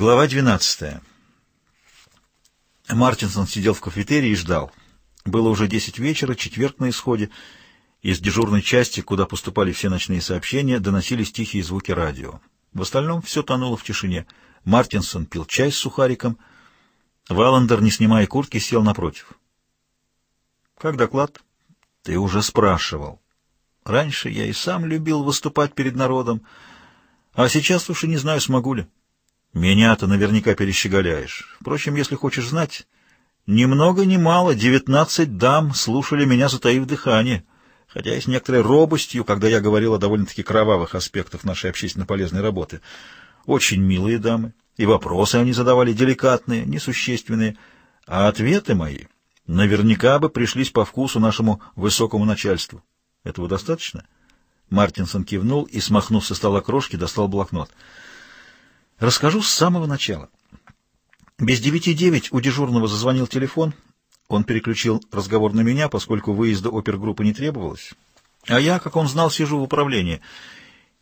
Глава 12. Мартинсон сидел в кафетерии и ждал. Было уже 10 вечера, четверг на исходе. Из дежурной части, куда поступали все ночные сообщения, доносились тихие звуки радио. В остальном все тонуло в тишине. Мартинсон пил чай с сухариком. Валандер, не снимая куртки, сел напротив. «Как доклад?» «Ты уже спрашивал. Раньше я и сам любил выступать перед народом, а сейчас уж и не знаю, смогу ли». Меня то наверняка перещеголяешь. Впрочем, если хочешь знать, ни много ни мало девятнадцать дам слушали меня, затаив дыхание, хотя и с некоторой робостью, когда я говорил о довольно-таки кровавых аспектах нашей общественно полезной работы. Очень милые дамы, и вопросы они задавали деликатные, несущественные, а ответы мои наверняка бы пришлись по вкусу нашему высокому начальству. Этого достаточно? Мартинсон кивнул и, смахнув со стола крошки, достал блокнот — Расскажу с самого начала. Без девяти девять у дежурного зазвонил телефон. Он переключил разговор на меня, поскольку выезда опергруппы не требовалось. А я, как он знал, сижу в управлении.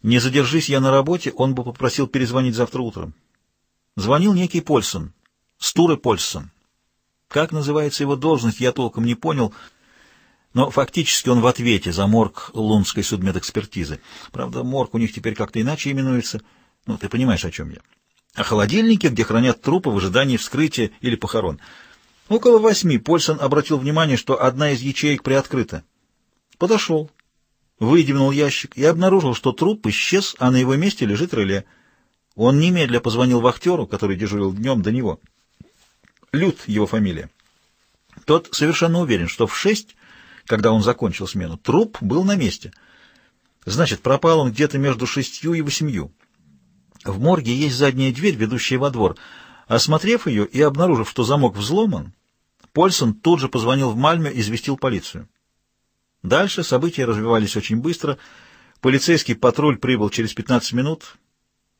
Не задержись я на работе, он бы попросил перезвонить завтра утром. Звонил некий Польсон, Стуры Польсон. Как называется его должность, я толком не понял, но фактически он в ответе за морг лунской судмедэкспертизы. Правда, морг у них теперь как-то иначе именуется — ну, ты понимаешь, о чем я. О холодильнике, где хранят трупы в ожидании вскрытия или похорон. Около восьми Польсон обратил внимание, что одна из ячеек приоткрыта. Подошел, выдвинул ящик и обнаружил, что труп исчез, а на его месте лежит реле. Он немедля позвонил вахтеру, который дежурил днем до него. Люд его фамилия. Тот совершенно уверен, что в шесть, когда он закончил смену, труп был на месте. Значит, пропал он где-то между шестью и восемью. В морге есть задняя дверь, ведущая во двор. Осмотрев ее и обнаружив, что замок взломан, Польсон тут же позвонил в Мальме и известил полицию. Дальше события развивались очень быстро. Полицейский патруль прибыл через 15 минут.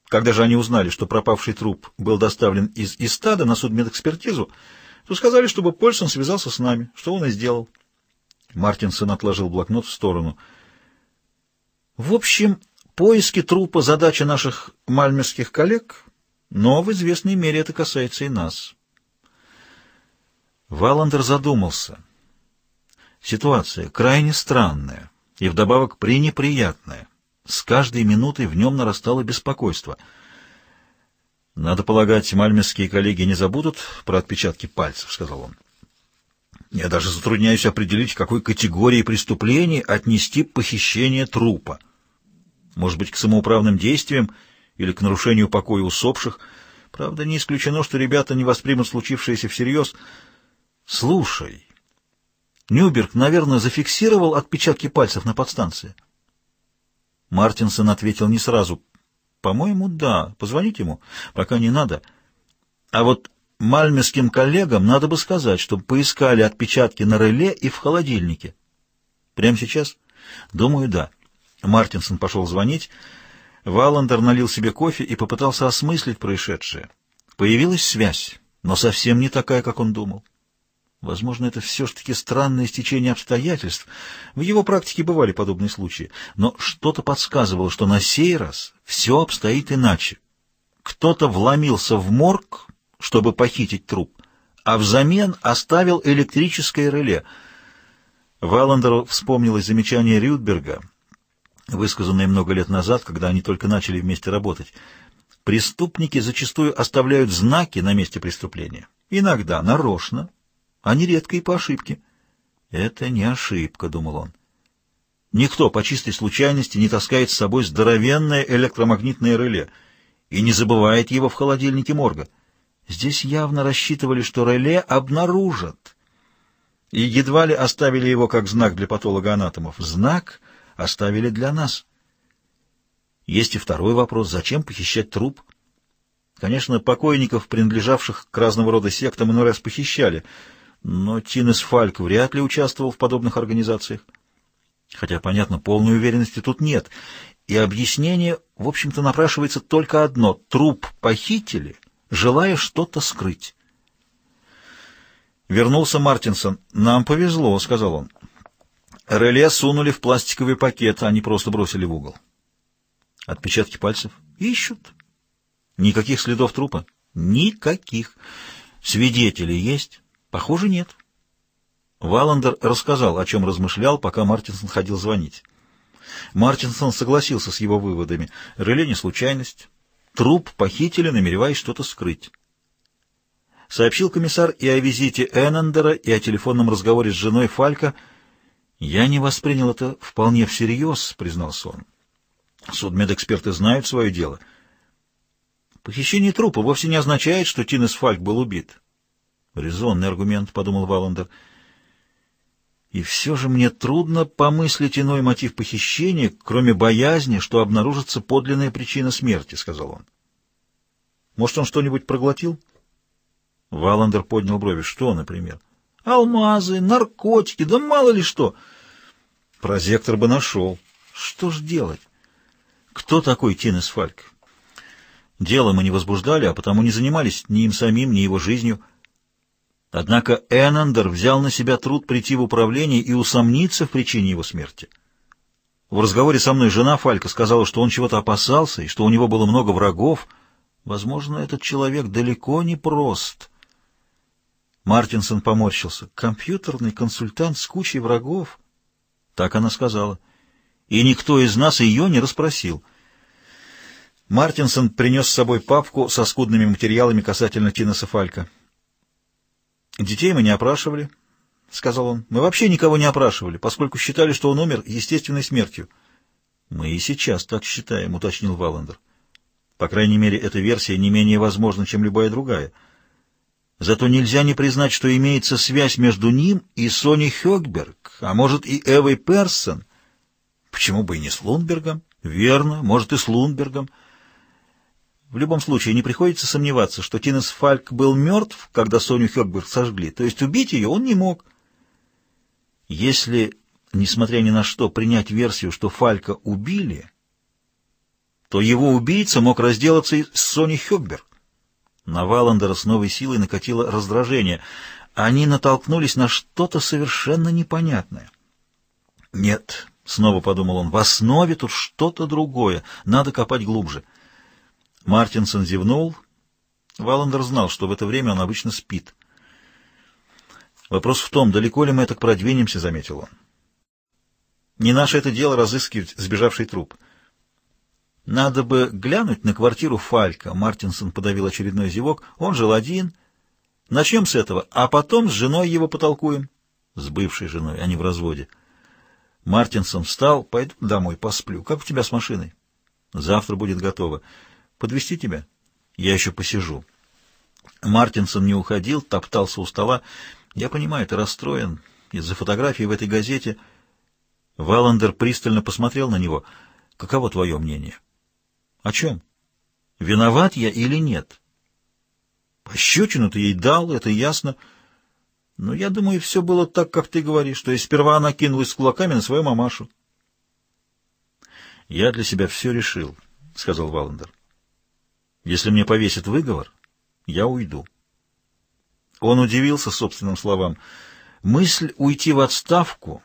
Когда же они узнали, что пропавший труп был доставлен из Истада на судмедэкспертизу, то сказали, чтобы Польсон связался с нами, что он и сделал. Мартинсон отложил блокнот в сторону. В общем, Поиски трупа – задача наших мальмерских коллег, но в известной мере это касается и нас. Валандер задумался. Ситуация крайне странная и вдобавок пренеприятная. С каждой минутой в нем нарастало беспокойство. «Надо полагать, мальмерские коллеги не забудут про отпечатки пальцев», — сказал он. «Я даже затрудняюсь определить, к какой категории преступлений отнести похищение трупа» может быть, к самоуправным действиям или к нарушению покоя усопших. Правда, не исключено, что ребята не воспримут случившееся всерьез. Слушай, Нюберг, наверное, зафиксировал отпечатки пальцев на подстанции. Мартинсон ответил не сразу. По-моему, да. Позвонить ему? Пока не надо. А вот мальмерским коллегам надо бы сказать, чтобы поискали отпечатки на реле и в холодильнике. Прямо сейчас? Думаю, да. Мартинсон пошел звонить. Валандер налил себе кофе и попытался осмыслить происшедшее. Появилась связь, но совсем не такая, как он думал. Возможно, это все-таки странное стечение обстоятельств. В его практике бывали подобные случаи. Но что-то подсказывало, что на сей раз все обстоит иначе. Кто-то вломился в морг, чтобы похитить труп, а взамен оставил электрическое реле. Валандеру вспомнилось замечание Рюдберга — высказанное много лет назад, когда они только начали вместе работать. Преступники зачастую оставляют знаки на месте преступления. Иногда, нарочно, а нередко и по ошибке. «Это не ошибка», — думал он. Никто по чистой случайности не таскает с собой здоровенное электромагнитное реле и не забывает его в холодильнике морга. Здесь явно рассчитывали, что реле обнаружат. И едва ли оставили его как знак для патологоанатомов. Знак — оставили для нас. Есть и второй вопрос. Зачем похищать труп? Конечно, покойников, принадлежавших к разного рода сектам, иной раз похищали, но Тинес Фальк вряд ли участвовал в подобных организациях. Хотя, понятно, полной уверенности тут нет. И объяснение, в общем-то, напрашивается только одно. Труп похитили, желая что-то скрыть. Вернулся Мартинсон. «Нам повезло», — сказал он. Реле сунули в пластиковый пакет, а не просто бросили в угол. Отпечатки пальцев? Ищут. Никаких следов трупа? Никаких. Свидетели есть? Похоже, нет. Валандер рассказал, о чем размышлял, пока Мартинсон ходил звонить. Мартинсон согласился с его выводами. Реле не случайность. Труп похитили, намереваясь что-то скрыть. Сообщил комиссар и о визите Эннендера, и о телефонном разговоре с женой Фалька — «Я не воспринял это вполне всерьез», — признался он. «Судмедэксперты знают свое дело». «Похищение трупа вовсе не означает, что Тинес Фальк был убит». «Резонный аргумент», — подумал Валандер. «И все же мне трудно помыслить иной мотив похищения, кроме боязни, что обнаружится подлинная причина смерти», — сказал он. «Может, он что-нибудь проглотил?» Валандер поднял брови. «Что, например?» Алмазы, наркотики, да мало ли что. Прозектор бы нашел. Что ж делать? Кто такой Тинес Фальк? Дело мы не возбуждали, а потому не занимались ни им самим, ни его жизнью. Однако Эннандер взял на себя труд прийти в управление и усомниться в причине его смерти. В разговоре со мной жена Фалька сказала, что он чего-то опасался и что у него было много врагов. Возможно, этот человек далеко не прост. Мартинсон поморщился. «Компьютерный консультант с кучей врагов?» Так она сказала. «И никто из нас ее не расспросил». Мартинсон принес с собой папку со скудными материалами касательно Тинеса Фалька. «Детей мы не опрашивали», — сказал он. «Мы вообще никого не опрашивали, поскольку считали, что он умер естественной смертью». «Мы и сейчас так считаем», — уточнил Валандер. «По крайней мере, эта версия не менее возможна, чем любая другая». Зато нельзя не признать, что имеется связь между ним и Сони Хёкберг, а может и Эвой Персон. Почему бы и не с Лунбергом? Верно, может и с Лунбергом. В любом случае, не приходится сомневаться, что Тинес Фальк был мертв, когда Соню Хёкберг сожгли, то есть убить ее он не мог. Если, несмотря ни на что, принять версию, что Фалька убили, то его убийца мог разделаться и с Соней Хёкберг. На Валандера с новой силой накатило раздражение. Они натолкнулись на что-то совершенно непонятное. «Нет», — снова подумал он, — «в основе тут что-то другое. Надо копать глубже». Мартинсон зевнул. Валандер знал, что в это время он обычно спит. «Вопрос в том, далеко ли мы так продвинемся», — заметил он. «Не наше это дело разыскивать сбежавший труп». Надо бы глянуть на квартиру Фалька. Мартинсон подавил очередной зевок. Он жил один. Начнем с этого, а потом с женой его потолкуем. С бывшей женой, они а в разводе. Мартинсон встал. Пойду домой, посплю. Как у тебя с машиной? Завтра будет готово. Подвести тебя? Я еще посижу. Мартинсон не уходил, топтался у стола. Я понимаю, ты расстроен из-за фотографии в этой газете. Валандер пристально посмотрел на него. Каково твое мнение? О чем? Виноват я или нет? пощечину ты ей дал, это ясно. Но я думаю, все было так, как ты говоришь, то есть сперва она кинулась с кулаками на свою мамашу. «Я для себя все решил», — сказал Валандер. «Если мне повесят выговор, я уйду». Он удивился собственным словам. Мысль уйти в отставку,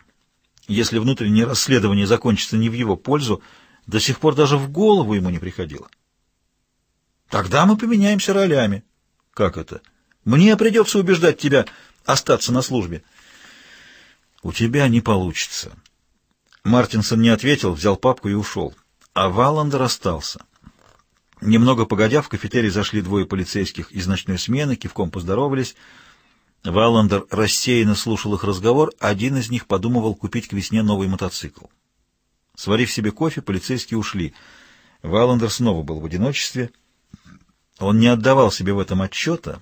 если внутреннее расследование закончится не в его пользу, — до сих пор даже в голову ему не приходило. Тогда мы поменяемся ролями. Как это? Мне придется убеждать тебя остаться на службе. У тебя не получится. Мартинсон не ответил, взял папку и ушел. А Валандер остался. Немного погодя, в кафетерий зашли двое полицейских из ночной смены, кивком поздоровались. Валандер рассеянно слушал их разговор, один из них подумывал купить к весне новый мотоцикл. Сварив себе кофе, полицейские ушли. Валандер снова был в одиночестве. Он не отдавал себе в этом отчета,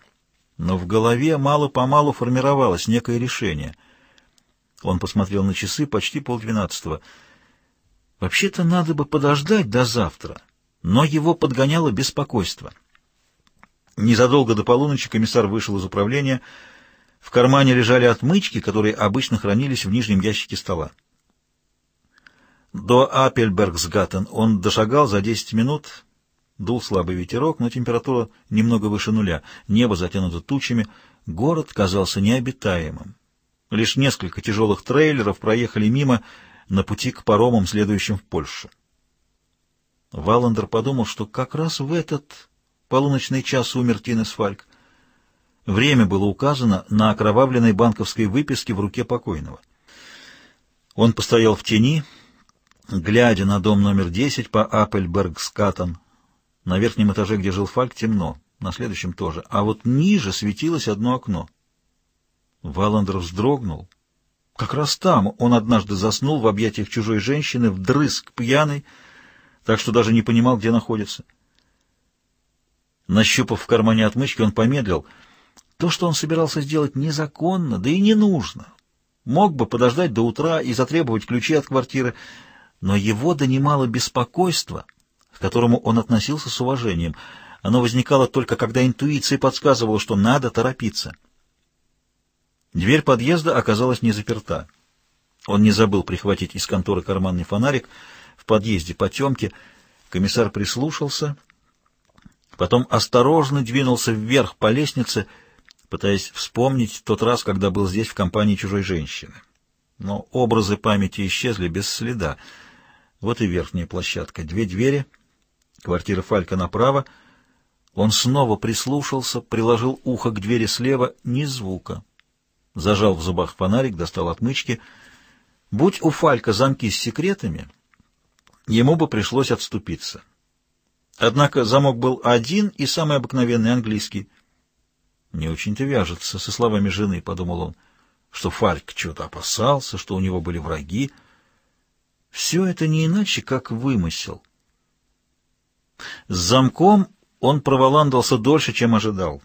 но в голове мало-помалу формировалось некое решение. Он посмотрел на часы почти полдвенадцатого. Вообще-то надо бы подождать до завтра, но его подгоняло беспокойство. Незадолго до полуночи комиссар вышел из управления. В кармане лежали отмычки, которые обычно хранились в нижнем ящике стола. До Апельбергсгаттен он дошагал за 10 минут. Дул слабый ветерок, но температура немного выше нуля. Небо затянуто тучами. Город казался необитаемым. Лишь несколько тяжелых трейлеров проехали мимо на пути к паромам, следующим в Польшу. Валандер подумал, что как раз в этот полуночный час умер Тинес Фальк. Время было указано на окровавленной банковской выписке в руке покойного. Он постоял в тени глядя на дом номер 10 по Аппельбергскатан. На верхнем этаже, где жил Фальк, темно, на следующем тоже, а вот ниже светилось одно окно. Валандер вздрогнул. Как раз там он однажды заснул в объятиях чужой женщины, вдрызг пьяный, так что даже не понимал, где находится. Нащупав в кармане отмычки, он помедлил. То, что он собирался сделать, незаконно, да и не нужно. Мог бы подождать до утра и затребовать ключи от квартиры, но его донимало беспокойство, к которому он относился с уважением. Оно возникало только, когда интуиция подсказывала, что надо торопиться. Дверь подъезда оказалась не заперта. Он не забыл прихватить из конторы карманный фонарик в подъезде потемки. Комиссар прислушался, потом осторожно двинулся вверх по лестнице, пытаясь вспомнить тот раз, когда был здесь в компании чужой женщины. Но образы памяти исчезли без следа. Вот и верхняя площадка. Две двери. Квартира Фалька направо. Он снова прислушался, приложил ухо к двери слева. Ни звука. Зажал в зубах фонарик, достал отмычки. Будь у Фалька замки с секретами, ему бы пришлось отступиться. Однако замок был один и самый обыкновенный английский. «Не очень-то вяжется со словами жены», — подумал он, — «что Фальк чего-то опасался, что у него были враги». Все это не иначе, как вымысел. С замком он проволандался дольше, чем ожидал.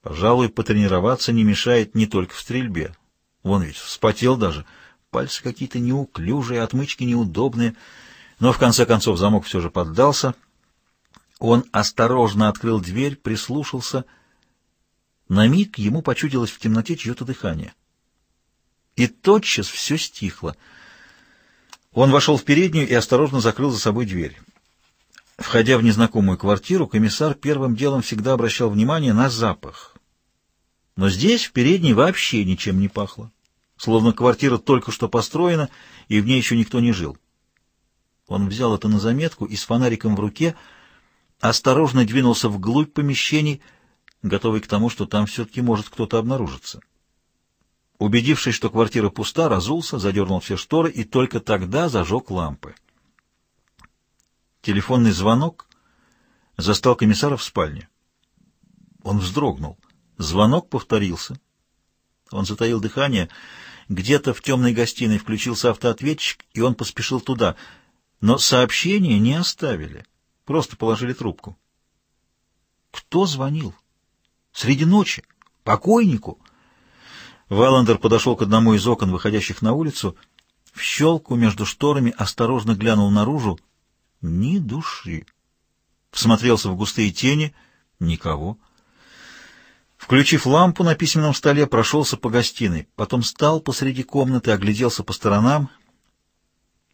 Пожалуй, потренироваться не мешает не только в стрельбе. Вон ведь вспотел даже. Пальцы какие-то неуклюжие, отмычки неудобные. Но в конце концов замок все же поддался. Он осторожно открыл дверь, прислушался. На миг ему почудилось в темноте чье-то дыхание. И тотчас все стихло — он вошел в переднюю и осторожно закрыл за собой дверь. Входя в незнакомую квартиру, комиссар первым делом всегда обращал внимание на запах. Но здесь, в передней, вообще ничем не пахло. Словно квартира только что построена, и в ней еще никто не жил. Он взял это на заметку и с фонариком в руке осторожно двинулся вглубь помещений, готовый к тому, что там все-таки может кто-то обнаружиться. Убедившись, что квартира пуста, разулся, задернул все шторы и только тогда зажег лампы. Телефонный звонок застал комиссара в спальне. Он вздрогнул. Звонок повторился. Он затаил дыхание. Где-то в темной гостиной включился автоответчик, и он поспешил туда. Но сообщение не оставили. Просто положили трубку. Кто звонил? Среди ночи? Покойнику? Валандер подошел к одному из окон, выходящих на улицу, в щелку между шторами осторожно глянул наружу. Ни души. Всмотрелся в густые тени. Никого. Включив лампу на письменном столе, прошелся по гостиной. Потом стал посреди комнаты, огляделся по сторонам.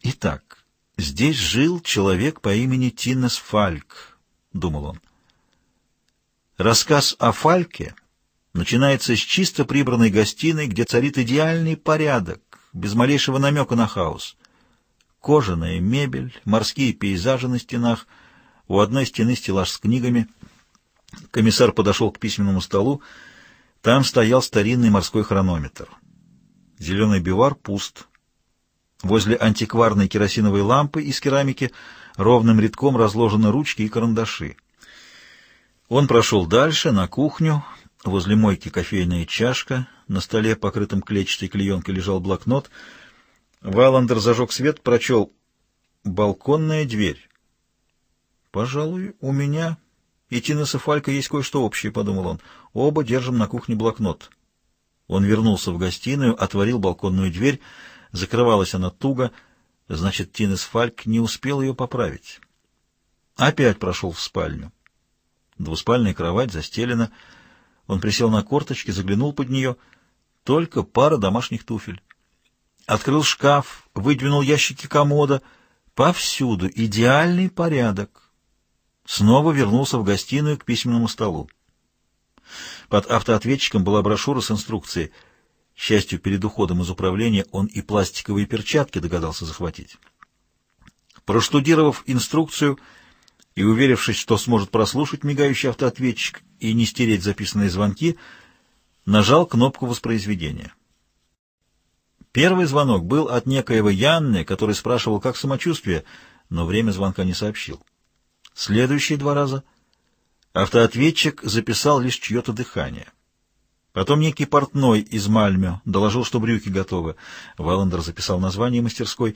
Итак, здесь жил человек по имени Тинес Фальк, — думал он. Рассказ о Фальке — начинается с чисто прибранной гостиной, где царит идеальный порядок, без малейшего намека на хаос. Кожаная мебель, морские пейзажи на стенах, у одной стены стеллаж с книгами. Комиссар подошел к письменному столу, там стоял старинный морской хронометр. Зеленый бивар пуст. Возле антикварной керосиновой лампы из керамики ровным рядком разложены ручки и карандаши. Он прошел дальше, на кухню, Возле мойки кофейная чашка, на столе, покрытом клетчатой клеенкой, лежал блокнот. Валандер зажег свет, прочел «Балконная дверь». «Пожалуй, у меня и Тинеса Фалька есть кое-что общее», — подумал он. «Оба держим на кухне блокнот». Он вернулся в гостиную, отворил балконную дверь. Закрывалась она туго, значит, Тинес Фальк не успел ее поправить. Опять прошел в спальню. Двуспальная кровать застелена, — он присел на корточки, заглянул под нее. Только пара домашних туфель. Открыл шкаф, выдвинул ящики комода. Повсюду идеальный порядок. Снова вернулся в гостиную к письменному столу. Под автоответчиком была брошюра с инструкцией. К счастью, перед уходом из управления он и пластиковые перчатки догадался захватить. Проштудировав инструкцию, и, уверившись, что сможет прослушать мигающий автоответчик и не стереть записанные звонки, нажал кнопку воспроизведения. Первый звонок был от некоего Янны, который спрашивал, как самочувствие, но время звонка не сообщил. Следующие два раза автоответчик записал лишь чье-то дыхание. Потом некий портной из Мальмё доложил, что брюки готовы. Валандер записал название мастерской,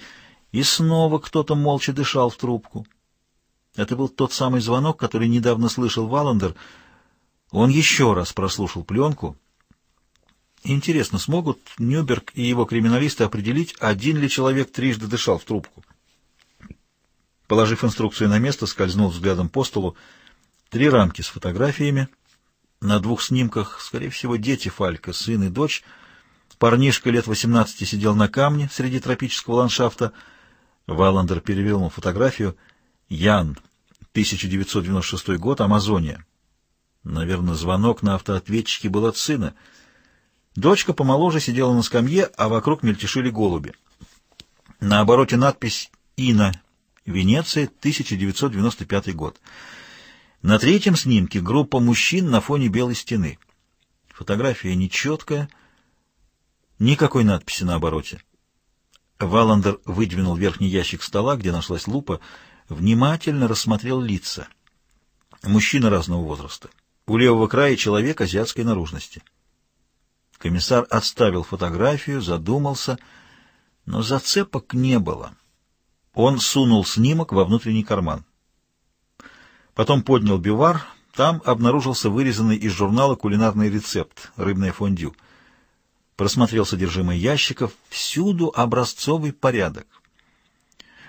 и снова кто-то молча дышал в трубку. Это был тот самый звонок, который недавно слышал Валандер. Он еще раз прослушал пленку. Интересно, смогут Нюберг и его криминалисты определить, один ли человек трижды дышал в трубку? Положив инструкцию на место, скользнул взглядом по столу. Три рамки с фотографиями. На двух снимках, скорее всего, дети Фалька, сын и дочь. Парнишка лет 18 сидел на камне среди тропического ландшафта. Валандер перевел ему фотографию — Ян, 1996 год, Амазония. Наверное, звонок на автоответчике был от сына. Дочка помоложе сидела на скамье, а вокруг мельтешили голуби. На обороте надпись «Ина. Венеция. 1995 год». На третьем снимке группа мужчин на фоне белой стены. Фотография нечеткая, никакой надписи на обороте. Валандер выдвинул верхний ящик стола, где нашлась лупа, внимательно рассмотрел лица. Мужчины разного возраста. У левого края человек азиатской наружности. Комиссар отставил фотографию, задумался, но зацепок не было. Он сунул снимок во внутренний карман. Потом поднял бивар, там обнаружился вырезанный из журнала кулинарный рецепт «Рыбное фондю». Просмотрел содержимое ящиков, всюду образцовый порядок.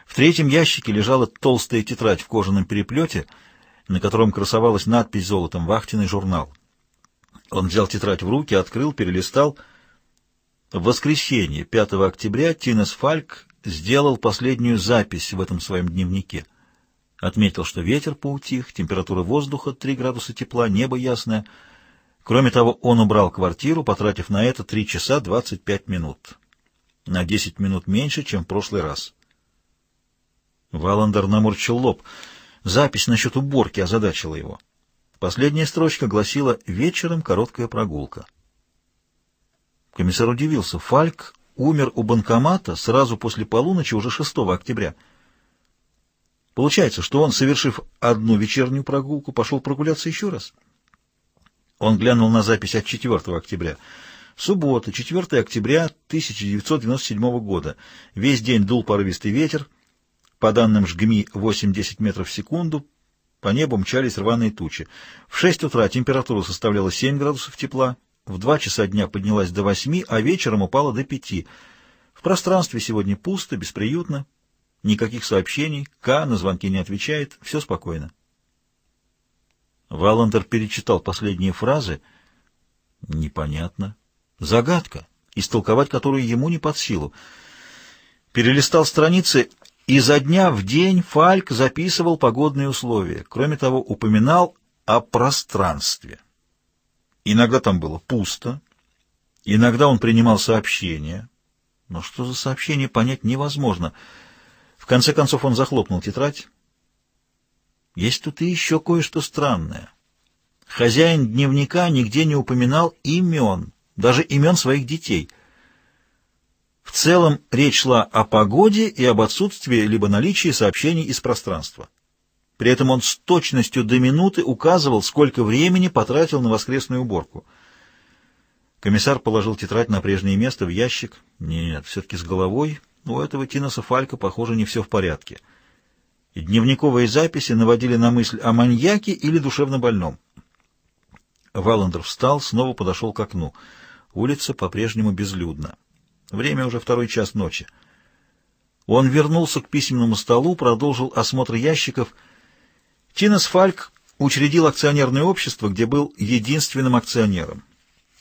В третьем ящике лежала толстая тетрадь в кожаном переплете, на котором красовалась надпись золотом «Вахтенный журнал». Он взял тетрадь в руки, открыл, перелистал. В воскресенье, 5 октября, Тинес Фальк сделал последнюю запись в этом своем дневнике. Отметил, что ветер поутих, температура воздуха 3 градуса тепла, небо ясное. Кроме того, он убрал квартиру, потратив на это 3 часа 25 минут. На 10 минут меньше, чем в прошлый раз. Валандер наморчил лоб. Запись насчет уборки озадачила его. Последняя строчка гласила «Вечером короткая прогулка». Комиссар удивился. Фальк умер у банкомата сразу после полуночи уже 6 октября. Получается, что он, совершив одну вечернюю прогулку, пошел прогуляться еще раз? Он глянул на запись от 4 октября. Суббота, 4 октября 1997 года. Весь день дул порывистый ветер. По данным жгми 8-10 метров в секунду, по небу мчались рваные тучи. В 6 утра температура составляла 7 градусов тепла, в 2 часа дня поднялась до 8, а вечером упала до 5. В пространстве сегодня пусто, бесприютно, никаких сообщений, К на звонки не отвечает, все спокойно. Валандер перечитал последние фразы. Непонятно. Загадка, истолковать которую ему не под силу. Перелистал страницы Изо дня в день Фальк записывал погодные условия, кроме того, упоминал о пространстве. Иногда там было пусто, иногда он принимал сообщения, но что за сообщение, понять невозможно. В конце концов он захлопнул тетрадь. Есть тут и еще кое-что странное. Хозяин дневника нигде не упоминал имен, даже имен своих детей. В целом речь шла о погоде и об отсутствии либо наличии сообщений из пространства. При этом он с точностью до минуты указывал, сколько времени потратил на воскресную уборку. Комиссар положил тетрадь на прежнее место в ящик. Нет, все-таки с головой у этого Тиноса Фалька, похоже, не все в порядке. И дневниковые записи наводили на мысль о маньяке или душевнобольном. Валандер встал, снова подошел к окну. Улица по-прежнему безлюдна. Время уже второй час ночи. Он вернулся к письменному столу, продолжил осмотр ящиков. Тинес Фальк учредил акционерное общество, где был единственным акционером.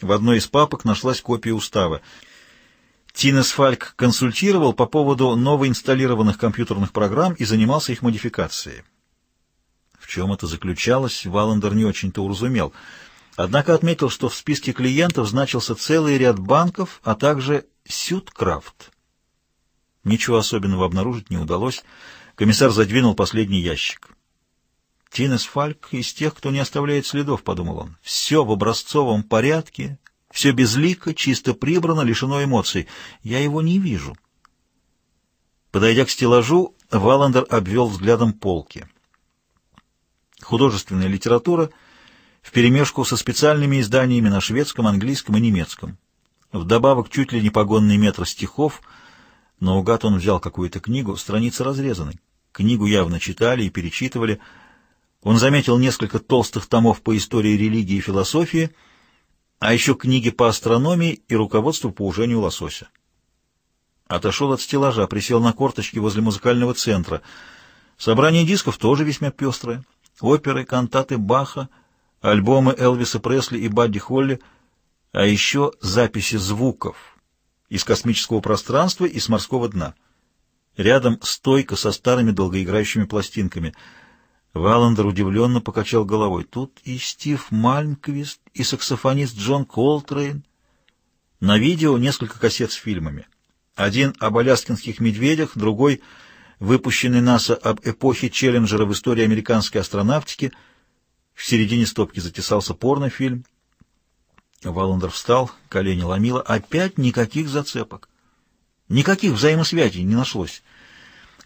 В одной из папок нашлась копия устава. Тинес Фальк консультировал по поводу новоинсталлированных компьютерных программ и занимался их модификацией. В чем это заключалось, Валандер не очень-то уразумел. Однако отметил, что в списке клиентов значился целый ряд банков, а также Сюткрафт. Ничего особенного обнаружить не удалось. Комиссар задвинул последний ящик. «Тинес Фальк из тех, кто не оставляет следов», — подумал он. «Все в образцовом порядке, все безлико, чисто прибрано, лишено эмоций. Я его не вижу». Подойдя к стеллажу, Валандер обвел взглядом полки. Художественная литература вперемешку со специальными изданиями на шведском, английском и немецком. Вдобавок чуть ли не погонный метр стихов. Наугад он взял какую-то книгу, страницы разрезаны. Книгу явно читали и перечитывали. Он заметил несколько толстых томов по истории религии и философии, а еще книги по астрономии и руководству по ужению лосося. Отошел от стеллажа, присел на корточки возле музыкального центра. Собрание дисков тоже весьма пестрое. Оперы, кантаты Баха, альбомы Элвиса Пресли и Бадди Холли — а еще записи звуков из космического пространства и с морского дна. Рядом стойка со старыми долгоиграющими пластинками. Валандер удивленно покачал головой. Тут и Стив Мальнквист, и саксофонист Джон Колтрейн. На видео несколько кассет с фильмами. Один об аляскинских медведях, другой, выпущенный НАСА об эпохе Челленджера в истории американской астронавтики. В середине стопки затесался порнофильм — Валандер встал, колени ломило. Опять никаких зацепок. Никаких взаимосвязей не нашлось.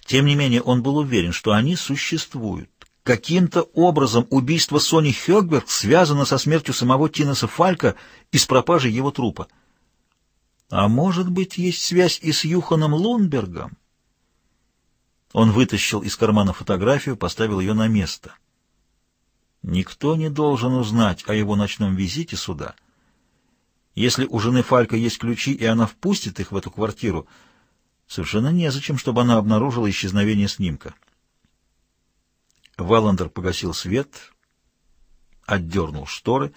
Тем не менее, он был уверен, что они существуют. Каким-то образом убийство Сони Хёгберг связано со смертью самого Тинеса Фалька и с пропажей его трупа. А может быть, есть связь и с Юханом Лунбергом? Он вытащил из кармана фотографию, поставил ее на место. Никто не должен узнать о его ночном визите сюда — если у жены Фалька есть ключи, и она впустит их в эту квартиру, совершенно незачем, чтобы она обнаружила исчезновение снимка. Валандер погасил свет, отдернул шторы,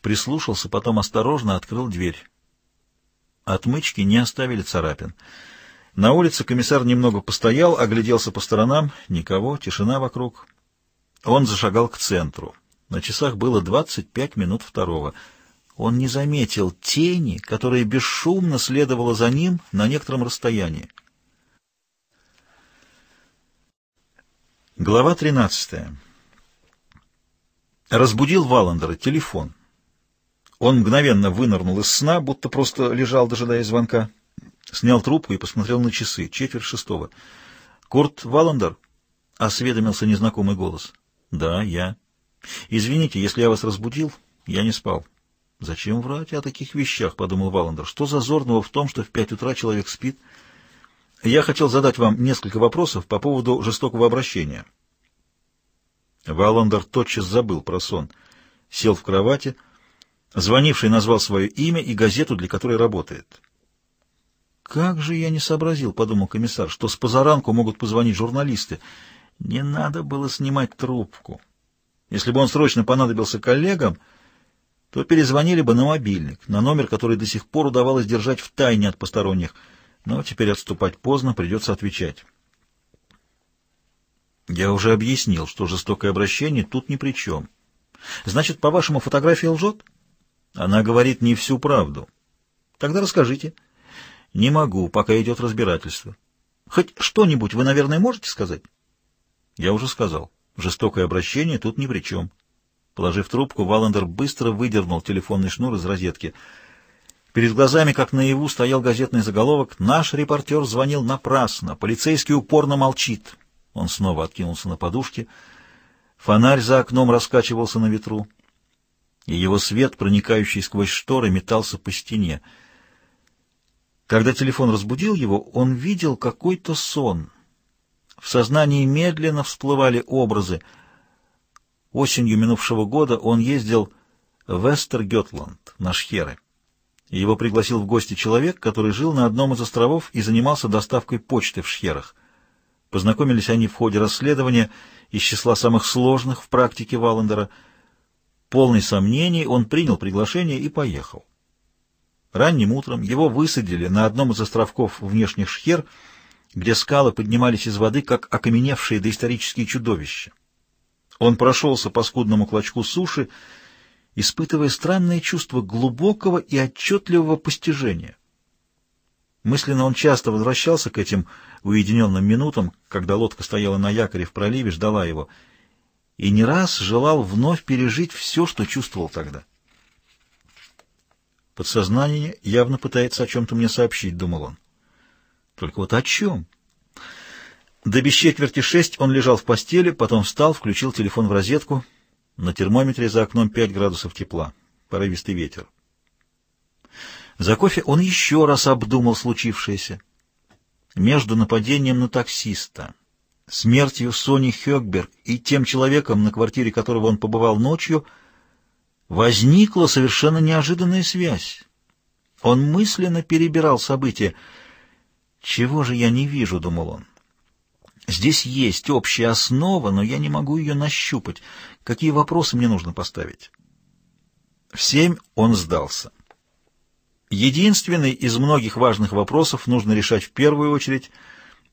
прислушался, потом осторожно открыл дверь. Отмычки не оставили царапин. На улице комиссар немного постоял, огляделся по сторонам. Никого, тишина вокруг. Он зашагал к центру. На часах было двадцать пять минут второго — он не заметил тени, которая бесшумно следовала за ним на некотором расстоянии. Глава 13. Разбудил Валандера телефон. Он мгновенно вынырнул из сна, будто просто лежал, дожидаясь звонка. Снял трубку и посмотрел на часы. Четверть шестого. «Курт Валандер?» — осведомился незнакомый голос. «Да, я. Извините, если я вас разбудил, я не спал». «Зачем врать о таких вещах?» — подумал Валандер. «Что зазорного в том, что в пять утра человек спит?» «Я хотел задать вам несколько вопросов по поводу жестокого обращения». Валандер тотчас забыл про сон. Сел в кровати. Звонивший назвал свое имя и газету, для которой работает. «Как же я не сообразил», — подумал комиссар, — «что с позаранку могут позвонить журналисты. Не надо было снимать трубку. Если бы он срочно понадобился коллегам...» то перезвонили бы на мобильник, на номер, который до сих пор удавалось держать в тайне от посторонних. Но теперь отступать поздно, придется отвечать. Я уже объяснил, что жестокое обращение тут ни при чем. Значит, по-вашему, фотография лжет? Она говорит не всю правду. Тогда расскажите. Не могу, пока идет разбирательство. Хоть что-нибудь вы, наверное, можете сказать? Я уже сказал. Жестокое обращение тут ни при чем. Положив трубку, Валандер быстро выдернул телефонный шнур из розетки. Перед глазами, как наяву, стоял газетный заголовок «Наш репортер звонил напрасно, полицейский упорно молчит». Он снова откинулся на подушке. Фонарь за окном раскачивался на ветру, и его свет, проникающий сквозь шторы, метался по стене. Когда телефон разбудил его, он видел какой-то сон. В сознании медленно всплывали образы — Осенью минувшего года он ездил в Эстергетланд, на Шхеры. Его пригласил в гости человек, который жил на одном из островов и занимался доставкой почты в Шхерах. Познакомились они в ходе расследования из числа самых сложных в практике Валлендера. Полный сомнений он принял приглашение и поехал. Ранним утром его высадили на одном из островков внешних Шхер, где скалы поднимались из воды, как окаменевшие доисторические чудовища. Он прошелся по скудному клочку суши, испытывая странное чувство глубокого и отчетливого постижения. Мысленно он часто возвращался к этим уединенным минутам, когда лодка стояла на якоре в проливе, ждала его, и не раз желал вновь пережить все, что чувствовал тогда. «Подсознание явно пытается о чем-то мне сообщить», — думал он. «Только вот о чем?» До без четверти шесть он лежал в постели, потом встал, включил телефон в розетку. На термометре за окном пять градусов тепла. Порывистый ветер. За кофе он еще раз обдумал случившееся. Между нападением на таксиста, смертью Сони Хёкберг и тем человеком, на квартире которого он побывал ночью, возникла совершенно неожиданная связь. Он мысленно перебирал события. «Чего же я не вижу?» — думал он. Здесь есть общая основа, но я не могу ее нащупать. Какие вопросы мне нужно поставить? В семь он сдался. Единственный из многих важных вопросов нужно решать в первую очередь.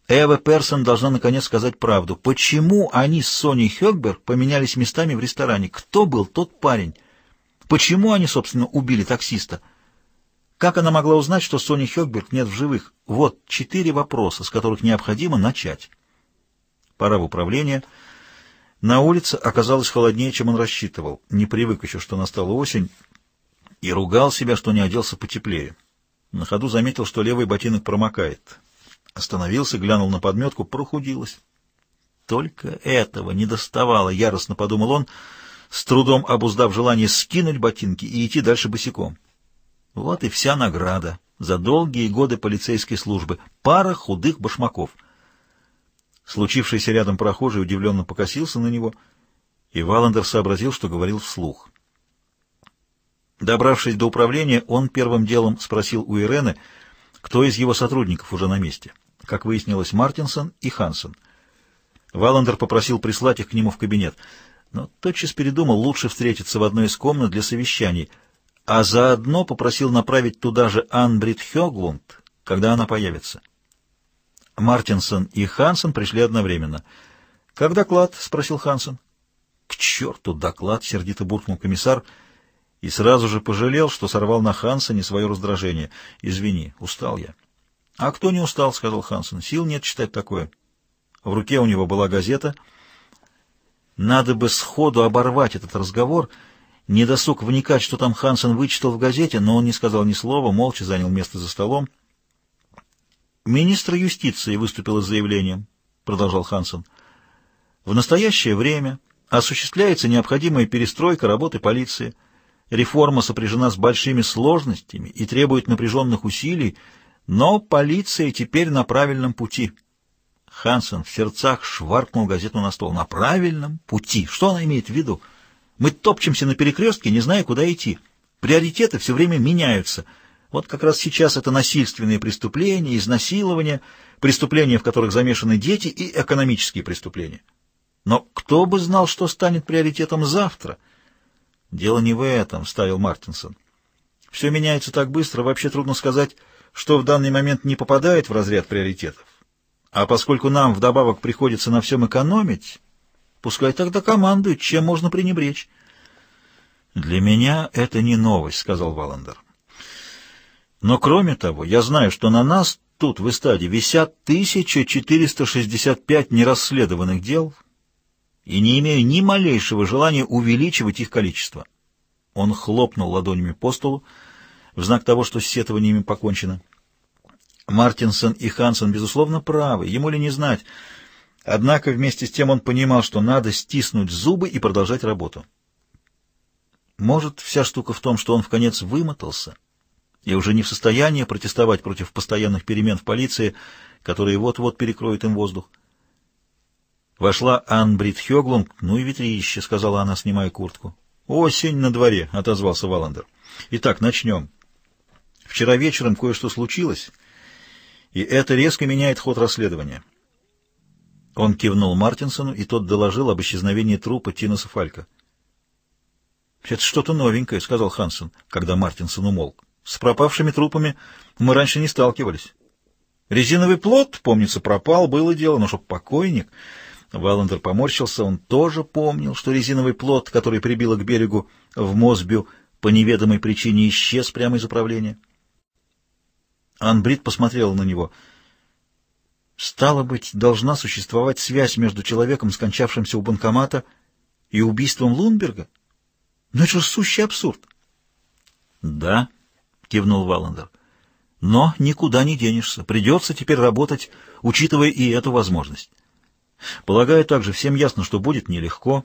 Эва Персон должна наконец сказать правду. Почему они с Соней Хёкберг поменялись местами в ресторане? Кто был тот парень? Почему они, собственно, убили таксиста? Как она могла узнать, что Сони Хёкберг нет в живых? Вот четыре вопроса, с которых необходимо начать. Пора в управление. На улице оказалось холоднее, чем он рассчитывал. Не привык еще, что настала осень, и ругал себя, что не оделся потеплее. На ходу заметил, что левый ботинок промокает. Остановился, глянул на подметку, прохудилась. Только этого не доставало, яростно подумал он, с трудом обуздав желание скинуть ботинки и идти дальше босиком. Вот и вся награда за долгие годы полицейской службы. Пара худых башмаков — Случившийся рядом прохожий удивленно покосился на него, и Валандер сообразил, что говорил вслух. Добравшись до управления, он первым делом спросил у Ирены, кто из его сотрудников уже на месте. Как выяснилось, Мартинсон и Хансен. Валандер попросил прислать их к нему в кабинет, но тотчас передумал лучше встретиться в одной из комнат для совещаний, а заодно попросил направить туда же Анбрид Хёглунд, когда она появится. Мартинсон и Хансен пришли одновременно. «Как доклад?» — спросил Хансен. «К черту доклад!» — сердито буркнул комиссар и сразу же пожалел, что сорвал на Хансене свое раздражение. «Извини, устал я». «А кто не устал?» — сказал Хансен. «Сил нет читать такое». В руке у него была газета. «Надо бы сходу оборвать этот разговор». Не досуг вникать, что там Хансен вычитал в газете, но он не сказал ни слова, молча занял место за столом. «Министр юстиции выступил с заявлением», — продолжал Хансен. «В настоящее время осуществляется необходимая перестройка работы полиции. Реформа сопряжена с большими сложностями и требует напряженных усилий, но полиция теперь на правильном пути». Хансен в сердцах шваркнул газету на стол. «На правильном пути? Что она имеет в виду? Мы топчемся на перекрестке, не зная, куда идти. Приоритеты все время меняются». Вот как раз сейчас это насильственные преступления, изнасилования, преступления, в которых замешаны дети, и экономические преступления. Но кто бы знал, что станет приоритетом завтра? Дело не в этом, — ставил Мартинсон. Все меняется так быстро, вообще трудно сказать, что в данный момент не попадает в разряд приоритетов. А поскольку нам вдобавок приходится на всем экономить, пускай тогда командуют, чем можно пренебречь. «Для меня это не новость», — сказал Валандер. Но кроме того, я знаю, что на нас тут, в эстаде, висят 1465 нерасследованных дел, и не имею ни малейшего желания увеличивать их количество. Он хлопнул ладонями по столу в знак того, что с сетованиями покончено. Мартинсон и Хансен, безусловно, правы, ему ли не знать. Однако вместе с тем он понимал, что надо стиснуть зубы и продолжать работу. Может, вся штука в том, что он в конец вымотался и уже не в состоянии протестовать против постоянных перемен в полиции, которые вот-вот перекроют им воздух. Вошла Анбрид Хёглунг, ну и ветрище, — сказала она, снимая куртку. — Осень на дворе, — отозвался Валандер. — Итак, начнем. Вчера вечером кое-что случилось, и это резко меняет ход расследования. Он кивнул Мартинсону, и тот доложил об исчезновении трупа Тинаса Фалька. — Это что-то новенькое, — сказал Хансен, когда Мартинсон умолк. С пропавшими трупами мы раньше не сталкивались. Резиновый плод, помнится, пропал, было дело, но чтоб покойник... Валандер поморщился, он тоже помнил, что резиновый плод, который прибило к берегу в Мосбю, по неведомой причине исчез прямо из управления. Анбрид посмотрела на него. Стало быть, должна существовать связь между человеком, скончавшимся у банкомата, и убийством Лунберга? но ну, это же сущий абсурд. Да, кивнул Валандер. Но никуда не денешься. Придется теперь работать, учитывая и эту возможность. Полагаю, также всем ясно, что будет нелегко.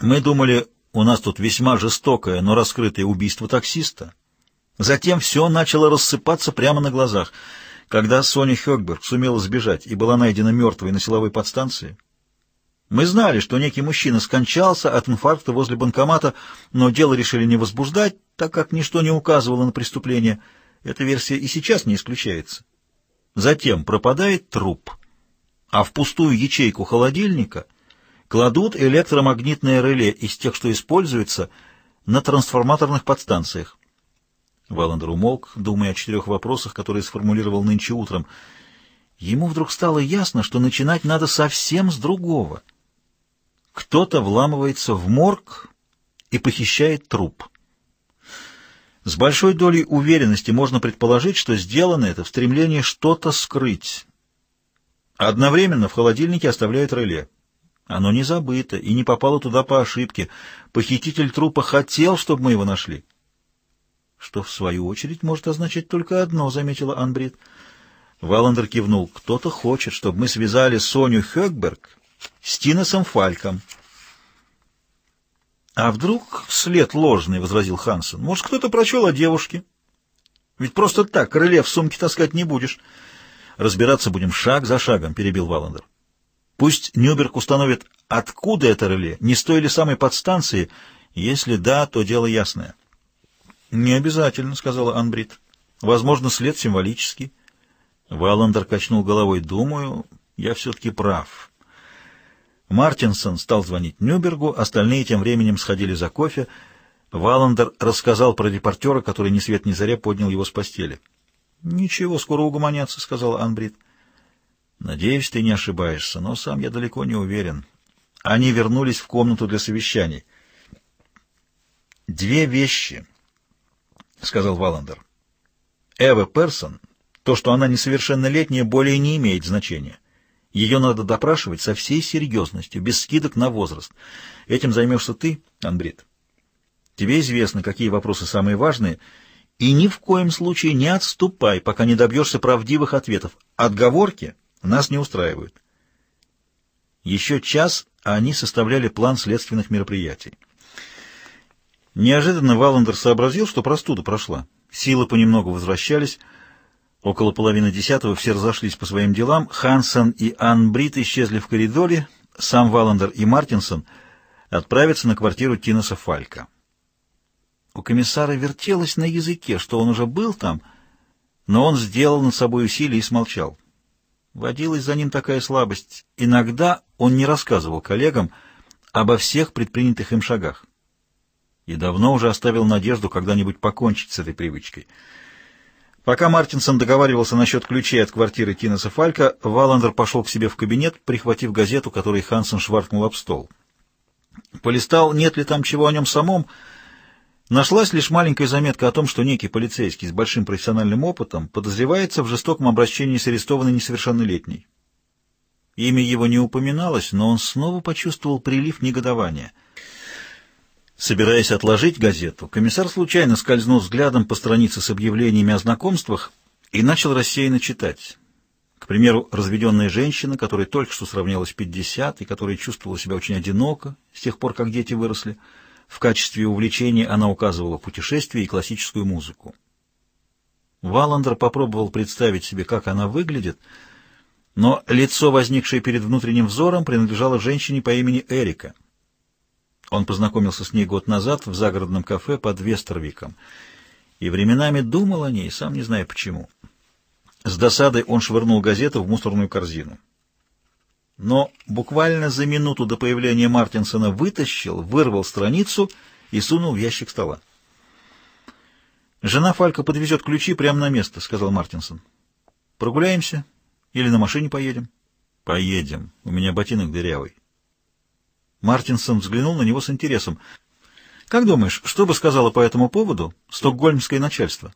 Мы думали, у нас тут весьма жестокое, но раскрытое убийство таксиста. Затем все начало рассыпаться прямо на глазах. Когда Соня Хёкберг сумела сбежать и была найдена мертвой на силовой подстанции, мы знали, что некий мужчина скончался от инфаркта возле банкомата, но дело решили не возбуждать, так как ничто не указывало на преступление. Эта версия и сейчас не исключается. Затем пропадает труп, а в пустую ячейку холодильника кладут электромагнитное реле из тех, что используется на трансформаторных подстанциях. Валандер умолк, думая о четырех вопросах, которые сформулировал нынче утром. Ему вдруг стало ясно, что начинать надо совсем с другого. Кто-то вламывается в морг и похищает труп. С большой долей уверенности можно предположить, что сделано это в стремлении что-то скрыть. Одновременно в холодильнике оставляют реле. Оно не забыто и не попало туда по ошибке. Похититель трупа хотел, чтобы мы его нашли. Что, в свою очередь, может означать только одно, — заметила Анбрид. Валандер кивнул. Кто-то хочет, чтобы мы связали Соню Хёкберг с Тиносом Фальком. «А вдруг след ложный?» — возразил Хансен. «Может, кто-то прочел о девушке? Ведь просто так крыле в сумке таскать не будешь». «Разбираться будем шаг за шагом», — перебил Валандер. «Пусть Нюберг установит, откуда это реле, не стоили той самой подстанции. Если да, то дело ясное». «Не обязательно», — сказала Анбрид. «Возможно, след символический». Валандер качнул головой. «Думаю, я все-таки прав». Мартинсон стал звонить Нюбергу, остальные тем временем сходили за кофе. Валандер рассказал про репортера, который ни свет ни заря поднял его с постели. «Ничего, скоро угомонятся», — сказал Анбрид. «Надеюсь, ты не ошибаешься, но сам я далеко не уверен». Они вернулись в комнату для совещаний. «Две вещи», — сказал Валандер. «Эва Персон, то, что она несовершеннолетняя, более не имеет значения». Ее надо допрашивать со всей серьезностью, без скидок на возраст. Этим займешься ты, Андрит. Тебе известно, какие вопросы самые важные, и ни в коем случае не отступай, пока не добьешься правдивых ответов. Отговорки нас не устраивают. Еще час а они составляли план следственных мероприятий. Неожиданно Валандер сообразил, что простуда прошла. Силы понемногу возвращались, Около половины десятого все разошлись по своим делам. Хансен и Ан Брит исчезли в коридоре. Сам Валандер и Мартинсон отправятся на квартиру Тиноса Фалька. У комиссара вертелось на языке, что он уже был там, но он сделал над собой усилие и смолчал. Водилась за ним такая слабость. Иногда он не рассказывал коллегам обо всех предпринятых им шагах. И давно уже оставил надежду когда-нибудь покончить с этой привычкой — Пока Мартинсон договаривался насчет ключей от квартиры Кинеса Фалька, Валандер пошел к себе в кабинет, прихватив газету, которой Хансен шваркнул об стол. Полистал, нет ли там чего о нем самом. Нашлась лишь маленькая заметка о том, что некий полицейский с большим профессиональным опытом подозревается в жестоком обращении с арестованной несовершеннолетней. Имя его не упоминалось, но он снова почувствовал прилив негодования — Собираясь отложить газету, комиссар случайно скользнул взглядом по странице с объявлениями о знакомствах и начал рассеянно читать. К примеру, разведенная женщина, которой только что сравнялось 50 и которая чувствовала себя очень одиноко с тех пор, как дети выросли. В качестве увлечения она указывала путешествия и классическую музыку. Валандер попробовал представить себе, как она выглядит, но лицо, возникшее перед внутренним взором, принадлежало женщине по имени Эрика — он познакомился с ней год назад в загородном кафе под Вестервиком и временами думал о ней, сам не зная почему. С досадой он швырнул газету в мусорную корзину. Но буквально за минуту до появления Мартинсона вытащил, вырвал страницу и сунул в ящик стола. «Жена Фалька подвезет ключи прямо на место», — сказал Мартинсон. «Прогуляемся? Или на машине поедем?» «Поедем. У меня ботинок дырявый». Мартинсон взглянул на него с интересом. «Как думаешь, что бы сказала по этому поводу стокгольмское начальство?»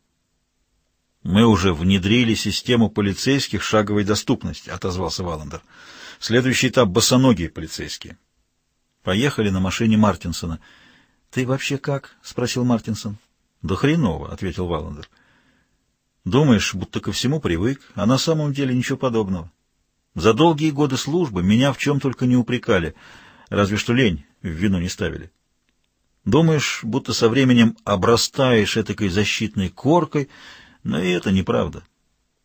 «Мы уже внедрили систему полицейских шаговой доступности», — отозвался Валандер. «Следующий этап — босоногие полицейские». Поехали на машине Мартинсона. «Ты вообще как?» — спросил Мартинсон. «Да хреново», — ответил Валандер. «Думаешь, будто ко всему привык, а на самом деле ничего подобного. За долгие годы службы меня в чем только не упрекали». Разве что лень в вину не ставили. Думаешь, будто со временем обрастаешь этакой защитной коркой, но и это неправда.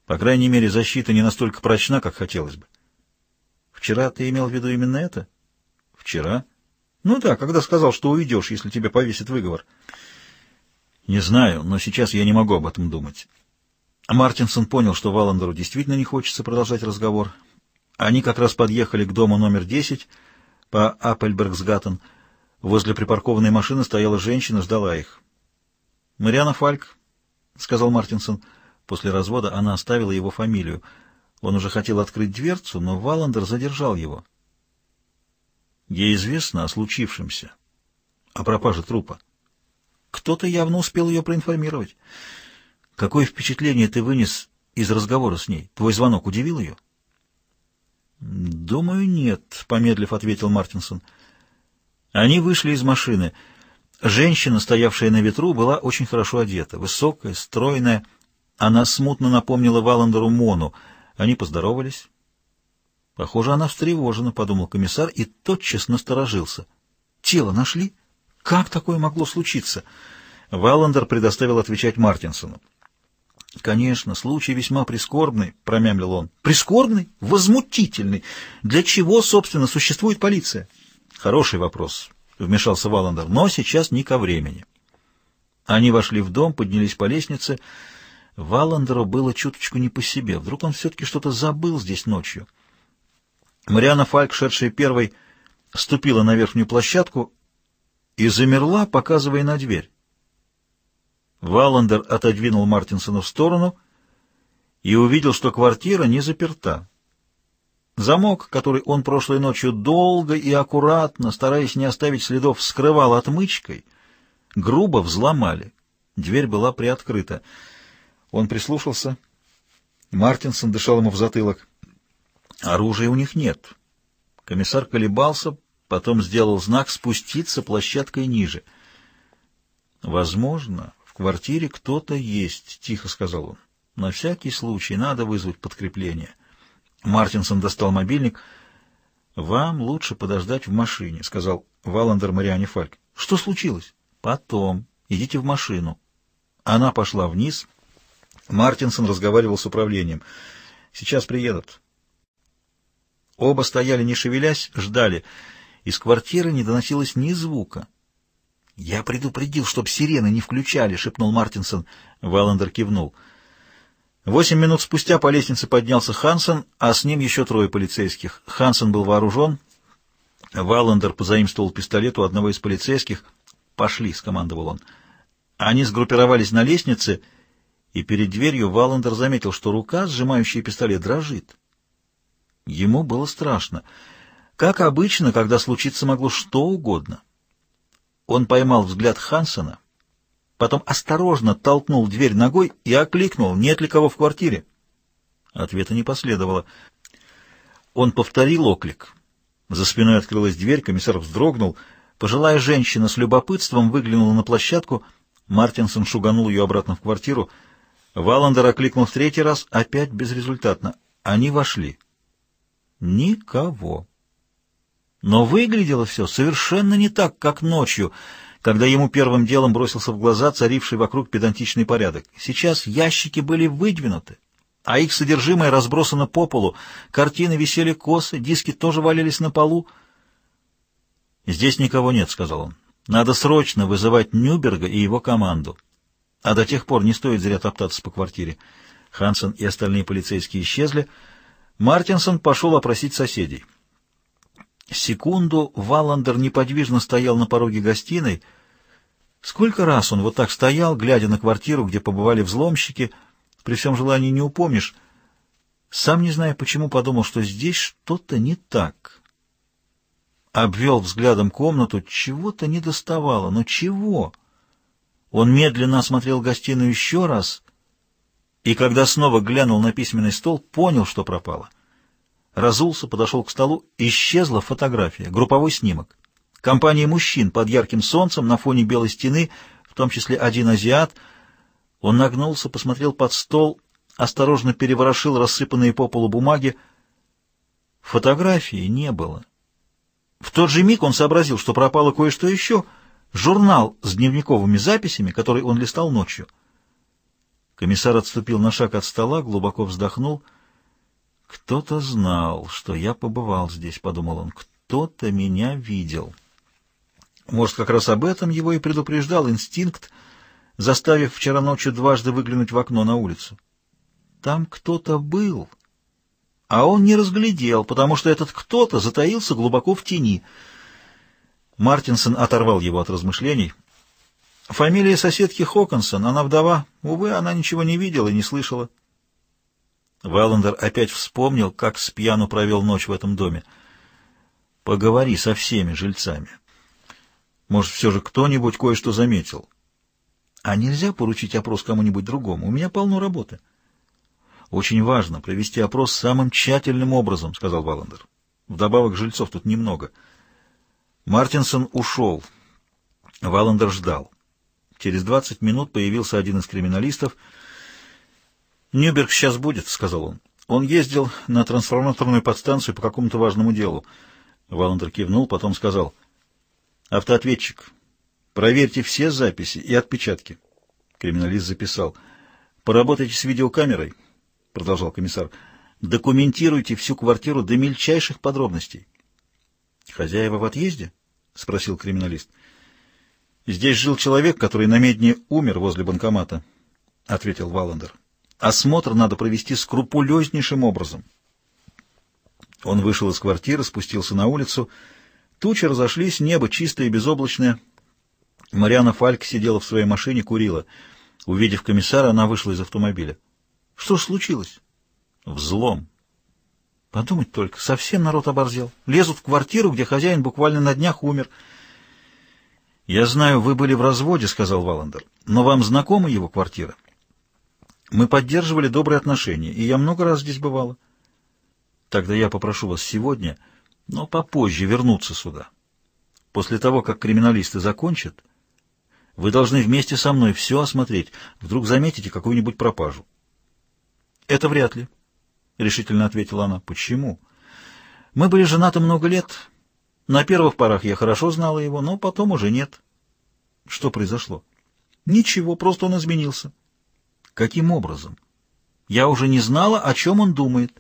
По крайней мере, защита не настолько прочна, как хотелось бы. Вчера ты имел в виду именно это? Вчера? Ну да, когда сказал, что уйдешь, если тебе повесит выговор. Не знаю, но сейчас я не могу об этом думать. Мартинсон понял, что Валандеру действительно не хочется продолжать разговор. Они как раз подъехали к дому номер десять по Аппельбергсгаттен. Возле припаркованной машины стояла женщина, ждала их. «Мариана Фальк», — сказал Мартинсон. После развода она оставила его фамилию. Он уже хотел открыть дверцу, но Валандер задержал его. Ей известно о случившемся, о пропаже трупа. Кто-то явно успел ее проинформировать. Какое впечатление ты вынес из разговора с ней? Твой звонок удивил ее? — «Думаю, нет», — помедлив ответил Мартинсон. Они вышли из машины. Женщина, стоявшая на ветру, была очень хорошо одета, высокая, стройная. Она смутно напомнила Валандеру Мону. Они поздоровались. «Похоже, она встревожена», — подумал комиссар и тотчас насторожился. «Тело нашли? Как такое могло случиться?» Валандер предоставил отвечать Мартинсону. «Конечно, случай весьма прискорбный», — промямлил он. «Прискорбный? Возмутительный! Для чего, собственно, существует полиция?» «Хороший вопрос», — вмешался Валандер, — «но сейчас не ко времени». Они вошли в дом, поднялись по лестнице. Валандеру было чуточку не по себе. Вдруг он все-таки что-то забыл здесь ночью. Мариана Фальк, шедшая первой, ступила на верхнюю площадку и замерла, показывая на дверь. Валандер отодвинул Мартинсона в сторону и увидел, что квартира не заперта. Замок, который он прошлой ночью долго и аккуратно, стараясь не оставить следов, вскрывал отмычкой, грубо взломали. Дверь была приоткрыта. Он прислушался. Мартинсон дышал ему в затылок. Оружия у них нет. Комиссар колебался, потом сделал знак спуститься площадкой ниже. Возможно, квартире кто-то есть», — тихо сказал он. «На всякий случай надо вызвать подкрепление». Мартинсон достал мобильник. «Вам лучше подождать в машине», — сказал Валандер Мариане Фальк. «Что случилось?» «Потом. Идите в машину». Она пошла вниз. Мартинсон разговаривал с управлением. «Сейчас приедут». Оба стояли, не шевелясь, ждали. Из квартиры не доносилось ни звука. «Я предупредил, чтоб сирены не включали», — шепнул Мартинсон. Валандер кивнул. Восемь минут спустя по лестнице поднялся Хансен, а с ним еще трое полицейских. Хансен был вооружен. Валандер позаимствовал пистолет у одного из полицейских. «Пошли», — скомандовал он. Они сгруппировались на лестнице, и перед дверью Валандер заметил, что рука, сжимающая пистолет, дрожит. Ему было страшно. Как обычно, когда случится могло что угодно. Он поймал взгляд Хансона, потом осторожно толкнул дверь ногой и окликнул, нет ли кого в квартире. Ответа не последовало. Он повторил оклик. За спиной открылась дверь, комиссар вздрогнул. Пожилая женщина с любопытством выглянула на площадку. Мартинсон шуганул ее обратно в квартиру. Валандер окликнул в третий раз, опять безрезультатно. Они вошли. Никого. Но выглядело все совершенно не так, как ночью, когда ему первым делом бросился в глаза царивший вокруг педантичный порядок. Сейчас ящики были выдвинуты, а их содержимое разбросано по полу, картины висели косы, диски тоже валялись на полу. «Здесь никого нет», — сказал он. «Надо срочно вызывать Нюберга и его команду. А до тех пор не стоит зря топтаться по квартире». Хансен и остальные полицейские исчезли. Мартинсон пошел опросить соседей. Секунду Валандер неподвижно стоял на пороге гостиной. Сколько раз он вот так стоял, глядя на квартиру, где побывали взломщики, при всем желании не упомнишь. Сам не зная почему, подумал, что здесь что-то не так. Обвел взглядом комнату, чего-то не доставало, но чего? Он медленно осмотрел гостиную еще раз, и когда снова глянул на письменный стол, понял, что пропало. — разулся, подошел к столу. Исчезла фотография, групповой снимок. Компания мужчин под ярким солнцем на фоне белой стены, в том числе один азиат. Он нагнулся, посмотрел под стол, осторожно переворошил рассыпанные по полу бумаги. Фотографии не было. В тот же миг он сообразил, что пропало кое-что еще — журнал с дневниковыми записями, который он листал ночью. Комиссар отступил на шаг от стола, глубоко вздохнул — «Кто-то знал, что я побывал здесь», — подумал он. «Кто-то меня видел». Может, как раз об этом его и предупреждал инстинкт, заставив вчера ночью дважды выглянуть в окно на улицу. Там кто-то был, а он не разглядел, потому что этот кто-то затаился глубоко в тени. Мартинсон оторвал его от размышлений. Фамилия соседки Хокинсон, она вдова. Увы, она ничего не видела и не слышала. Валандер опять вспомнил, как с пьяну провел ночь в этом доме. «Поговори со всеми жильцами. Может, все же кто-нибудь кое-что заметил. А нельзя поручить опрос кому-нибудь другому? У меня полно работы». «Очень важно провести опрос самым тщательным образом», — сказал Валандер. «Вдобавок жильцов тут немного». Мартинсон ушел. Валандер ждал. Через двадцать минут появился один из криминалистов — «Нюберг сейчас будет», — сказал он. «Он ездил на трансформаторную подстанцию по какому-то важному делу». Валандер кивнул, потом сказал. «Автоответчик, проверьте все записи и отпечатки». Криминалист записал. «Поработайте с видеокамерой», — продолжал комиссар. «Документируйте всю квартиру до мельчайших подробностей». «Хозяева в отъезде?» — спросил криминалист. «Здесь жил человек, который намедни умер возле банкомата», — ответил Валандер. Осмотр надо провести скрупулезнейшим образом. Он вышел из квартиры, спустился на улицу. Тучи разошлись, небо чистое и безоблачное. Мариана Фальк сидела в своей машине, курила. Увидев комиссара, она вышла из автомобиля. Что случилось? Взлом. Подумать только, совсем народ оборзел. Лезут в квартиру, где хозяин буквально на днях умер. «Я знаю, вы были в разводе», — сказал Валандер, — «но вам знакома его квартира?» Мы поддерживали добрые отношения, и я много раз здесь бывала. Тогда я попрошу вас сегодня, но попозже вернуться сюда. После того, как криминалисты закончат, вы должны вместе со мной все осмотреть. Вдруг заметите какую-нибудь пропажу. — Это вряд ли, — решительно ответила она. — Почему? — Мы были женаты много лет. На первых порах я хорошо знала его, но потом уже нет. — Что произошло? — Ничего, просто он изменился. — Каким образом? Я уже не знала, о чем он думает.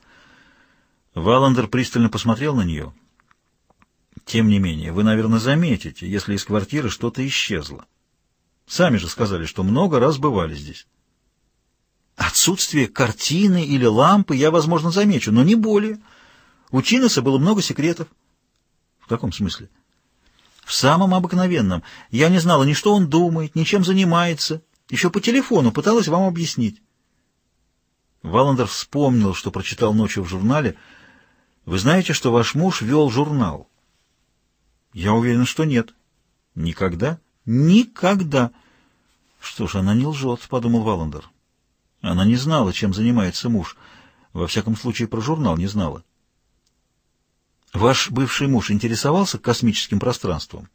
Валандер пристально посмотрел на нее. Тем не менее, вы, наверное, заметите, если из квартиры что-то исчезло. Сами же сказали, что много раз бывали здесь. Отсутствие картины или лампы я, возможно, замечу, но не более. У Чинеса было много секретов. В каком смысле? В самом обыкновенном. Я не знала ни что он думает, ни чем занимается, еще по телефону пыталась вам объяснить. Валандер вспомнил, что прочитал ночью в журнале. Вы знаете, что ваш муж вел журнал? Я уверен, что нет. Никогда? Никогда. Что ж, она не лжет, подумал Валандер. Она не знала, чем занимается муж. Во всяком случае, про журнал не знала. Ваш бывший муж интересовался космическим пространством?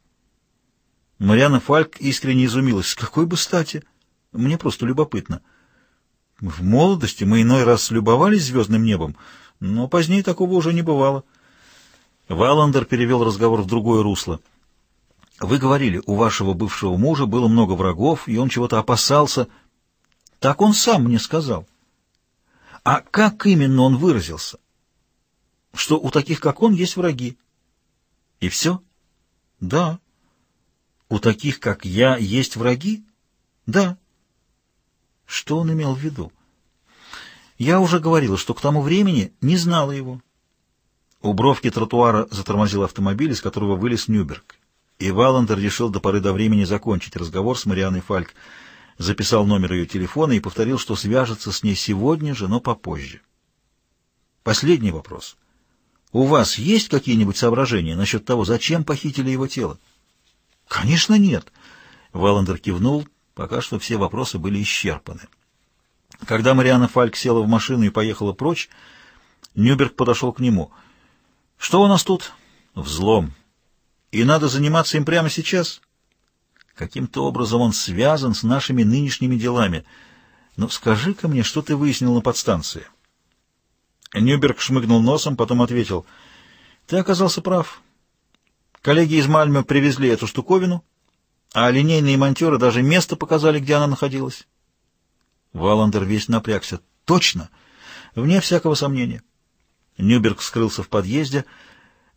Мариана Фальк искренне изумилась. С какой бы стати? Мне просто любопытно. В молодости мы иной раз любовались звездным небом, но позднее такого уже не бывало. Валандер перевел разговор в другое русло. «Вы говорили, у вашего бывшего мужа было много врагов, и он чего-то опасался. Так он сам мне сказал. А как именно он выразился? Что у таких, как он, есть враги. И все? Да. У таких, как я, есть враги? Да. Что он имел в виду? Я уже говорила, что к тому времени не знала его. У бровки тротуара затормозил автомобиль, из которого вылез Нюберг. И Валандер решил до поры до времени закончить разговор с Марианой Фальк. Записал номер ее телефона и повторил, что свяжется с ней сегодня же, но попозже. Последний вопрос. У вас есть какие-нибудь соображения насчет того, зачем похитили его тело? Конечно, нет. Валандер кивнул, Пока что все вопросы были исчерпаны. Когда Мариана Фальк села в машину и поехала прочь, Нюберг подошел к нему. «Что у нас тут?» «Взлом. И надо заниматься им прямо сейчас?» «Каким-то образом он связан с нашими нынешними делами. Но «Ну, скажи-ка мне, что ты выяснил на подстанции?» Нюберг шмыгнул носом, потом ответил. «Ты оказался прав. Коллеги из Мальме привезли эту штуковину» а линейные монтеры даже место показали, где она находилась. Валандер весь напрягся. Точно! Вне всякого сомнения. Нюберг скрылся в подъезде.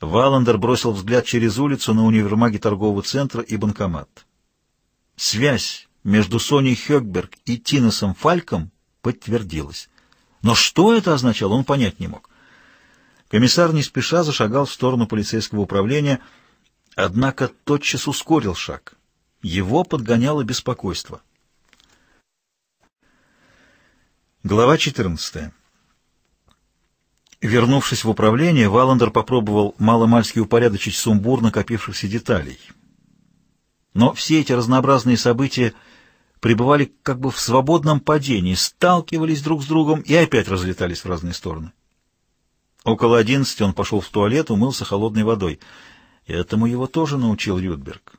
Валандер бросил взгляд через улицу на универмаги торгового центра и банкомат. Связь между Соней Хёкберг и Тиносом Фальком подтвердилась. Но что это означало, он понять не мог. Комиссар не спеша зашагал в сторону полицейского управления, однако тотчас ускорил шаг. Его подгоняло беспокойство. Глава 14. Вернувшись в управление, Валандер попробовал маломальски упорядочить сумбур накопившихся деталей. Но все эти разнообразные события пребывали как бы в свободном падении, сталкивались друг с другом и опять разлетались в разные стороны. Около одиннадцати он пошел в туалет, умылся холодной водой. Этому его тоже научил Рюдберг.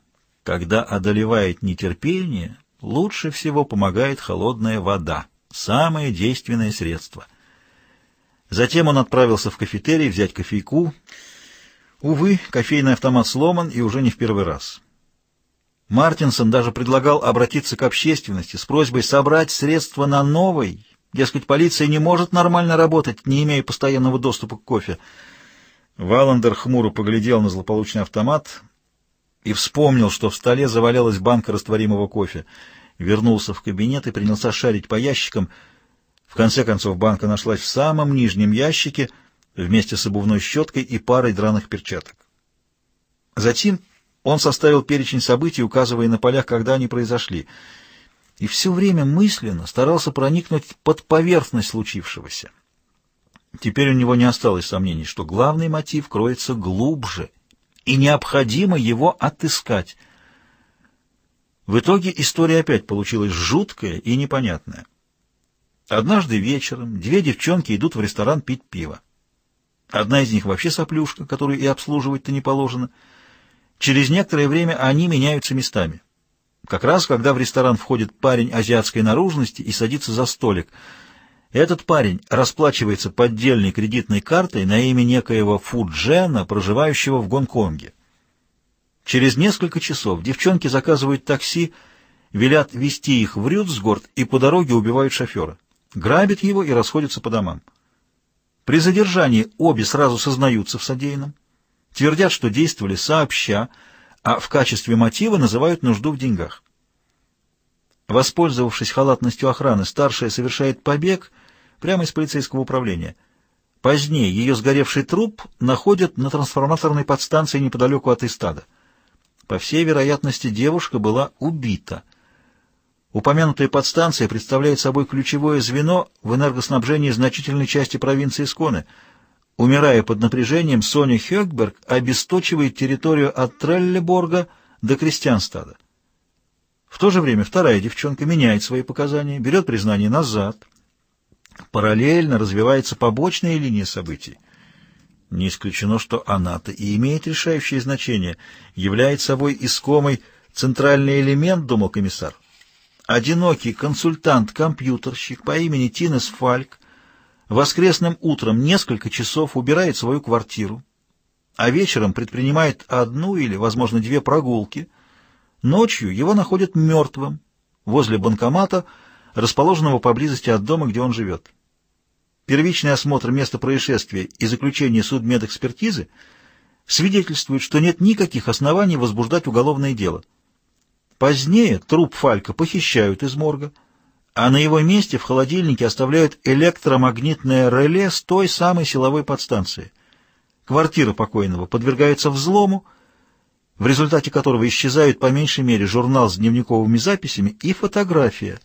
Когда одолевает нетерпение, лучше всего помогает холодная вода, самое действенное средство. Затем он отправился в кафетерий взять кофейку. Увы, кофейный автомат сломан и уже не в первый раз. Мартинсон даже предлагал обратиться к общественности с просьбой собрать средства на новый. Дескать, полиция не может нормально работать, не имея постоянного доступа к кофе. Валандер хмуро поглядел на злополучный автомат, и вспомнил, что в столе завалялась банка растворимого кофе. Вернулся в кабинет и принялся шарить по ящикам. В конце концов банка нашлась в самом нижнем ящике вместе с обувной щеткой и парой драных перчаток. Затем он составил перечень событий, указывая на полях, когда они произошли, и все время мысленно старался проникнуть под поверхность случившегося. Теперь у него не осталось сомнений, что главный мотив кроется глубже и необходимо его отыскать. В итоге история опять получилась жуткая и непонятная. Однажды вечером две девчонки идут в ресторан пить пиво. Одна из них вообще соплюшка, которую и обслуживать-то не положено. Через некоторое время они меняются местами. Как раз, когда в ресторан входит парень азиатской наружности и садится за столик — этот парень расплачивается поддельной кредитной картой на имя некоего Фуджена, проживающего в Гонконге. Через несколько часов девчонки заказывают такси, велят вести их в Рюдсгорд и по дороге убивают шофера. Грабят его и расходятся по домам. При задержании обе сразу сознаются в содеянном, твердят, что действовали сообща, а в качестве мотива называют нужду в деньгах. Воспользовавшись халатностью охраны, старшая совершает побег прямо из полицейского управления. Позднее ее сгоревший труп находят на трансформаторной подстанции неподалеку от Эстада. По всей вероятности, девушка была убита. Упомянутая подстанция представляет собой ключевое звено в энергоснабжении значительной части провинции Сконы. Умирая под напряжением, Соня Хёкберг обесточивает территорию от Треллеборга до Крестьянстада. В то же время вторая девчонка меняет свои показания, берет признание назад. Параллельно развивается побочная линия событий. Не исключено, что она-то и имеет решающее значение, является собой искомый центральный элемент, думал комиссар. Одинокий консультант-компьютерщик по имени Тинес Фальк воскресным утром несколько часов убирает свою квартиру, а вечером предпринимает одну или, возможно, две прогулки – Ночью его находят мертвым возле банкомата, расположенного поблизости от дома, где он живет. Первичный осмотр места происшествия и заключение судмедэкспертизы свидетельствуют, что нет никаких оснований возбуждать уголовное дело. Позднее труп Фалька похищают из морга, а на его месте в холодильнике оставляют электромагнитное реле с той самой силовой подстанции. Квартира покойного подвергается взлому, в результате которого исчезают по меньшей мере журнал с дневниковыми записями и фотография.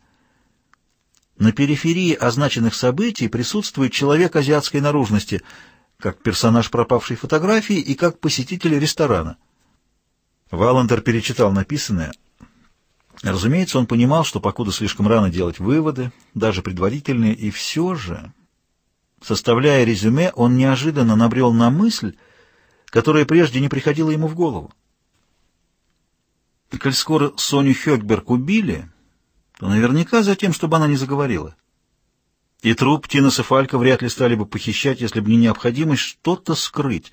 На периферии означенных событий присутствует человек азиатской наружности, как персонаж пропавшей фотографии и как посетитель ресторана. Валандер перечитал написанное. Разумеется, он понимал, что покуда слишком рано делать выводы, даже предварительные, и все же... Составляя резюме, он неожиданно набрел на мысль, которая прежде не приходила ему в голову. Коль скоро Соню Хёкберг убили, то наверняка за тем, чтобы она не заговорила. И труп Тинаса Фалька вряд ли стали бы похищать, если бы не необходимость что-то скрыть.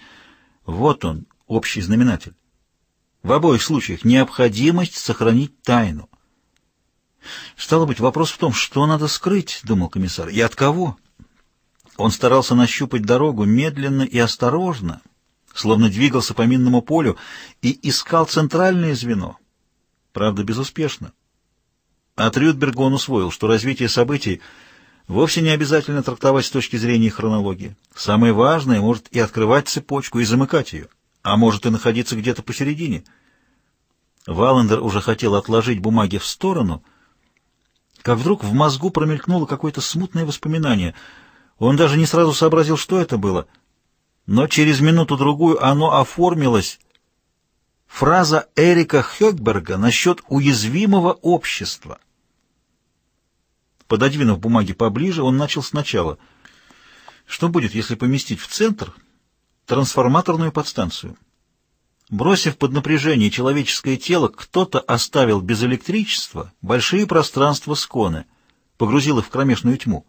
Вот он, общий знаменатель. В обоих случаях необходимость сохранить тайну. Стало быть, вопрос в том, что надо скрыть, думал комиссар, и от кого? Он старался нащупать дорогу медленно и осторожно, словно двигался по минному полю, и искал центральное звено — правда, безуспешно. От а Рютберга он усвоил, что развитие событий вовсе не обязательно трактовать с точки зрения хронологии. Самое важное может и открывать цепочку, и замыкать ее, а может и находиться где-то посередине. Валендер уже хотел отложить бумаги в сторону, как вдруг в мозгу промелькнуло какое-то смутное воспоминание. Он даже не сразу сообразил, что это было, но через минуту-другую оно оформилось фраза Эрика Хёкберга насчет уязвимого общества. Пододвинув бумаги поближе, он начал сначала. Что будет, если поместить в центр трансформаторную подстанцию? Бросив под напряжение человеческое тело, кто-то оставил без электричества большие пространства сконы, погрузил их в кромешную тьму.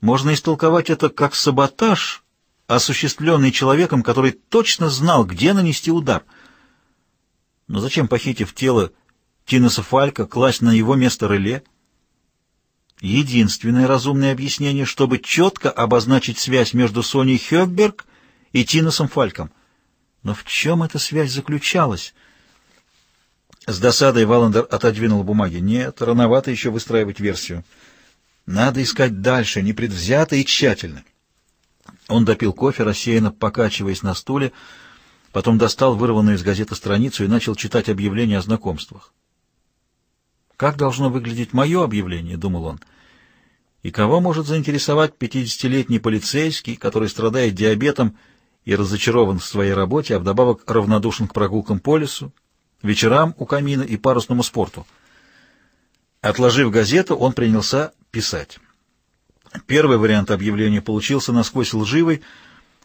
Можно истолковать это как саботаж осуществленный человеком, который точно знал, где нанести удар. Но зачем, похитив тело Тинеса Фалька, класть на его место реле? Единственное разумное объяснение, чтобы четко обозначить связь между Соней Хёкберг и Тинесом Фальком. Но в чем эта связь заключалась? С досадой Валандер отодвинул бумаги. Нет, рановато еще выстраивать версию. Надо искать дальше, непредвзято и тщательно. Он допил кофе, рассеянно покачиваясь на стуле, потом достал вырванную из газеты страницу и начал читать объявление о знакомствах. «Как должно выглядеть мое объявление?» — думал он. «И кого может заинтересовать пятидесятилетний полицейский, который страдает диабетом и разочарован в своей работе, а вдобавок равнодушен к прогулкам по лесу, вечерам у камина и парусному спорту?» Отложив газету, он принялся писать. Первый вариант объявления получился насквозь лживый.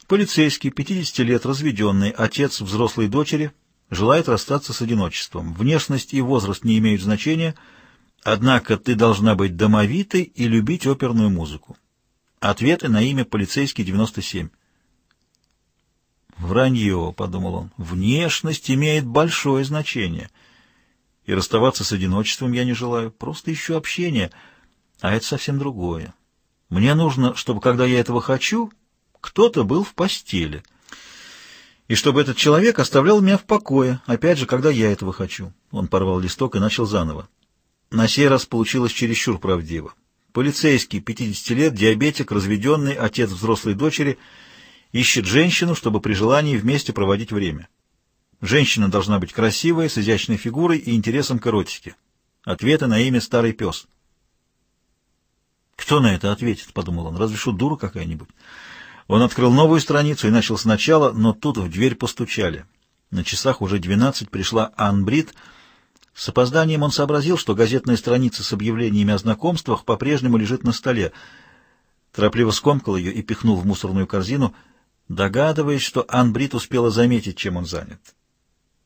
Полицейский, 50 лет, разведенный, отец взрослой дочери, желает расстаться с одиночеством. Внешность и возраст не имеют значения, однако ты должна быть домовитой и любить оперную музыку. Ответы на имя полицейский 97. «Вранье», — подумал он, — «внешность имеет большое значение. И расставаться с одиночеством я не желаю, просто ищу общение, а это совсем другое». Мне нужно, чтобы, когда я этого хочу, кто-то был в постели. И чтобы этот человек оставлял меня в покое, опять же, когда я этого хочу. Он порвал листок и начал заново. На сей раз получилось чересчур правдиво. Полицейский, 50 лет, диабетик, разведенный, отец взрослой дочери, ищет женщину, чтобы при желании вместе проводить время. Женщина должна быть красивой, с изящной фигурой и интересом к эротике. Ответы на имя «Старый пес». «Кто на это ответит?» — подумал он. «Разве что дура какая-нибудь». Он открыл новую страницу и начал сначала, но тут в дверь постучали. На часах уже двенадцать пришла Ан Брит. С опозданием он сообразил, что газетная страница с объявлениями о знакомствах по-прежнему лежит на столе. Торопливо скомкал ее и пихнул в мусорную корзину, догадываясь, что Ан Брит успела заметить, чем он занят.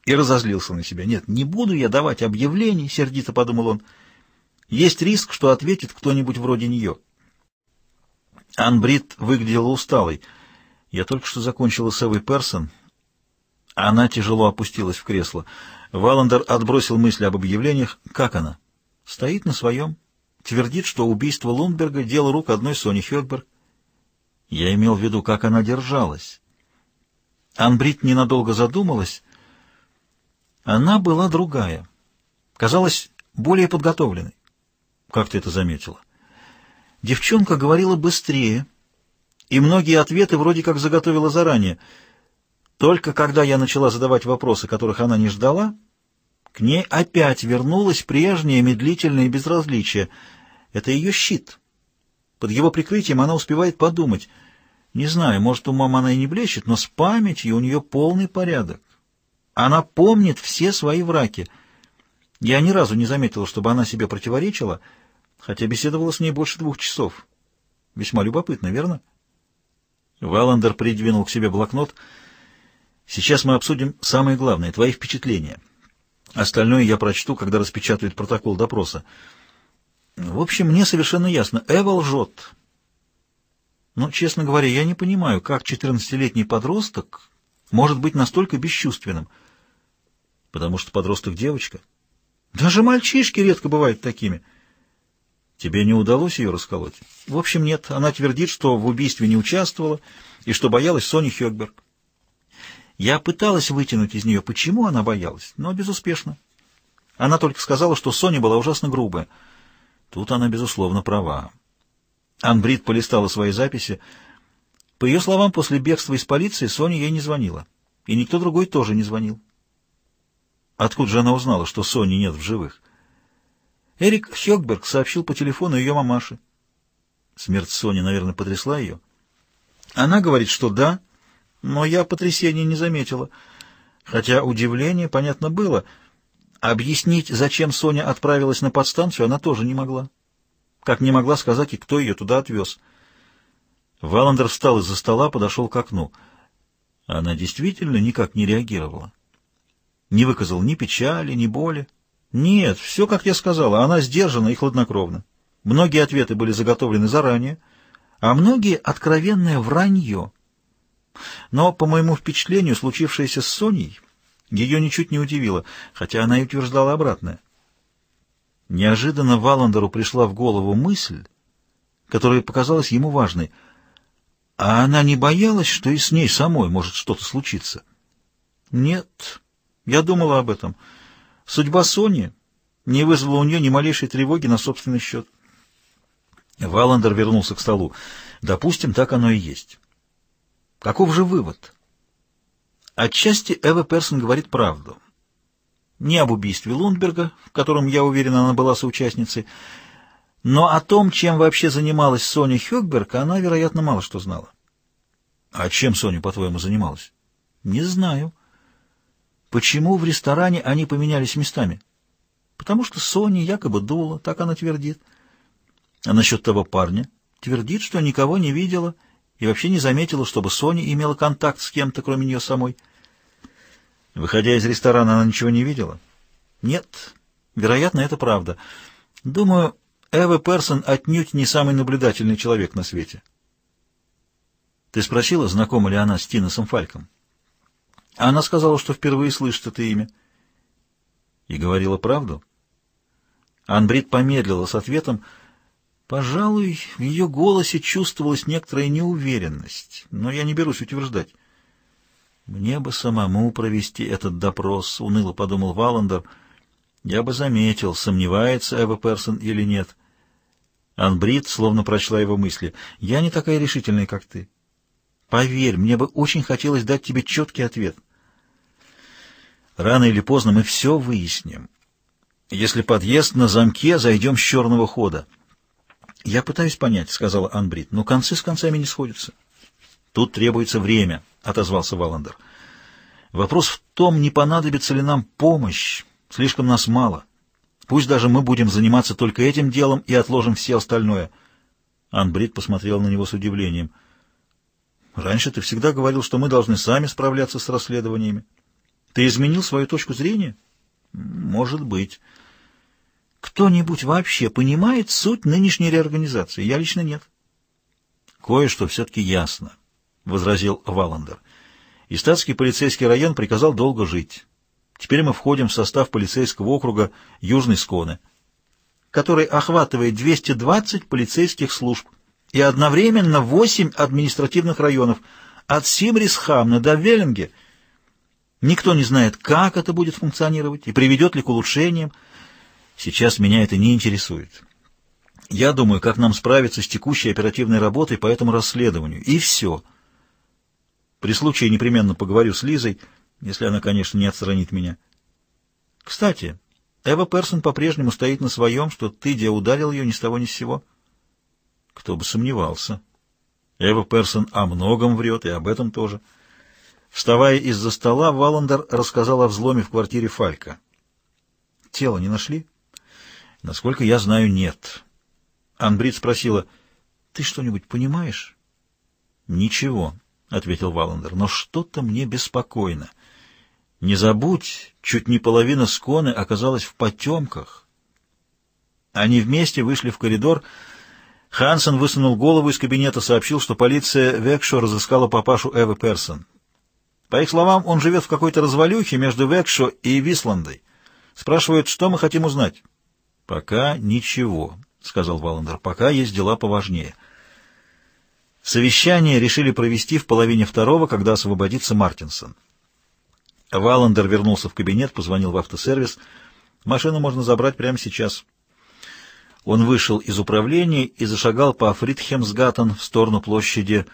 И разозлился на себя. «Нет, не буду я давать объявлений», — сердито подумал он. Есть риск, что ответит кто-нибудь вроде нее. Анбрид выглядела усталой. Я только что закончила с Эвой Персон. Она тяжело опустилась в кресло. Валандер отбросил мысли об объявлениях. Как она? Стоит на своем. Твердит, что убийство Лундберга — дело рук одной Сони Хёкберг. Я имел в виду, как она держалась. Анбрид ненадолго задумалась. Она была другая. Казалось, более подготовленной. Как ты это заметила? Девчонка говорила быстрее, и многие ответы вроде как заготовила заранее. Только когда я начала задавать вопросы, которых она не ждала, к ней опять вернулось прежнее медлительное безразличие. Это ее щит. Под его прикрытием она успевает подумать. Не знаю, может, у мамы она и не блещет, но с памятью у нее полный порядок. Она помнит все свои враки. Я ни разу не заметил, чтобы она себе противоречила — хотя беседовала с ней больше двух часов. Весьма любопытно, верно? Валандер придвинул к себе блокнот. «Сейчас мы обсудим самое главное — твои впечатления. Остальное я прочту, когда распечатают протокол допроса. В общем, мне совершенно ясно. Эва лжет. Но, честно говоря, я не понимаю, как 14-летний подросток может быть настолько бесчувственным. Потому что подросток — девочка. Даже мальчишки редко бывают такими». Тебе не удалось ее расколоть? В общем, нет. Она твердит, что в убийстве не участвовала и что боялась Сони Хёкберг. Я пыталась вытянуть из нее, почему она боялась, но безуспешно. Она только сказала, что Соня была ужасно грубая. Тут она, безусловно, права. Анбрид полистала свои записи. По ее словам, после бегства из полиции Соня ей не звонила. И никто другой тоже не звонил. Откуда же она узнала, что Сони нет в живых? — Эрик Хёкберг сообщил по телефону ее мамаше. Смерть Сони, наверное, потрясла ее. Она говорит, что да, но я потрясения не заметила. Хотя удивление, понятно, было. Объяснить, зачем Соня отправилась на подстанцию, она тоже не могла. Как не могла сказать и кто ее туда отвез. Валандер встал из-за стола, подошел к окну. Она действительно никак не реагировала. Не выказал ни печали, ни боли. Нет, все, как я сказала, она сдержана и хладнокровна. Многие ответы были заготовлены заранее, а многие — откровенное вранье. Но, по моему впечатлению, случившееся с Соней ее ничуть не удивило, хотя она и утверждала обратное. Неожиданно Валандеру пришла в голову мысль, которая показалась ему важной. А она не боялась, что и с ней самой может что-то случиться? Нет, я думала об этом. Судьба Сони не вызвала у нее ни малейшей тревоги на собственный счет. Валандер вернулся к столу. Допустим, так оно и есть. Каков же вывод? Отчасти Эва Персон говорит правду. Не об убийстве Лундберга, в котором, я уверен, она была соучастницей, но о том, чем вообще занималась Соня Хюкберг, она, вероятно, мало что знала. — А чем Соня, по-твоему, занималась? — Не знаю. — Почему в ресторане они поменялись местами? Потому что Соня якобы дула, так она твердит. А насчет того парня? Твердит, что никого не видела и вообще не заметила, чтобы Соня имела контакт с кем-то, кроме нее самой. Выходя из ресторана, она ничего не видела? Нет. Вероятно, это правда. Думаю, Эва Персон отнюдь не самый наблюдательный человек на свете. Ты спросила, знакома ли она с Тиносом Фальком? А она сказала, что впервые слышит это имя. И говорила правду. Анбрид помедлила с ответом. Пожалуй, в ее голосе чувствовалась некоторая неуверенность, но я не берусь утверждать. «Мне бы самому провести этот допрос», — уныло подумал Валандер. «Я бы заметил, сомневается Эва Персон или нет». Анбрид словно прочла его мысли. «Я не такая решительная, как ты. Поверь, мне бы очень хотелось дать тебе четкий ответ. Рано или поздно мы все выясним. Если подъезд на замке, зайдем с черного хода. Я пытаюсь понять, — сказала Анбрид, — но концы с концами не сходятся. Тут требуется время, — отозвался Валандер. Вопрос в том, не понадобится ли нам помощь. Слишком нас мало. Пусть даже мы будем заниматься только этим делом и отложим все остальное. Анбрид посмотрел на него с удивлением — Раньше ты всегда говорил, что мы должны сами справляться с расследованиями. Ты изменил свою точку зрения? Может быть. Кто-нибудь вообще понимает суть нынешней реорганизации? Я лично нет. Кое-что все-таки ясно, — возразил Валандер. И полицейский район приказал долго жить. Теперь мы входим в состав полицейского округа Южной Сконы, который охватывает 220 полицейских служб, и одновременно восемь административных районов от Симрисхамна до Веллинге. Никто не знает, как это будет функционировать и приведет ли к улучшениям. Сейчас меня это не интересует. Я думаю, как нам справиться с текущей оперативной работой по этому расследованию. И все. При случае непременно поговорю с Лизой, если она, конечно, не отстранит меня. Кстати, Эва Персон по-прежнему стоит на своем, что ты, где ударил ее ни с того ни с сего. Кто бы сомневался. Эва Персон о многом врет, и об этом тоже. Вставая из-за стола, Валандер рассказал о взломе в квартире Фалька. «Тело не нашли?» «Насколько я знаю, нет». Анбрид спросила, «Ты что-нибудь понимаешь?» «Ничего», — ответил Валандер, — «но что-то мне беспокойно. Не забудь, чуть не половина сконы оказалась в потемках». Они вместе вышли в коридор, — Хансен высунул голову из кабинета, сообщил, что полиция Векшо разыскала папашу Эвы Персон. По их словам, он живет в какой-то развалюхе между Векшо и Висландой. Спрашивают, что мы хотим узнать. «Пока ничего», — сказал Валандер, — «пока есть дела поважнее». Совещание решили провести в половине второго, когда освободится Мартинсон. Валандер вернулся в кабинет, позвонил в автосервис. «Машину можно забрать прямо сейчас» он вышел из управления и зашагал по Фридхемсгаттен в сторону площади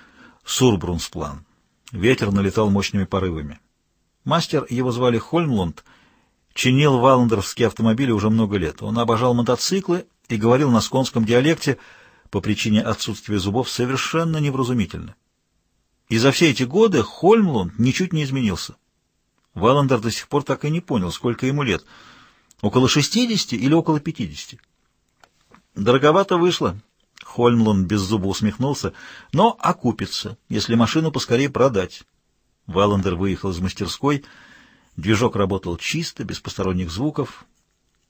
Сурбрунсплан. Ветер налетал мощными порывами. Мастер, его звали Хольмлунд, чинил валандерские автомобили уже много лет. Он обожал мотоциклы и говорил на сконском диалекте по причине отсутствия зубов совершенно невразумительно. И за все эти годы Хольмлунд ничуть не изменился. Валандер до сих пор так и не понял, сколько ему лет — около 60 или около 50. Дороговато вышло. Хольмлун без зуба усмехнулся. Но окупится, если машину поскорее продать. Валандер выехал из мастерской. Движок работал чисто, без посторонних звуков.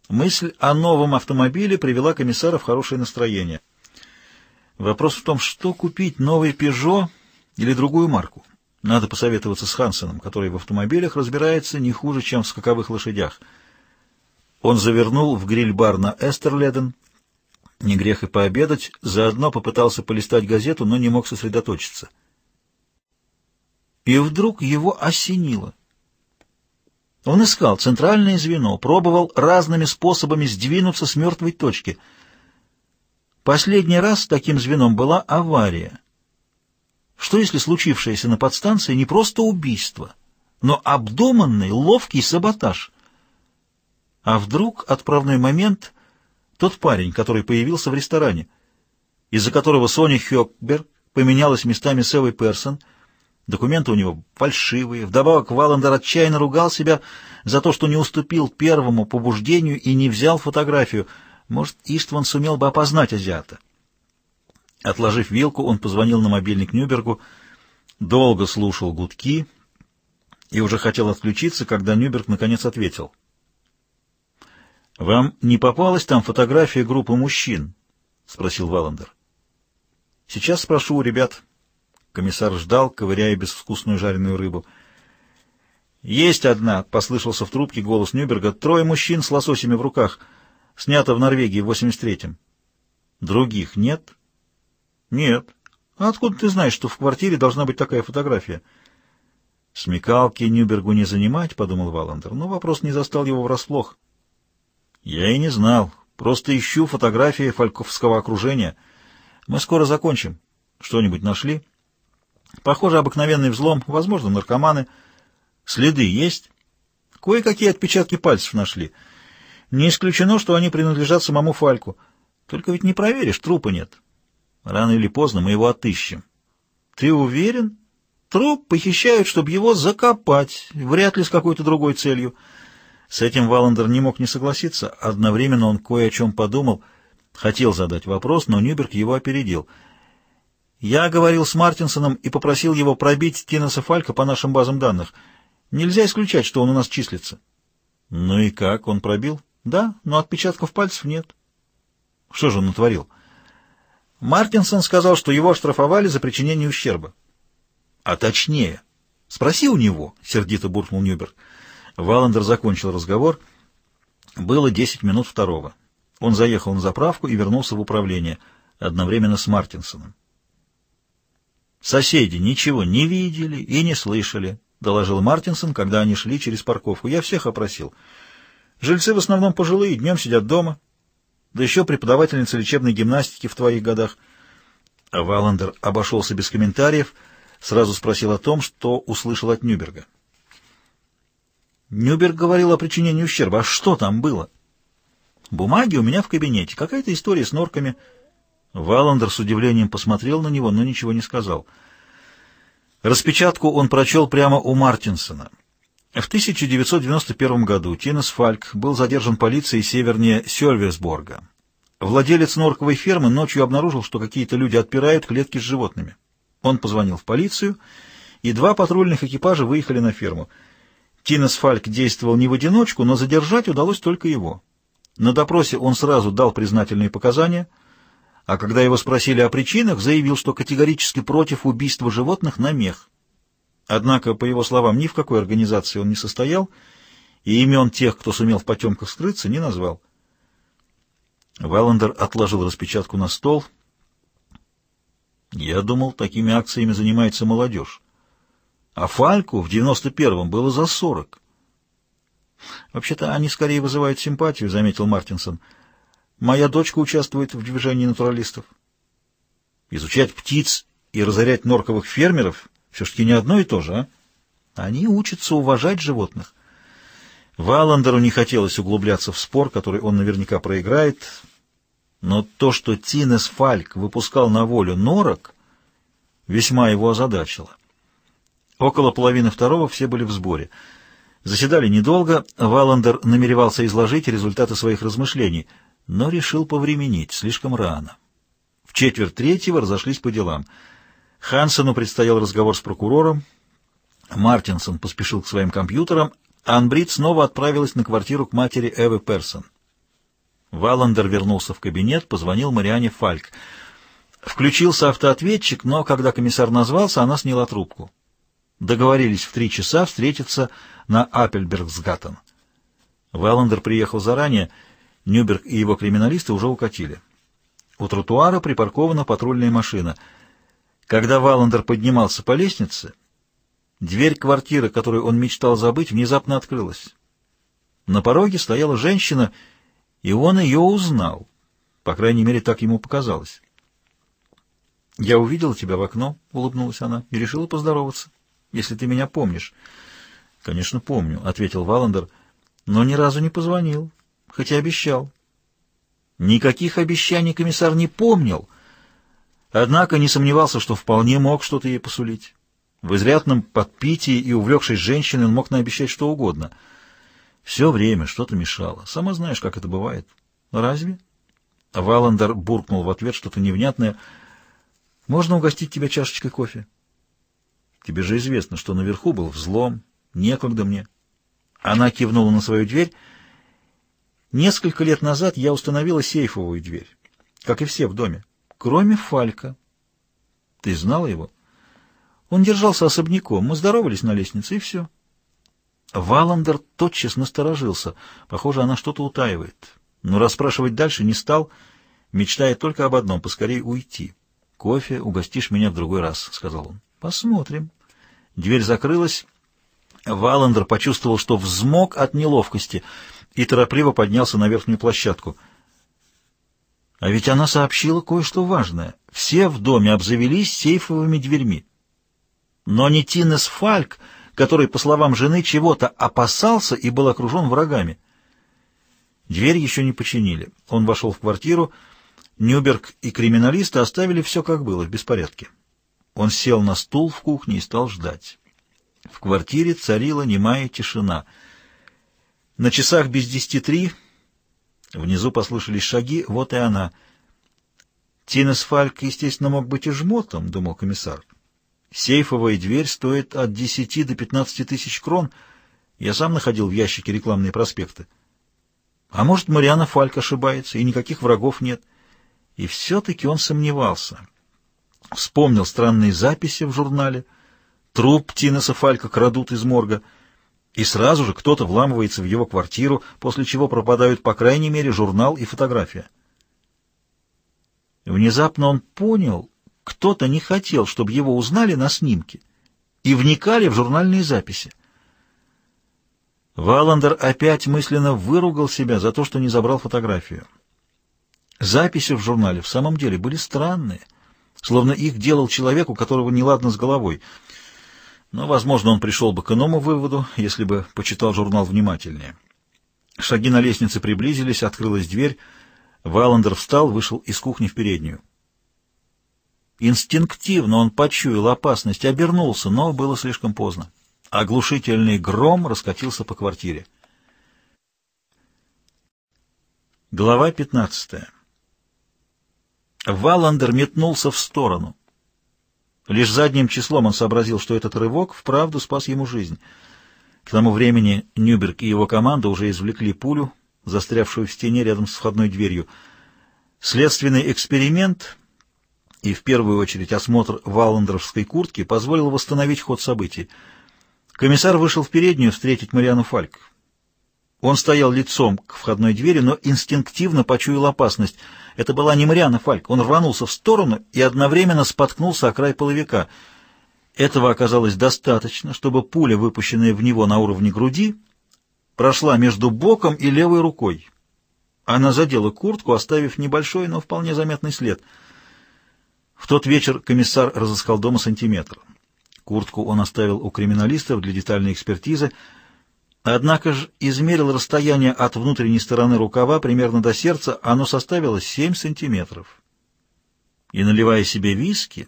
Мысль о новом автомобиле привела комиссара в хорошее настроение. Вопрос в том, что купить, новый «Пежо» или другую марку. Надо посоветоваться с Хансеном, который в автомобилях разбирается не хуже, чем в скаковых лошадях. Он завернул в гриль-бар на Эстерледен, не грех и пообедать, заодно попытался полистать газету, но не мог сосредоточиться. И вдруг его осенило. Он искал центральное звено, пробовал разными способами сдвинуться с мертвой точки. Последний раз таким звеном была авария. Что если случившееся на подстанции не просто убийство, но обдуманный, ловкий саботаж? А вдруг отправной момент — тот парень, который появился в ресторане, из-за которого Соня Хёкберг поменялась местами с Эвой Персон. Документы у него фальшивые. Вдобавок Валандер отчаянно ругал себя за то, что не уступил первому побуждению и не взял фотографию. Может, Иштван сумел бы опознать азиата. Отложив вилку, он позвонил на мобильник Нюбергу, долго слушал гудки и уже хотел отключиться, когда Нюберг наконец ответил — «Вам не попалась там фотография группы мужчин?» — спросил Валандер. «Сейчас спрошу у ребят». Комиссар ждал, ковыряя безвкусную жареную рыбу. «Есть одна», — послышался в трубке голос Нюберга. «Трое мужчин с лососями в руках. Снято в Норвегии в 83-м». «Других нет?» «Нет». «А откуда ты знаешь, что в квартире должна быть такая фотография?» «Смекалки Нюбергу не занимать», — подумал Валандер, но вопрос не застал его врасплох. Я и не знал. Просто ищу фотографии фальковского окружения. Мы скоро закончим. Что-нибудь нашли? Похоже, обыкновенный взлом. Возможно, наркоманы. Следы есть? Кое-какие отпечатки пальцев нашли. Не исключено, что они принадлежат самому Фальку. Только ведь не проверишь, трупа нет. Рано или поздно мы его отыщем. Ты уверен? Труп похищают, чтобы его закопать, вряд ли с какой-то другой целью. С этим Валандер не мог не согласиться. Одновременно он кое о чем подумал. Хотел задать вопрос, но Нюберг его опередил. «Я говорил с Мартинсоном и попросил его пробить Тинеса Фалька по нашим базам данных. Нельзя исключать, что он у нас числится». «Ну и как? Он пробил?» «Да, но отпечатков пальцев нет». «Что же он натворил?» Мартинсон сказал, что его оштрафовали за причинение ущерба. «А точнее, спроси у него», — сердито буркнул Нюберг. Валандер закончил разговор. Было десять минут второго. Он заехал на заправку и вернулся в управление, одновременно с Мартинсоном. «Соседи ничего не видели и не слышали», — доложил Мартинсон, когда они шли через парковку. «Я всех опросил. Жильцы в основном пожилые, днем сидят дома. Да еще преподавательница лечебной гимнастики в твоих годах». Валандер обошелся без комментариев, сразу спросил о том, что услышал от Нюберга. Нюберг говорил о причинении ущерба. А что там было? Бумаги у меня в кабинете. Какая-то история с норками. Валандер с удивлением посмотрел на него, но ничего не сказал. Распечатку он прочел прямо у Мартинсона. В 1991 году Тинес Фальк был задержан полицией севернее Сёльверсборга. Владелец норковой фермы ночью обнаружил, что какие-то люди отпирают клетки с животными. Он позвонил в полицию, и два патрульных экипажа выехали на ферму — Тинес Фальк действовал не в одиночку, но задержать удалось только его. На допросе он сразу дал признательные показания, а когда его спросили о причинах, заявил, что категорически против убийства животных на мех. Однако, по его словам, ни в какой организации он не состоял, и имен тех, кто сумел в потемках скрыться, не назвал. Веллендер отложил распечатку на стол. «Я думал, такими акциями занимается молодежь а Фальку в 91-м было за 40. «Вообще-то они скорее вызывают симпатию», — заметил Мартинсон. «Моя дочка участвует в движении натуралистов». «Изучать птиц и разорять норковых фермеров все-таки не одно и то же, а? Они учатся уважать животных». Валандеру не хотелось углубляться в спор, который он наверняка проиграет, но то, что Тинес Фальк выпускал на волю норок, весьма его озадачило. Около половины второго все были в сборе. Заседали недолго, Валандер намеревался изложить результаты своих размышлений, но решил повременить, слишком рано. В четверть третьего разошлись по делам. Хансену предстоял разговор с прокурором, Мартинсон поспешил к своим компьютерам, а Анбрид снова отправилась на квартиру к матери Эвы Персон. Валандер вернулся в кабинет, позвонил Мариане Фальк. Включился автоответчик, но когда комиссар назвался, она сняла трубку. Договорились в три часа встретиться на Апельбергсгаттен. Валандер приехал заранее, Нюберг и его криминалисты уже укатили. У тротуара припаркована патрульная машина. Когда Валандер поднимался по лестнице, дверь квартиры, которую он мечтал забыть, внезапно открылась. На пороге стояла женщина, и он ее узнал. По крайней мере, так ему показалось. «Я увидела тебя в окно», — улыбнулась она, — «и решила поздороваться» если ты меня помнишь. — Конечно, помню, — ответил Валандер, — но ни разу не позвонил, хотя обещал. Никаких обещаний комиссар не помнил, однако не сомневался, что вполне мог что-то ей посулить. В изрядном подпитии и увлекшись женщиной он мог наобещать что угодно. Все время что-то мешало. Сама знаешь, как это бывает. Разве? Валандер буркнул в ответ что-то невнятное. «Можно угостить тебя чашечкой кофе?» Тебе же известно, что наверху был взлом. Некогда мне. Она кивнула на свою дверь. Несколько лет назад я установила сейфовую дверь, как и все в доме, кроме Фалька. Ты знала его? Он держался особняком. Мы здоровались на лестнице, и все. Валандер тотчас насторожился. Похоже, она что-то утаивает. Но расспрашивать дальше не стал, мечтая только об одном — поскорее уйти. «Кофе угостишь меня в другой раз», — сказал он. «Посмотрим». Дверь закрылась. Валандер почувствовал, что взмок от неловкости и торопливо поднялся на верхнюю площадку. А ведь она сообщила кое-что важное. Все в доме обзавелись сейфовыми дверьми. Но не Тинес Фальк, который, по словам жены, чего-то опасался и был окружен врагами. Дверь еще не починили. Он вошел в квартиру. Нюберг и криминалисты оставили все как было, в беспорядке. Он сел на стул в кухне и стал ждать. В квартире царила немая тишина. На часах без десяти три внизу послышались шаги, вот и она. Тинес Фальк, естественно, мог быть и жмотом, думал комиссар. Сейфовая дверь стоит от десяти до пятнадцати тысяч крон. Я сам находил в ящике рекламные проспекты. А может, Мариана Фальк ошибается, и никаких врагов нет. И все-таки он сомневался. Вспомнил странные записи в журнале. Труп Тинеса Фалька крадут из морга. И сразу же кто-то вламывается в его квартиру, после чего пропадают, по крайней мере, журнал и фотография. Внезапно он понял, кто-то не хотел, чтобы его узнали на снимке и вникали в журнальные записи. Валандер опять мысленно выругал себя за то, что не забрал фотографию. Записи в журнале в самом деле были странные — словно их делал человек, у которого неладно с головой. Но, возможно, он пришел бы к иному выводу, если бы почитал журнал внимательнее. Шаги на лестнице приблизились, открылась дверь. Валандер встал, вышел из кухни в переднюю. Инстинктивно он почуял опасность, обернулся, но было слишком поздно. Оглушительный гром раскатился по квартире. Глава пятнадцатая Валандер метнулся в сторону. Лишь задним числом он сообразил, что этот рывок вправду спас ему жизнь. К тому времени Нюберг и его команда уже извлекли пулю, застрявшую в стене рядом с входной дверью. Следственный эксперимент и, в первую очередь, осмотр валандровской куртки позволил восстановить ход событий. Комиссар вышел в переднюю встретить Мариану Фальк. Он стоял лицом к входной двери, но инстинктивно почуял опасность. Это была не Мариана Фальк. Он рванулся в сторону и одновременно споткнулся о край половика. Этого оказалось достаточно, чтобы пуля, выпущенная в него на уровне груди, прошла между боком и левой рукой. Она задела куртку, оставив небольшой, но вполне заметный след. В тот вечер комиссар разыскал дома сантиметр. Куртку он оставил у криминалистов для детальной экспертизы — Однако же измерил расстояние от внутренней стороны рукава примерно до сердца, оно составило 7 сантиметров. И, наливая себе виски,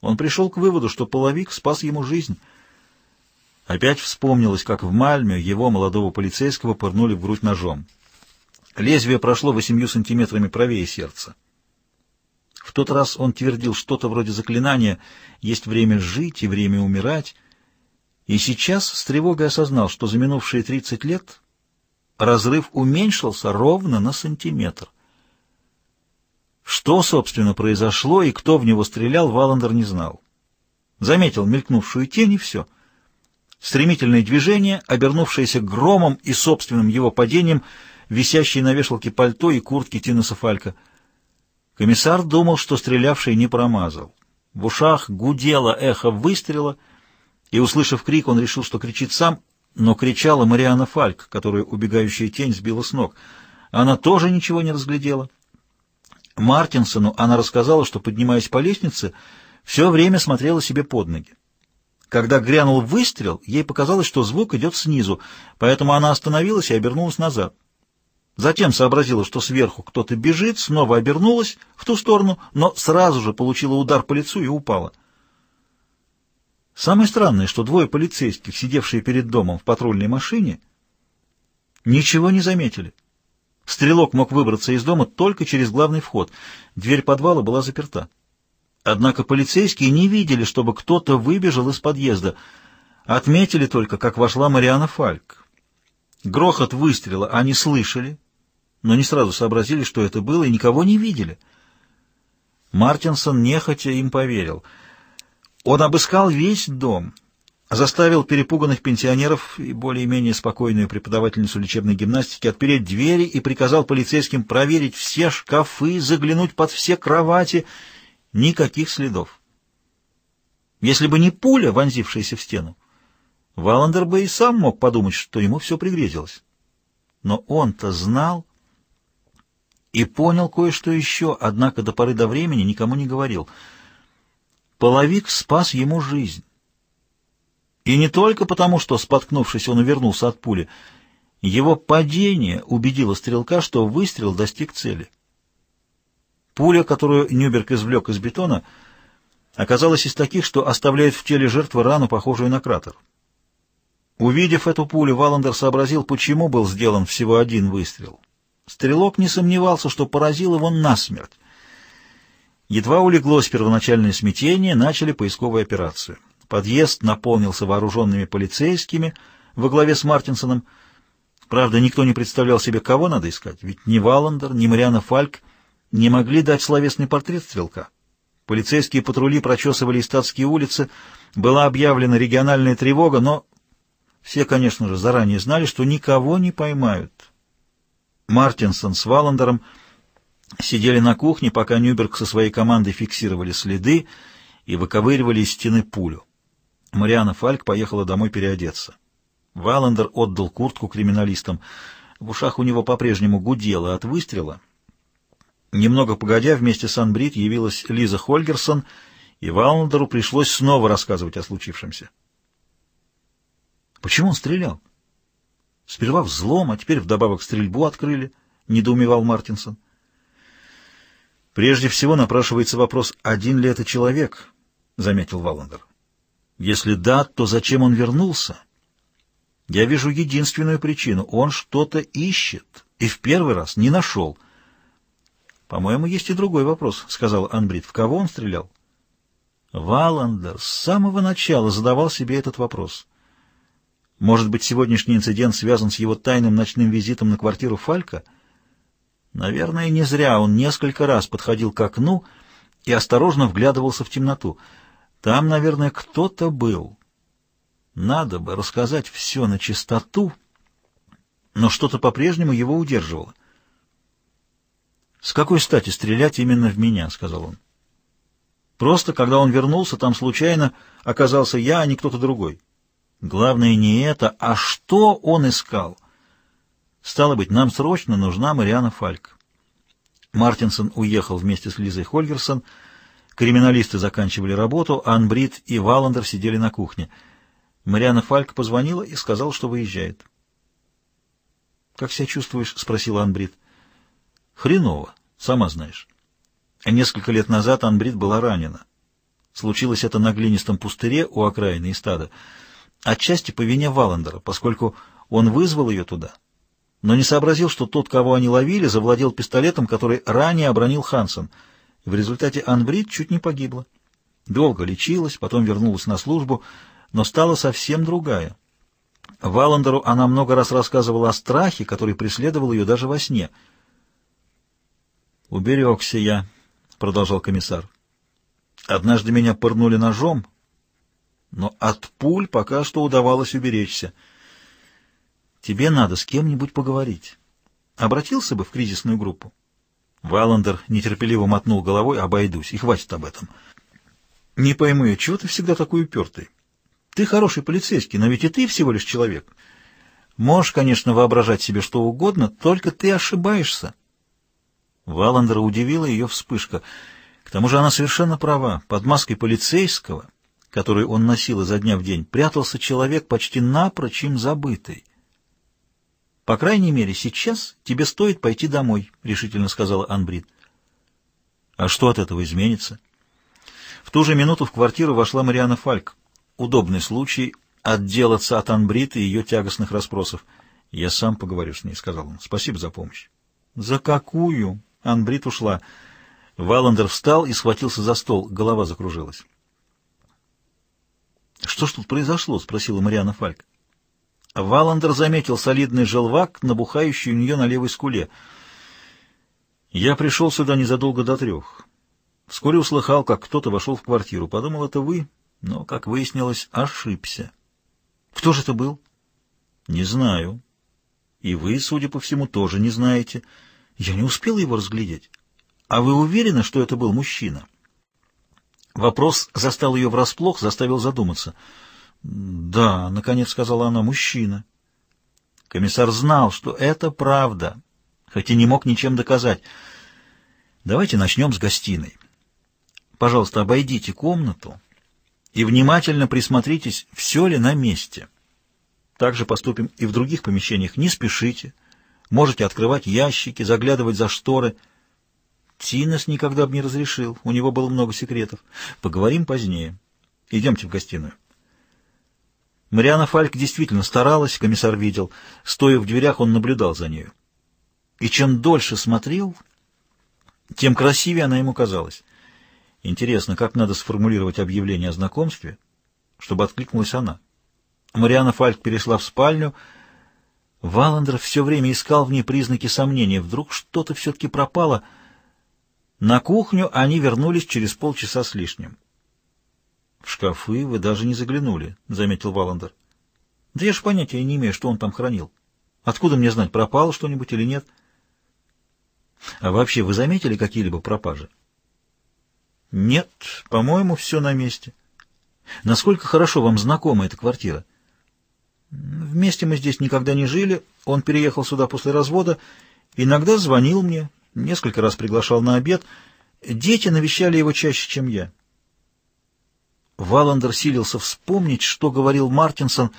он пришел к выводу, что половик спас ему жизнь. Опять вспомнилось, как в Мальме его, молодого полицейского, пырнули в грудь ножом. Лезвие прошло 8 сантиметрами правее сердца. В тот раз он твердил что-то вроде заклинания «Есть время жить и время умирать», и сейчас с тревогой осознал, что за минувшие 30 лет разрыв уменьшился ровно на сантиметр. Что, собственно, произошло и кто в него стрелял, Валандер не знал. Заметил мелькнувшую тень и все. Стремительное движение, обернувшееся громом и собственным его падением, висящие на вешалке пальто и куртки Тинуса Фалька. Комиссар думал, что стрелявший не промазал. В ушах гудело эхо выстрела — и, услышав крик, он решил, что кричит сам, но кричала Мариана Фальк, которую убегающая тень сбила с ног. Она тоже ничего не разглядела. Мартинсону она рассказала, что, поднимаясь по лестнице, все время смотрела себе под ноги. Когда грянул выстрел, ей показалось, что звук идет снизу, поэтому она остановилась и обернулась назад. Затем сообразила, что сверху кто-то бежит, снова обернулась в ту сторону, но сразу же получила удар по лицу и упала. Самое странное, что двое полицейских, сидевшие перед домом в патрульной машине, ничего не заметили. Стрелок мог выбраться из дома только через главный вход. Дверь подвала была заперта. Однако полицейские не видели, чтобы кто-то выбежал из подъезда. Отметили только, как вошла Мариана Фальк. Грохот выстрела они слышали, но не сразу сообразили, что это было, и никого не видели. Мартинсон нехотя им поверил — он обыскал весь дом, заставил перепуганных пенсионеров и более-менее спокойную преподавательницу лечебной гимнастики отпереть двери и приказал полицейским проверить все шкафы, заглянуть под все кровати. Никаких следов. Если бы не пуля, вонзившаяся в стену, Валандер бы и сам мог подумать, что ему все пригрезилось. Но он-то знал и понял кое-что еще, однако до поры до времени никому не говорил — Половик спас ему жизнь. И не только потому, что, споткнувшись, он увернулся от пули. Его падение убедило стрелка, что выстрел достиг цели. Пуля, которую Нюберг извлек из бетона, оказалась из таких, что оставляет в теле жертвы рану, похожую на кратер. Увидев эту пулю, Валандер сообразил, почему был сделан всего один выстрел. Стрелок не сомневался, что поразил его насмерть. Едва улеглось первоначальное смятение, начали поисковую операцию. Подъезд наполнился вооруженными полицейскими во главе с Мартинсоном. Правда, никто не представлял себе, кого надо искать, ведь ни Валандер, ни Мариана Фальк не могли дать словесный портрет стрелка. Полицейские патрули прочесывали статские улицы, была объявлена региональная тревога, но все, конечно же, заранее знали, что никого не поймают. Мартинсон с Валандером — сидели на кухне, пока Нюберг со своей командой фиксировали следы и выковыривали из стены пулю. Мариана Фальк поехала домой переодеться. Валандер отдал куртку криминалистам. В ушах у него по-прежнему гудело от выстрела. Немного погодя, вместе с Анбрид явилась Лиза Хольгерсон, и Валандеру пришлось снова рассказывать о случившемся. Почему он стрелял? Сперва взлом, а теперь вдобавок стрельбу открыли, недоумевал Мартинсон. Прежде всего напрашивается вопрос, один ли это человек, — заметил Валандер. Если да, то зачем он вернулся? Я вижу единственную причину. Он что-то ищет и в первый раз не нашел. По-моему, есть и другой вопрос, — сказал Анбрид. В кого он стрелял? Валандер с самого начала задавал себе этот вопрос. Может быть, сегодняшний инцидент связан с его тайным ночным визитом на квартиру Фалька — Наверное, не зря он несколько раз подходил к окну и осторожно вглядывался в темноту. Там, наверное, кто-то был. Надо бы рассказать все на чистоту, но что-то по-прежнему его удерживало. «С какой стати стрелять именно в меня?» — сказал он. «Просто, когда он вернулся, там случайно оказался я, а не кто-то другой. Главное не это, а что он искал». Стало быть, нам срочно нужна Мариана Фальк. Мартинсон уехал вместе с Лизой Хольгерсон. Криминалисты заканчивали работу, а Анбрид и Валандер сидели на кухне. Мариана Фальк позвонила и сказала, что выезжает. «Как себя чувствуешь?» — спросила Анбрид. «Хреново, сама знаешь». Несколько лет назад Анбрид была ранена. Случилось это на глинистом пустыре у окраины и стада. Отчасти по вине Валандера, поскольку он вызвал ее туда — но не сообразил, что тот, кого они ловили, завладел пистолетом, который ранее обронил Хансен. В результате Анбрид чуть не погибла. Долго лечилась, потом вернулась на службу, но стала совсем другая. Валандеру она много раз рассказывала о страхе, который преследовал ее даже во сне. «Уберегся я», — продолжал комиссар. «Однажды меня пырнули ножом, но от пуль пока что удавалось уберечься». Тебе надо с кем-нибудь поговорить. Обратился бы в кризисную группу? Валандер нетерпеливо мотнул головой, обойдусь, и хватит об этом. Не пойму я, чего ты всегда такой упертый? Ты хороший полицейский, но ведь и ты всего лишь человек. Можешь, конечно, воображать себе что угодно, только ты ошибаешься. Валандера удивила ее вспышка. К тому же она совершенно права. Под маской полицейского, которую он носил изо дня в день, прятался человек, почти напрочь им забытый. По крайней мере, сейчас тебе стоит пойти домой, решительно сказала Анбрид. А что от этого изменится? В ту же минуту в квартиру вошла Мариана Фальк. Удобный случай отделаться от Анбрид и ее тягостных расспросов. Я сам поговорю с ней, сказал он. Спасибо за помощь. За какую? Анбрид ушла. Валандер встал и схватился за стол. Голова закружилась. «Что ж тут произошло?» — спросила Мариана Фальк. Валандер заметил солидный желвак, набухающий у нее на левой скуле. «Я пришел сюда незадолго до трех. Вскоре услыхал, как кто-то вошел в квартиру. Подумал, это вы, но, как выяснилось, ошибся. Кто же это был?» «Не знаю. И вы, судя по всему, тоже не знаете. Я не успел его разглядеть. А вы уверены, что это был мужчина?» Вопрос застал ее врасплох, заставил задуматься — «Да», — наконец сказала она, — «мужчина». Комиссар знал, что это правда, хоть и не мог ничем доказать. «Давайте начнем с гостиной. Пожалуйста, обойдите комнату и внимательно присмотритесь, все ли на месте. Так же поступим и в других помещениях. Не спешите. Можете открывать ящики, заглядывать за шторы». Тинес никогда бы не разрешил, у него было много секретов. Поговорим позднее. Идемте в гостиную. Мариана Фальк действительно старалась, комиссар видел. Стоя в дверях, он наблюдал за нею. И чем дольше смотрел, тем красивее она ему казалась. Интересно, как надо сформулировать объявление о знакомстве, чтобы откликнулась она. Мариана Фальк перешла в спальню. Валандер все время искал в ней признаки сомнения. Вдруг что-то все-таки пропало. На кухню они вернулись через полчаса с лишним. «В шкафы вы даже не заглянули», — заметил Валандер. «Да я ж понятия не имею, что он там хранил. Откуда мне знать, пропало что-нибудь или нет?» «А вообще, вы заметили какие-либо пропажи?» «Нет, по-моему, все на месте». «Насколько хорошо вам знакома эта квартира?» «Вместе мы здесь никогда не жили. Он переехал сюда после развода. Иногда звонил мне, несколько раз приглашал на обед. Дети навещали его чаще, чем я». Валандер силился вспомнить, что говорил Мартинсон,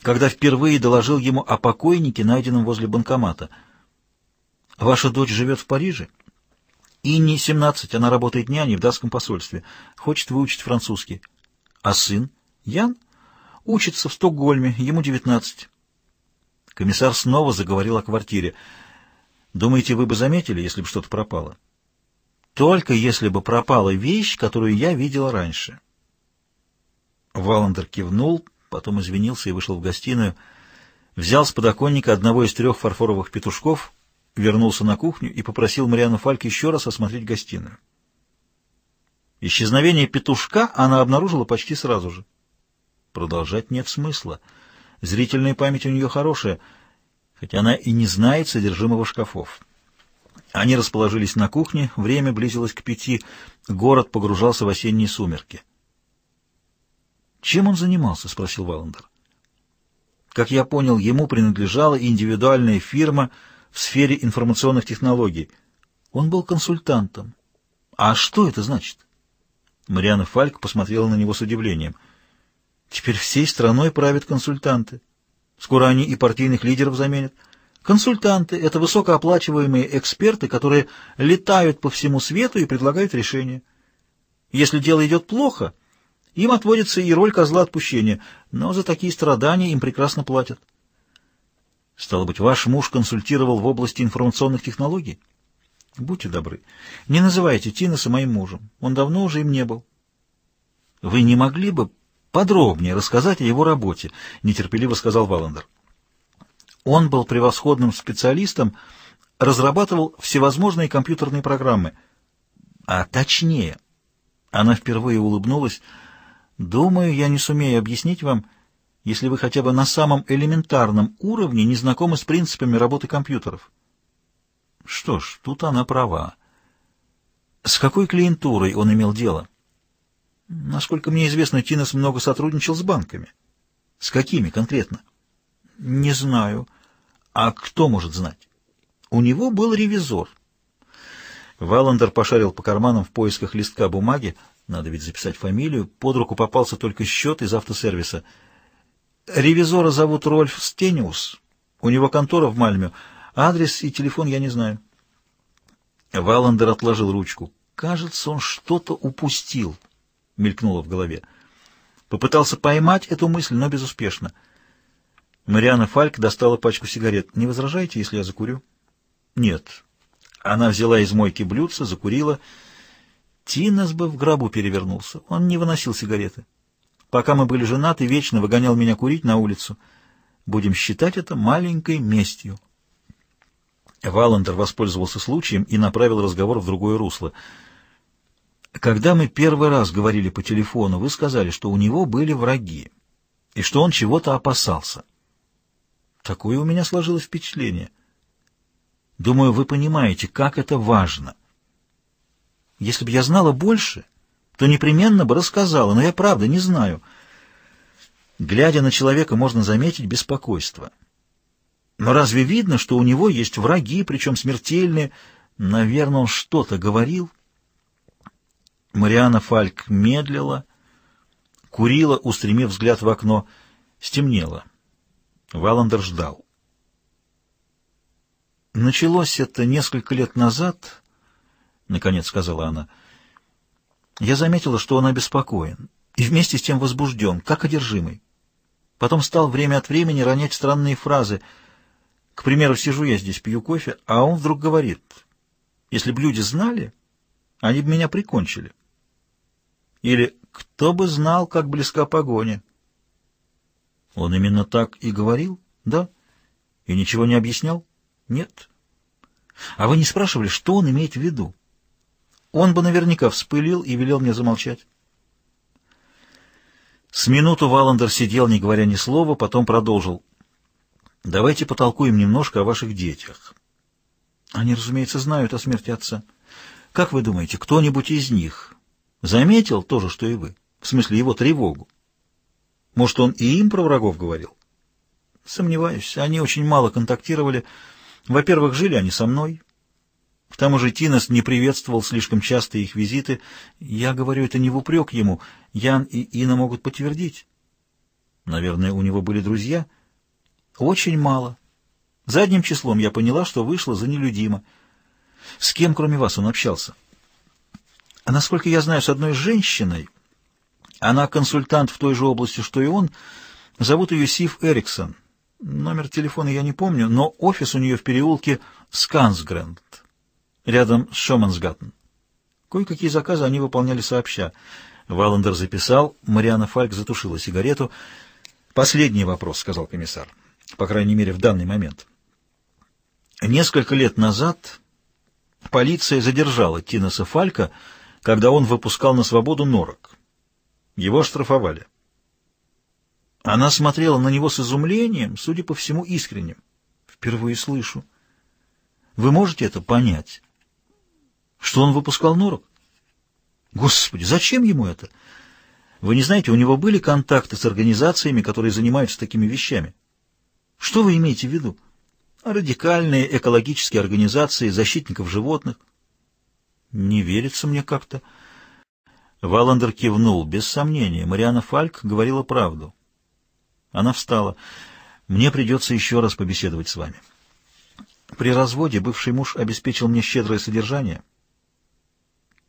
когда впервые доложил ему о покойнике, найденном возле банкомата. «Ваша дочь живет в Париже?» «И не семнадцать, она работает няней в датском посольстве. Хочет выучить французский. А сын? Ян? Учится в Стокгольме, ему девятнадцать. Комиссар снова заговорил о квартире. «Думаете, вы бы заметили, если бы что-то пропало?» «Только если бы пропала вещь, которую я видел раньше». Валандер кивнул, потом извинился и вышел в гостиную. Взял с подоконника одного из трех фарфоровых петушков, вернулся на кухню и попросил Мариану Фальк еще раз осмотреть гостиную. Исчезновение петушка она обнаружила почти сразу же. Продолжать нет смысла. Зрительная память у нее хорошая, хотя она и не знает содержимого шкафов. Они расположились на кухне, время близилось к пяти, город погружался в осенние сумерки. «Чем он занимался?» — спросил Валандер. Как я понял, ему принадлежала индивидуальная фирма в сфере информационных технологий. Он был консультантом. «А что это значит?» Мариана Фальк посмотрела на него с удивлением. «Теперь всей страной правят консультанты. Скоро они и партийных лидеров заменят. Консультанты — это высокооплачиваемые эксперты, которые летают по всему свету и предлагают решения. Если дело идет плохо, им отводится и роль козла отпущения, но за такие страдания им прекрасно платят. Стало быть, ваш муж консультировал в области информационных технологий? Будьте добры, не называйте Тинаса моим мужем. Он давно уже им не был. Вы не могли бы подробнее рассказать о его работе, нетерпеливо сказал Валандер. Он был превосходным специалистом, разрабатывал всевозможные компьютерные программы. А точнее, она впервые улыбнулась, Думаю, я не сумею объяснить вам, если вы хотя бы на самом элементарном уровне не знакомы с принципами работы компьютеров. Что ж, тут она права. С какой клиентурой он имел дело? Насколько мне известно, Тинес много сотрудничал с банками. С какими конкретно? Не знаю. А кто может знать? У него был ревизор. Валандер пошарил по карманам в поисках листка бумаги, надо ведь записать фамилию. Под руку попался только счет из автосервиса. Ревизора зовут Рольф Стениус. У него контора в Мальме. Адрес и телефон я не знаю. Валандер отложил ручку. Кажется, он что-то упустил, мелькнуло в голове. Попытался поймать эту мысль, но безуспешно. Мариана Фальк достала пачку сигарет. «Не возражаете, если я закурю?» «Нет». Она взяла из мойки блюдце, закурила — Тинос бы в гробу перевернулся. Он не выносил сигареты. Пока мы были женаты, вечно выгонял меня курить на улицу. Будем считать это маленькой местью. Валандер воспользовался случаем и направил разговор в другое русло. «Когда мы первый раз говорили по телефону, вы сказали, что у него были враги, и что он чего-то опасался. Такое у меня сложилось впечатление. Думаю, вы понимаете, как это важно». Если бы я знала больше, то непременно бы рассказала, но я правда не знаю. Глядя на человека, можно заметить беспокойство. Но разве видно, что у него есть враги, причем смертельные? Наверное, он что-то говорил. Мариана Фальк медлила, курила, устремив взгляд в окно. Стемнело. Валандер ждал. Началось это несколько лет назад — наконец сказала она. Я заметила, что он обеспокоен и вместе с тем возбужден, как одержимый. Потом стал время от времени ронять странные фразы. К примеру, сижу я здесь, пью кофе, а он вдруг говорит, «Если бы люди знали, они бы меня прикончили». Или «Кто бы знал, как близка погоня?» Он именно так и говорил, да? И ничего не объяснял? Нет. А вы не спрашивали, что он имеет в виду? Он бы наверняка вспылил и велел мне замолчать. С минуту Валандер сидел, не говоря ни слова, потом продолжил. «Давайте потолкуем немножко о ваших детях». «Они, разумеется, знают о смерти отца. Как вы думаете, кто-нибудь из них заметил то же, что и вы? В смысле, его тревогу? Может, он и им про врагов говорил?» «Сомневаюсь. Они очень мало контактировали. Во-первых, жили они со мной. К тому же Тинос не приветствовал слишком часто их визиты. Я говорю это не в упрек ему. Ян и Ина могут подтвердить. Наверное, у него были друзья. Очень мало. Задним числом я поняла, что вышла за нелюдима. С кем, кроме вас, он общался? А насколько я знаю, с одной женщиной. Она консультант в той же области, что и он. Зовут ее Сив Эриксон. Номер телефона я не помню, но офис у нее в переулке Скансгрэнд рядом с Шомансгаттен. Кое-какие заказы они выполняли сообща. Валандер записал, Мариана Фальк затушила сигарету. «Последний вопрос», — сказал комиссар, — «по крайней мере, в данный момент». Несколько лет назад полиция задержала Тиноса Фалька, когда он выпускал на свободу норок. Его штрафовали. Она смотрела на него с изумлением, судя по всему, искренним. «Впервые слышу. Вы можете это понять?» Что он выпускал норок? Господи, зачем ему это? Вы не знаете, у него были контакты с организациями, которые занимаются такими вещами. Что вы имеете в виду? Радикальные экологические организации защитников животных. Не верится мне как-то. Валандер кивнул. Без сомнения, Мариана Фальк говорила правду. Она встала. «Мне придется еще раз побеседовать с вами. При разводе бывший муж обеспечил мне щедрое содержание».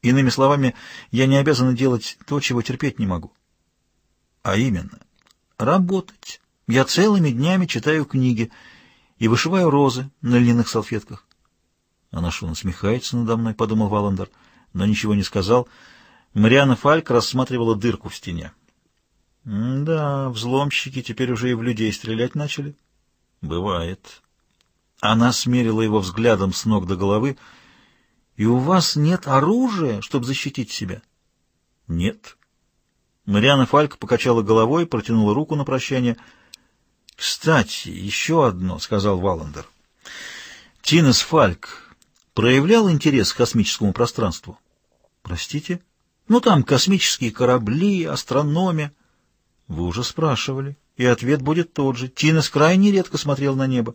Иными словами, я не обязан делать то, чего терпеть не могу. А именно, работать. Я целыми днями читаю книги и вышиваю розы на льняных салфетках. Она что, насмехается надо мной, — подумал Валандер, но ничего не сказал. Мариана Фальк рассматривала дырку в стене. Да, взломщики теперь уже и в людей стрелять начали. Бывает. Она смерила его взглядом с ног до головы, — и у вас нет оружия, чтобы защитить себя? Нет. Мариана Фальк покачала головой, протянула руку на прощание. Кстати, еще одно, сказал Валандер. Тинес Фальк проявлял интерес к космическому пространству. Простите? Ну там космические корабли, астрономия. Вы уже спрашивали, и ответ будет тот же. Тинес крайне редко смотрел на небо.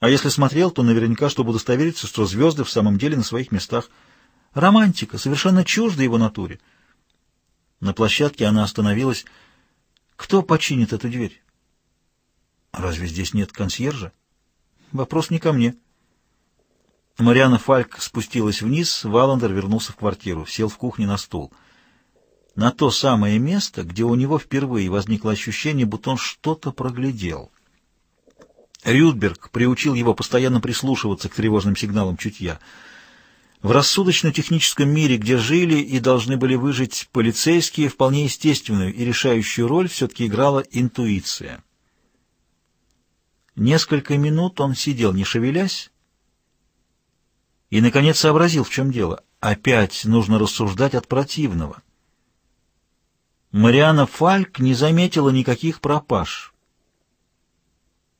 А если смотрел, то наверняка, чтобы удостовериться, что звезды в самом деле на своих местах. Романтика, совершенно чужда его натуре. На площадке она остановилась. Кто починит эту дверь? Разве здесь нет консьержа? Вопрос не ко мне. Мариана Фальк спустилась вниз, Валандер вернулся в квартиру, сел в кухне на стул. На то самое место, где у него впервые возникло ощущение, будто он что-то проглядел — Рюдберг приучил его постоянно прислушиваться к тревожным сигналам чутья. В рассудочно-техническом мире, где жили и должны были выжить полицейские, вполне естественную и решающую роль все-таки играла интуиция. Несколько минут он сидел, не шевелясь, и, наконец, сообразил, в чем дело. Опять нужно рассуждать от противного. Мариана Фальк не заметила никаких пропаж.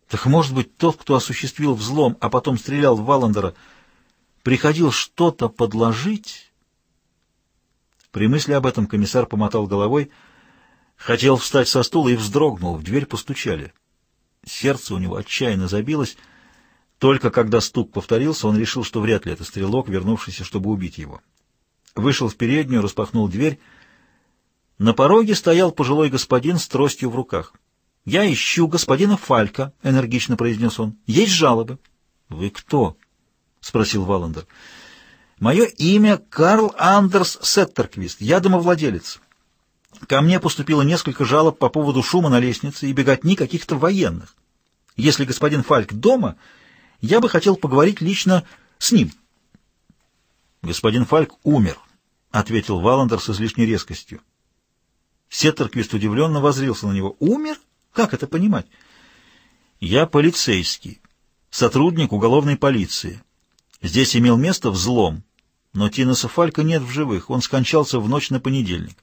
Так может быть, тот, кто осуществил взлом, а потом стрелял в Валандера, приходил что-то подложить? При мысли об этом комиссар помотал головой, хотел встать со стула и вздрогнул, в дверь постучали. Сердце у него отчаянно забилось. Только когда стук повторился, он решил, что вряд ли это стрелок, вернувшийся, чтобы убить его. Вышел в переднюю, распахнул дверь. На пороге стоял пожилой господин с тростью в руках — «Я ищу господина Фалька», — энергично произнес он. «Есть жалобы». «Вы кто?» — спросил Валандер. «Мое имя Карл Андерс Сеттерквист. Я домовладелец. Ко мне поступило несколько жалоб по поводу шума на лестнице и беготни каких-то военных. Если господин Фальк дома, я бы хотел поговорить лично с ним». «Господин Фальк умер», — ответил Валандер с излишней резкостью. Сеттерквист удивленно возрился на него. «Умер?» Как это понимать? Я полицейский, сотрудник уголовной полиции. Здесь имел место взлом, но Тиноса Фалька нет в живых, он скончался в ночь на понедельник.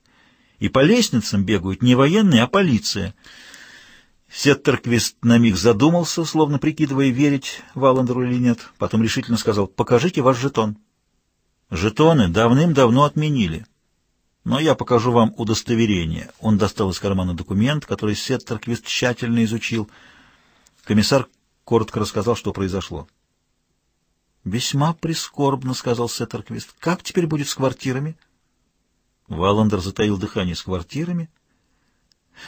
И по лестницам бегают не военные, а полиция. Сеттерквист на миг задумался, словно прикидывая, верить Валандеру или нет. Потом решительно сказал, покажите ваш жетон. Жетоны давным-давно отменили. Но я покажу вам удостоверение. Он достал из кармана документ, который Сеттерквист тщательно изучил. Комиссар коротко рассказал, что произошло. «Весьма прискорбно», — сказал Сеттерквист. «Как теперь будет с квартирами?» Валандер затаил дыхание с квартирами.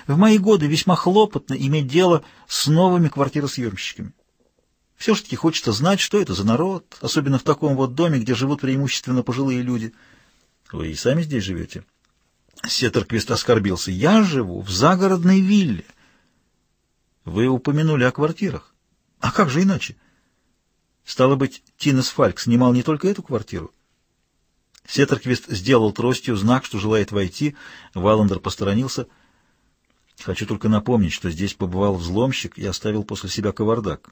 «В мои годы весьма хлопотно иметь дело с новыми квартиросъемщиками. Все-таки же хочется знать, что это за народ, особенно в таком вот доме, где живут преимущественно пожилые люди». Вы и сами здесь живете. Сеттерквист оскорбился. Я живу в загородной вилле. Вы упомянули о квартирах. А как же иначе? Стало быть, Тинес Фальк снимал не только эту квартиру. Сеттерквист сделал тростью знак, что желает войти. Валандер посторонился. Хочу только напомнить, что здесь побывал взломщик и оставил после себя кавардак.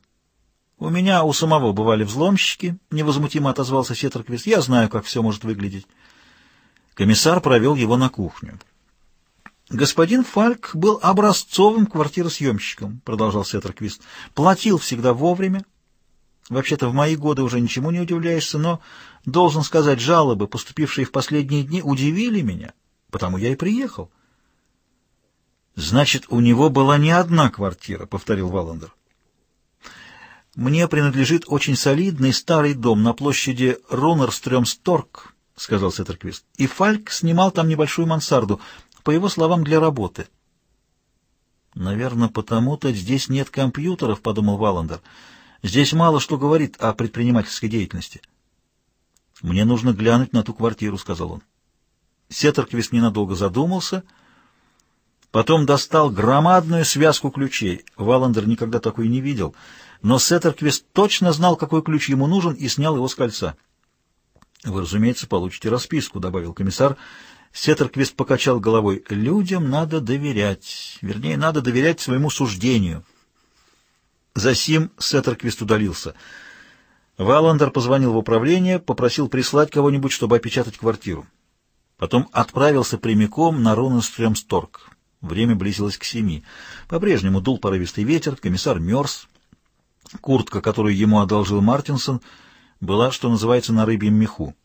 «У меня у самого бывали взломщики», — невозмутимо отозвался Сеттерквист. «Я знаю, как все может выглядеть». Комиссар провел его на кухню. «Господин Фальк был образцовым квартиросъемщиком», — продолжал Сеттерквист. «Платил всегда вовремя. Вообще-то в мои годы уже ничему не удивляешься, но, должен сказать, жалобы, поступившие в последние дни, удивили меня, потому я и приехал». «Значит, у него была не одна квартира», — повторил Валандер. «Мне принадлежит очень солидный старый дом на площади Рунерстрёмсторг — сказал Сеттерквист. «И Фальк снимал там небольшую мансарду, по его словам, для работы». «Наверное, потому-то здесь нет компьютеров», — подумал Валандер. «Здесь мало что говорит о предпринимательской деятельности». «Мне нужно глянуть на ту квартиру», — сказал он. Сеттерквист ненадолго задумался, потом достал громадную связку ключей. Валандер никогда такой не видел, но Сеттерквист точно знал, какой ключ ему нужен, и снял его с кольца. «Вы, разумеется, получите расписку», — добавил комиссар. Сеттерквист покачал головой. «Людям надо доверять. Вернее, надо доверять своему суждению». Засим Сеттерквист удалился. Валандер позвонил в управление, попросил прислать кого-нибудь, чтобы опечатать квартиру. Потом отправился прямиком на Руненстрёмсторг. Время близилось к семи. По-прежнему дул порывистый ветер, комиссар мерз. Куртка, которую ему одолжил Мартинсон, — была, что называется, на рыбьем меху.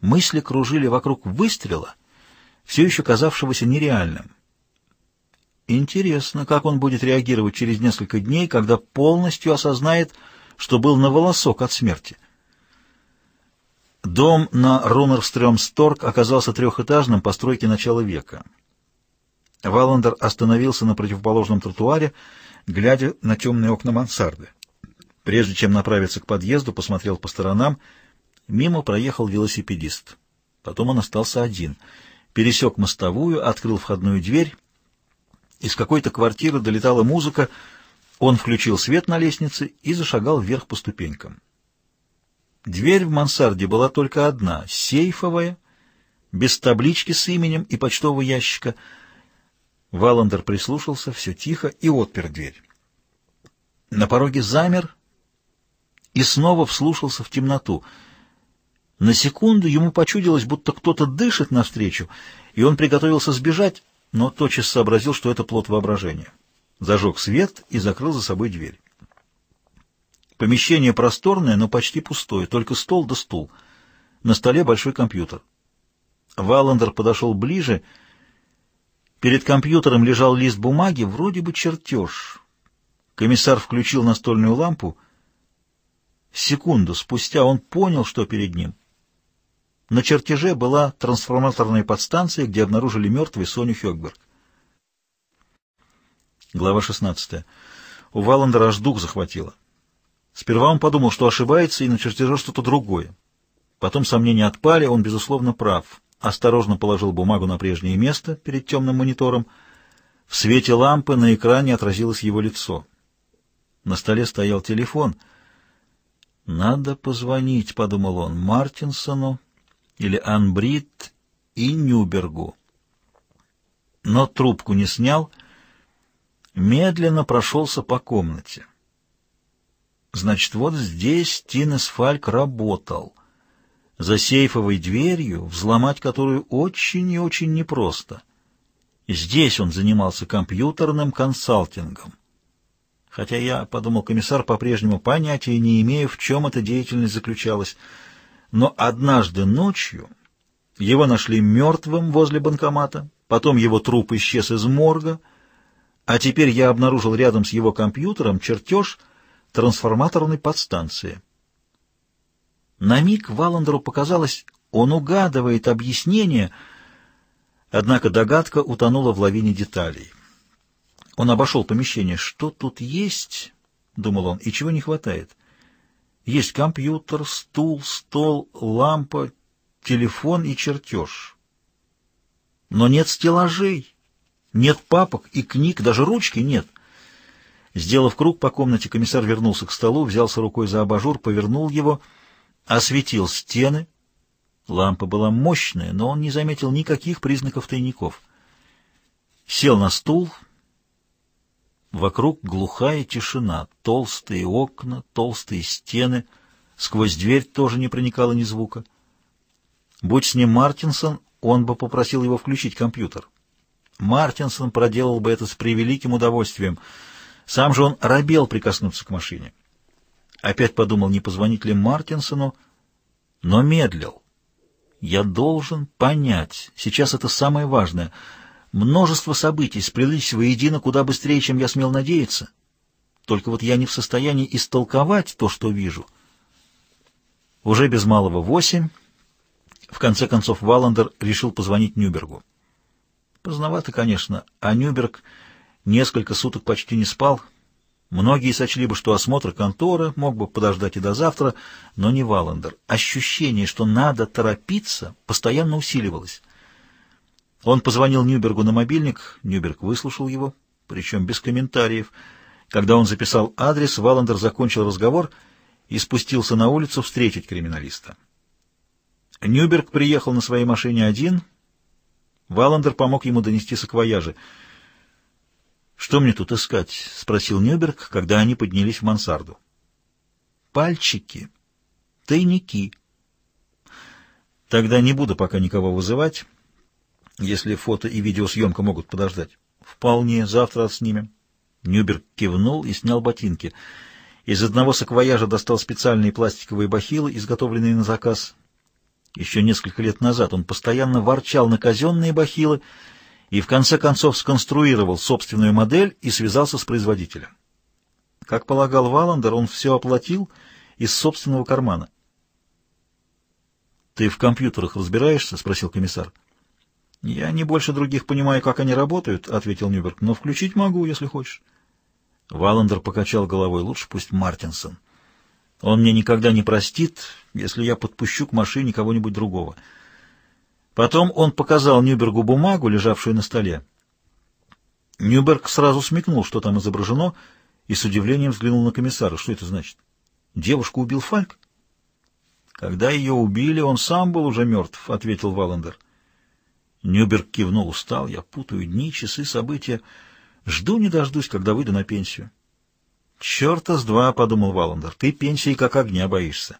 Мысли кружили вокруг выстрела, все еще казавшегося нереальным. Интересно, как он будет реагировать через несколько дней, когда полностью осознает, что был на волосок от смерти. Дом на Рунерстрёмсторг оказался трехэтажным постройки начала века. Валандер остановился на противоположном тротуаре, глядя на темные окна мансарды. Прежде чем направиться к подъезду, посмотрел по сторонам. Мимо проехал велосипедист. Потом он остался один. Пересек мостовую, открыл входную дверь. Из какой-то квартиры долетала музыка. Он включил свет на лестнице и зашагал вверх по ступенькам. Дверь в мансарде была только одна, сейфовая, без таблички с именем и почтового ящика. Валандер прислушался, все тихо, и отпер дверь. На пороге замер, и снова вслушался в темноту. На секунду ему почудилось, будто кто-то дышит навстречу, и он приготовился сбежать, но тотчас сообразил, что это плод воображения. Зажег свет и закрыл за собой дверь. Помещение просторное, но почти пустое, только стол да стул. На столе большой компьютер. Валандер подошел ближе. Перед компьютером лежал лист бумаги, вроде бы чертеж. Комиссар включил настольную лампу — Секунду спустя он понял, что перед ним. На чертеже была трансформаторная подстанция, где обнаружили мертвый Соню Хёкберг. Глава 16. У Валандера аж дух захватило. Сперва он подумал, что ошибается, и на чертеже что-то другое. Потом сомнения отпали, он, безусловно, прав. Осторожно положил бумагу на прежнее место перед темным монитором. В свете лампы на экране отразилось его лицо. На столе стоял телефон — надо позвонить, подумал он, Мартинсону или Анбрид и Нюбергу. Но трубку не снял, медленно прошелся по комнате. Значит, вот здесь Тинес Фальк работал. За сейфовой дверью, взломать которую очень и очень непросто. Здесь он занимался компьютерным консалтингом. Хотя я, — подумал комиссар, — по-прежнему понятия не имея, в чем эта деятельность заключалась. Но однажды ночью его нашли мертвым возле банкомата, потом его труп исчез из морга, а теперь я обнаружил рядом с его компьютером чертеж трансформаторной подстанции. На миг Валандеру показалось, он угадывает объяснение, однако догадка утонула в лавине деталей. Он обошел помещение. Что тут есть, думал он, и чего не хватает? Есть компьютер, стул, стол, лампа, телефон и чертеж. Но нет стеллажей, нет папок и книг, даже ручки нет. Сделав круг по комнате, комиссар вернулся к столу, взялся рукой за абажур, повернул его, осветил стены. Лампа была мощная, но он не заметил никаких признаков тайников. Сел на стул, Вокруг глухая тишина, толстые окна, толстые стены. Сквозь дверь тоже не проникало ни звука. Будь с ним Мартинсон, он бы попросил его включить компьютер. Мартинсон проделал бы это с превеликим удовольствием. Сам же он робел прикоснуться к машине. Опять подумал, не позвонить ли Мартинсону, но медлил. «Я должен понять. Сейчас это самое важное — Множество событий сплелись воедино куда быстрее, чем я смел надеяться. Только вот я не в состоянии истолковать то, что вижу. Уже без малого восемь. В конце концов, Валандер решил позвонить Нюбергу. Поздновато, конечно, а Нюберг несколько суток почти не спал. Многие сочли бы, что осмотр конторы мог бы подождать и до завтра, но не Валандер. Ощущение, что надо торопиться, постоянно усиливалось. Он позвонил Нюбергу на мобильник, Нюберг выслушал его, причем без комментариев. Когда он записал адрес, Валандер закончил разговор и спустился на улицу встретить криминалиста. Нюберг приехал на своей машине один. Валандер помог ему донести саквояжи. «Что мне тут искать?» — спросил Нюберг, когда они поднялись в мансарду. «Пальчики. Тайники. Тогда не буду пока никого вызывать» если фото и видеосъемка могут подождать. Вполне, завтра отснимем. Нюберг кивнул и снял ботинки. Из одного саквояжа достал специальные пластиковые бахилы, изготовленные на заказ. Еще несколько лет назад он постоянно ворчал на казенные бахилы и в конце концов сконструировал собственную модель и связался с производителем. Как полагал Валандер, он все оплатил из собственного кармана. «Ты в компьютерах разбираешься?» — спросил комиссар. — «Я не больше других понимаю, как они работают», — ответил Нюберг, — «но включить могу, если хочешь». Валандер покачал головой. «Лучше пусть Мартинсон. Он мне никогда не простит, если я подпущу к машине кого-нибудь другого». Потом он показал Нюбергу бумагу, лежавшую на столе. Нюберг сразу смекнул, что там изображено, и с удивлением взглянул на комиссара. «Что это значит? Девушку убил Фальк?» «Когда ее убили, он сам был уже мертв», — ответил Валандер. «Валандер». Нюберг кивнул, устал. Я путаю дни, часы, события. Жду не дождусь, когда выйду на пенсию. «Черта с два», — подумал Валандер, — «ты пенсии как огня боишься».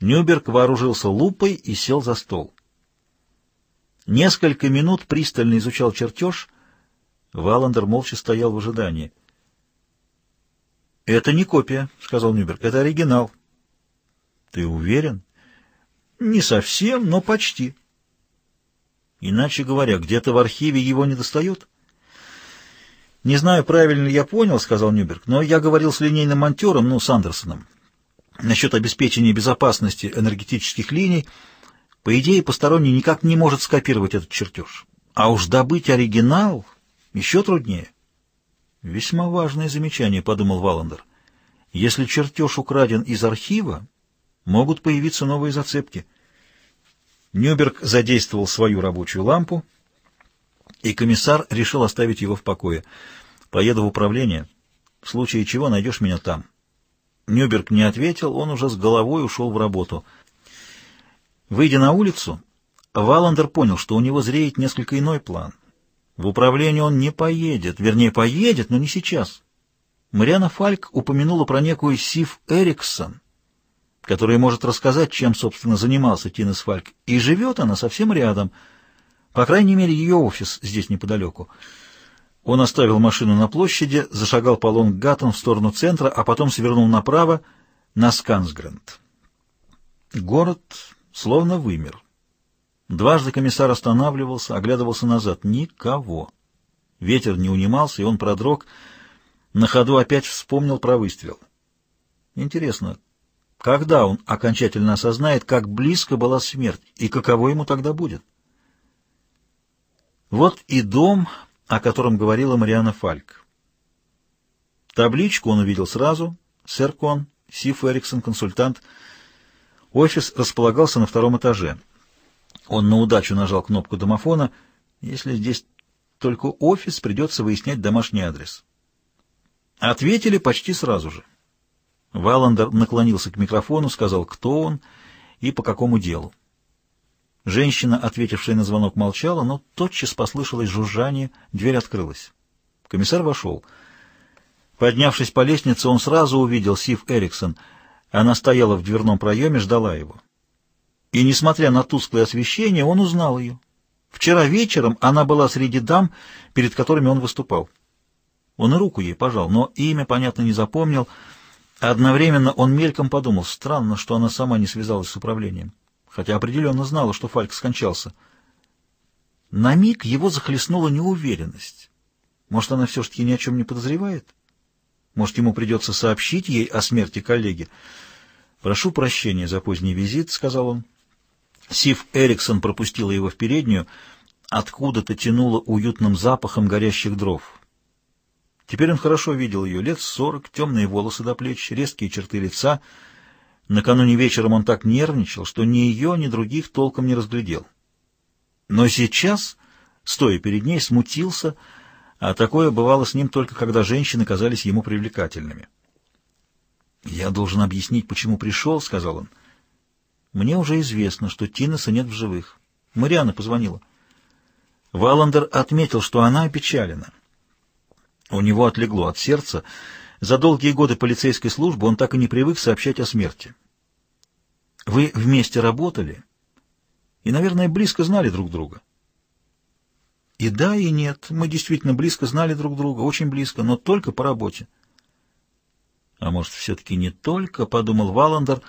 Нюберг вооружился лупой и сел за стол. Несколько минут пристально изучал чертеж. Валандер молча стоял в ожидании. «Это не копия», — сказал Нюберг, — «это оригинал». «Ты уверен?» «Не совсем, но почти». Иначе говоря, где-то в архиве его не достают. «Не знаю, правильно ли я понял, — сказал Нюберг, — но я говорил с линейным монтером, ну, с Андерсоном, насчет обеспечения безопасности энергетических линий. По идее, посторонний никак не может скопировать этот чертеж. А уж добыть оригинал еще труднее». «Весьма важное замечание», — подумал Валандер. «Если чертеж украден из архива, могут появиться новые зацепки». Нюберг задействовал свою рабочую лампу, и комиссар решил оставить его в покое. «Поеду в управление. В случае чего найдешь меня там». Нюберг не ответил, он уже с головой ушел в работу. Выйдя на улицу, Валандер понял, что у него зреет несколько иной план. В управление он не поедет, вернее, поедет, но не сейчас. Мариана Фальк упомянула про некую Сив Эриксон — который может рассказать, чем, собственно, занимался Тинес Фальк. И живет она совсем рядом. По крайней мере, ее офис здесь неподалеку. Он оставил машину на площади, зашагал по лонг в сторону центра, а потом свернул направо на Скансгрэнд. Город словно вымер. Дважды комиссар останавливался, оглядывался назад. Никого. Ветер не унимался, и он продрог. На ходу опять вспомнил про выстрел. Интересно, когда он окончательно осознает, как близко была смерть и каково ему тогда будет? Вот и дом, о котором говорила Мариана Фальк. Табличку он увидел сразу. Сэр Кон Сиф Эриксон, консультант. Офис располагался на втором этаже. Он на удачу нажал кнопку домофона. Если здесь только офис, придется выяснять домашний адрес. Ответили почти сразу же. Валандер наклонился к микрофону, сказал, кто он и по какому делу. Женщина, ответившая на звонок, молчала, но тотчас послышалось жужжание, дверь открылась. Комиссар вошел. Поднявшись по лестнице, он сразу увидел Сив Эриксон. Она стояла в дверном проеме, ждала его. И, несмотря на тусклое освещение, он узнал ее. Вчера вечером она была среди дам, перед которыми он выступал. Он и руку ей пожал, но имя, понятно, не запомнил — Одновременно он мельком подумал, странно, что она сама не связалась с управлением, хотя определенно знала, что Фальк скончался. На миг его захлестнула неуверенность. Может, она все-таки ни о чем не подозревает? Может, ему придется сообщить ей о смерти коллеги? «Прошу прощения за поздний визит», — сказал он. Сив Эриксон пропустила его в переднюю, откуда-то тянуло уютным запахом горящих дров. Теперь он хорошо видел ее, лет сорок, темные волосы до плеч, резкие черты лица. Накануне вечером он так нервничал, что ни ее, ни других толком не разглядел. Но сейчас, стоя перед ней, смутился, а такое бывало с ним только когда женщины казались ему привлекательными. «Я должен объяснить, почему пришел», — сказал он. «Мне уже известно, что Тинеса нет в живых. Мариана позвонила». Валандер отметил, что она опечалена. У него отлегло от сердца. За долгие годы полицейской службы он так и не привык сообщать о смерти. Вы вместе работали и, наверное, близко знали друг друга. И да, и нет. Мы действительно близко знали друг друга, очень близко, но только по работе. А может, все-таки не только, — подумал Валандер,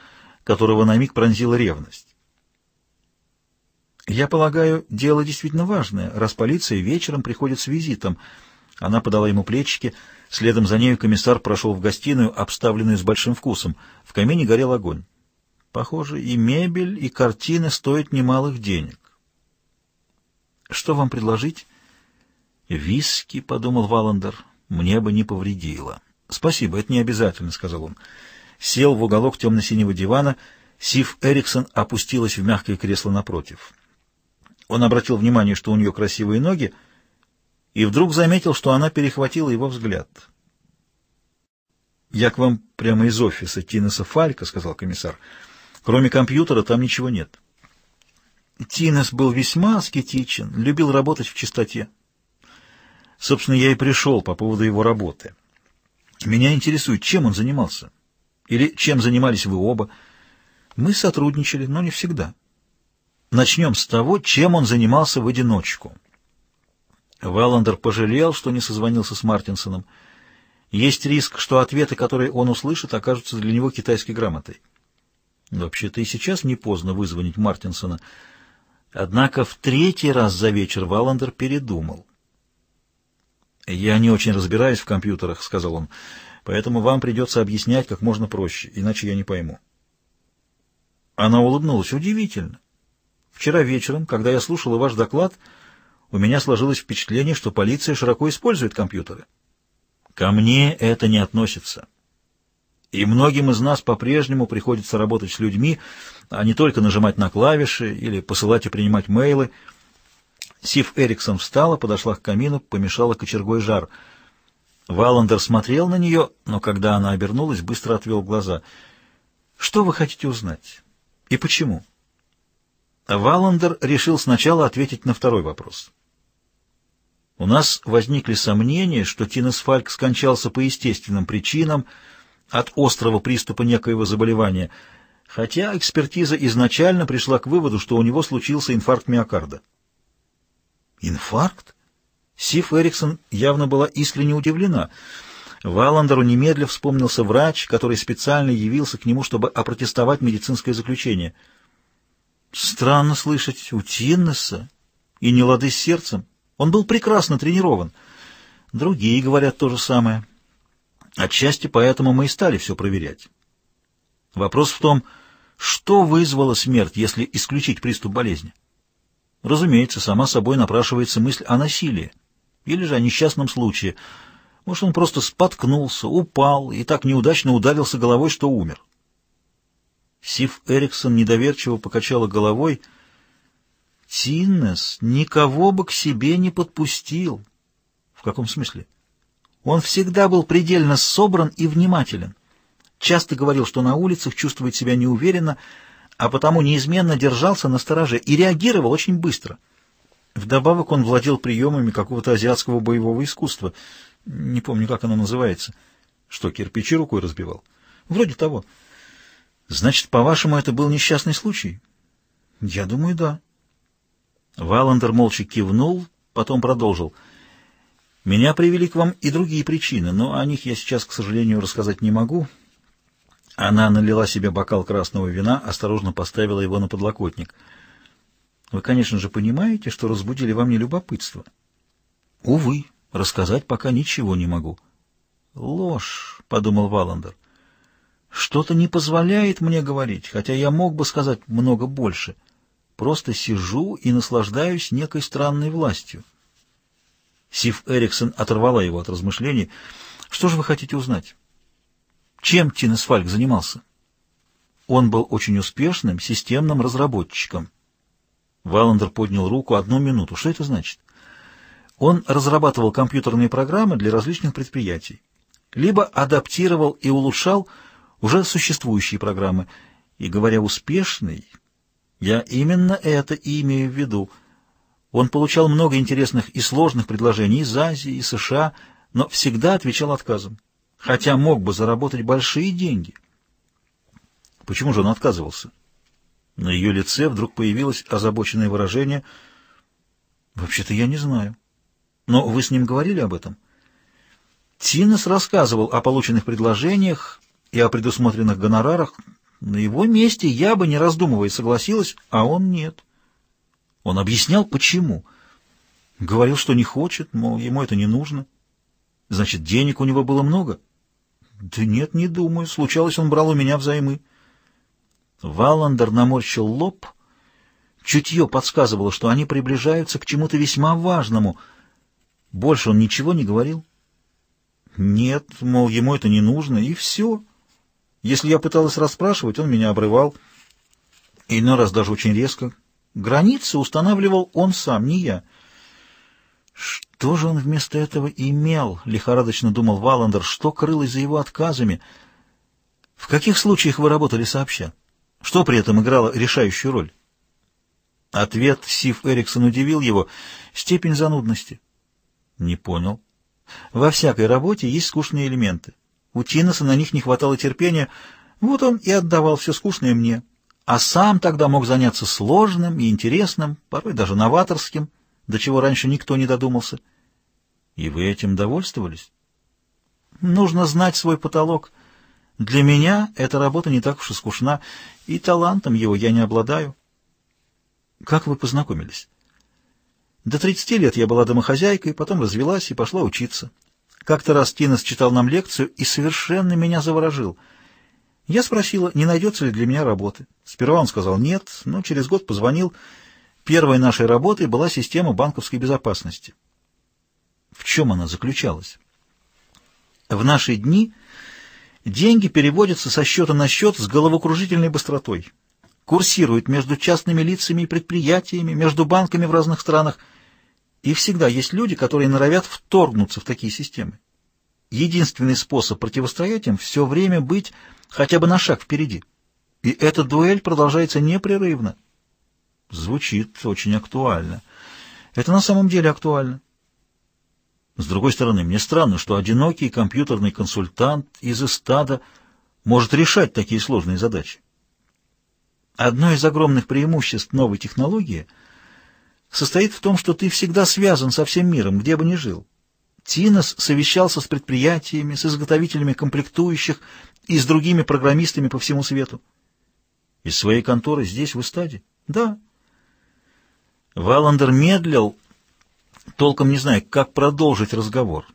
которого на миг пронзила ревность. Я полагаю, дело действительно важное, раз полиция вечером приходит с визитом — она подала ему плечики, следом за нею комиссар прошел в гостиную, обставленную с большим вкусом. В камине горел огонь. Похоже, и мебель, и картины стоят немалых денег. «Что вам предложить?» «Виски», — подумал Валандер, — «мне бы не повредило». «Спасибо, это не обязательно», — сказал он. Сел в уголок темно-синего дивана, Сив Эриксон опустилась в мягкое кресло напротив. Он обратил внимание, что у нее красивые ноги, — и вдруг заметил, что она перехватила его взгляд. «Я к вам прямо из офиса Тинеса Фалька», — сказал комиссар. «Кроме компьютера там ничего нет». Тинес был весьма аскетичен, любил работать в чистоте. Собственно, я и пришел по поводу его работы. Меня интересует, чем он занимался. Или чем занимались вы оба. Мы сотрудничали, но не всегда. Начнем с того, чем он занимался в одиночку. Валандер пожалел, что не созвонился с Мартинсоном. Есть риск, что ответы, которые он услышит, окажутся для него китайской грамотой. Вообще-то и сейчас не поздно вызвонить Мартинсона. Однако в третий раз за вечер Валандер передумал. «Я не очень разбираюсь в компьютерах», — сказал он, — «поэтому вам придется объяснять как можно проще, иначе я не пойму». Она улыбнулась. «Удивительно. Вчера вечером, когда я слушала ваш доклад...» у меня сложилось впечатление, что полиция широко использует компьютеры. Ко мне это не относится. И многим из нас по-прежнему приходится работать с людьми, а не только нажимать на клавиши или посылать и принимать мейлы. Сив Эриксон встала, подошла к камину, помешала кочергой жар. Валандер смотрел на нее, но когда она обернулась, быстро отвел глаза. «Что вы хотите узнать? И почему?» Валандер решил сначала ответить на второй вопрос. У нас возникли сомнения, что Тинесфальк скончался по естественным причинам от острого приступа некоего заболевания, хотя экспертиза изначально пришла к выводу, что у него случился инфаркт миокарда. Инфаркт? Сиф Эриксон явно была искренне удивлена. Валандеру немедля вспомнился врач, который специально явился к нему, чтобы опротестовать медицинское заключение. «Странно слышать у Тиннеса и не лады с сердцем. Он был прекрасно тренирован. Другие говорят то же самое. Отчасти поэтому мы и стали все проверять. Вопрос в том, что вызвало смерть, если исключить приступ болезни? Разумеется, сама собой напрашивается мысль о насилии или же о несчастном случае. Может, он просто споткнулся, упал и так неудачно ударился головой, что умер. Сив Эриксон недоверчиво покачала головой, — Тиннес никого бы к себе не подпустил. В каком смысле? Он всегда был предельно собран и внимателен. Часто говорил, что на улицах чувствует себя неуверенно, а потому неизменно держался на стороже и реагировал очень быстро. Вдобавок он владел приемами какого-то азиатского боевого искусства. Не помню, как оно называется. Что, кирпичи рукой разбивал? Вроде того. Значит, по-вашему, это был несчастный случай? Я думаю, да. Валандер молча кивнул, потом продолжил. «Меня привели к вам и другие причины, но о них я сейчас, к сожалению, рассказать не могу». Она налила себе бокал красного вина, осторожно поставила его на подлокотник. «Вы, конечно же, понимаете, что разбудили во мне любопытство?» «Увы, рассказать пока ничего не могу». «Ложь», — подумал Валандер. «Что-то не позволяет мне говорить, хотя я мог бы сказать много больше». Просто сижу и наслаждаюсь некой странной властью. Сив Эриксон оторвала его от размышлений. «Что же вы хотите узнать? Чем Тинесфальк занимался?» Он был очень успешным системным разработчиком. Валандер поднял руку одну минуту. Что это значит? Он разрабатывал компьютерные программы для различных предприятий, либо адаптировал и улучшал уже существующие программы. И говоря «успешный», я именно это и имею в виду. Он получал много интересных и сложных предложений из Азии, и США, но всегда отвечал отказом, хотя мог бы заработать большие деньги. Почему же он отказывался? На ее лице вдруг появилось озабоченное выражение «Вообще-то я не знаю». «Но вы с ним говорили об этом?» Тинес рассказывал о полученных предложениях и о предусмотренных гонорарах, на его месте я бы, не раздумывая, согласилась, а он нет. Он объяснял, почему. Говорил, что не хочет, мол, ему это не нужно. Значит, денег у него было много? Да нет, не думаю. Случалось, он брал у меня взаймы. Валандер наморщил лоб. Чутье подсказывало, что они приближаются к чему-то весьма важному. Больше он ничего не говорил. Нет, мол, ему это не нужно, и все. Если я пыталась расспрашивать, он меня обрывал, и иной раз даже очень резко. Границы устанавливал он сам, не я. Что же он вместо этого имел, лихорадочно думал Валандер, что крылось за его отказами? В каких случаях вы работали сообща? Что при этом играло решающую роль? Ответ Сив Эриксон удивил его. Степень занудности. Не понял. Во всякой работе есть скучные элементы. У Тиноса на них не хватало терпения, вот он и отдавал все скучное мне. А сам тогда мог заняться сложным и интересным, порой даже новаторским, до чего раньше никто не додумался. И вы этим довольствовались? Нужно знать свой потолок. Для меня эта работа не так уж и скучна, и талантом его я не обладаю. Как вы познакомились? До 30 лет я была домохозяйкой, потом развелась и пошла учиться. Как-то раз Тинес читал нам лекцию и совершенно меня заворожил. Я спросила, не найдется ли для меня работы. Сперва он сказал нет, но через год позвонил. Первой нашей работой была система банковской безопасности. В чем она заключалась? В наши дни деньги переводятся со счета на счет с головокружительной быстротой, курсируют между частными лицами и предприятиями, между банками в разных странах. И всегда есть люди, которые норовят вторгнуться в такие системы. Единственный способ противостоять им — все время быть хотя бы на шаг впереди. И эта дуэль продолжается непрерывно. Звучит очень актуально. Это на самом деле актуально. С другой стороны, мне странно, что одинокий компьютерный консультант из эстада может решать такие сложные задачи. Одно из огромных преимуществ новой технологии — состоит в том, что ты всегда связан со всем миром, где бы ни жил. Тинос совещался с предприятиями, с изготовителями комплектующих и с другими программистами по всему свету. Из своей конторы здесь, в Истаде? Да. Валандер медлил, толком не зная, как продолжить разговор.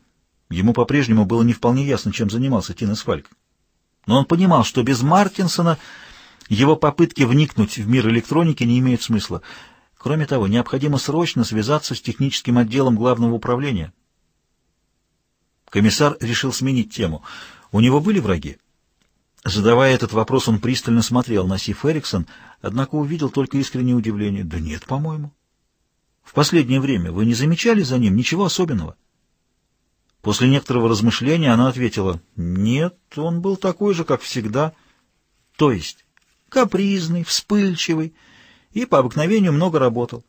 Ему по-прежнему было не вполне ясно, чем занимался Тинес Фальк. Но он понимал, что без Мартинсона его попытки вникнуть в мир электроники не имеют смысла — Кроме того, необходимо срочно связаться с техническим отделом главного управления. Комиссар решил сменить тему. У него были враги? Задавая этот вопрос, он пристально смотрел на Сиф Эриксон, однако увидел только искреннее удивление. «Да нет, по-моему. В последнее время вы не замечали за ним ничего особенного?» После некоторого размышления она ответила, «Нет, он был такой же, как всегда. То есть капризный, вспыльчивый, и по обыкновению много работал.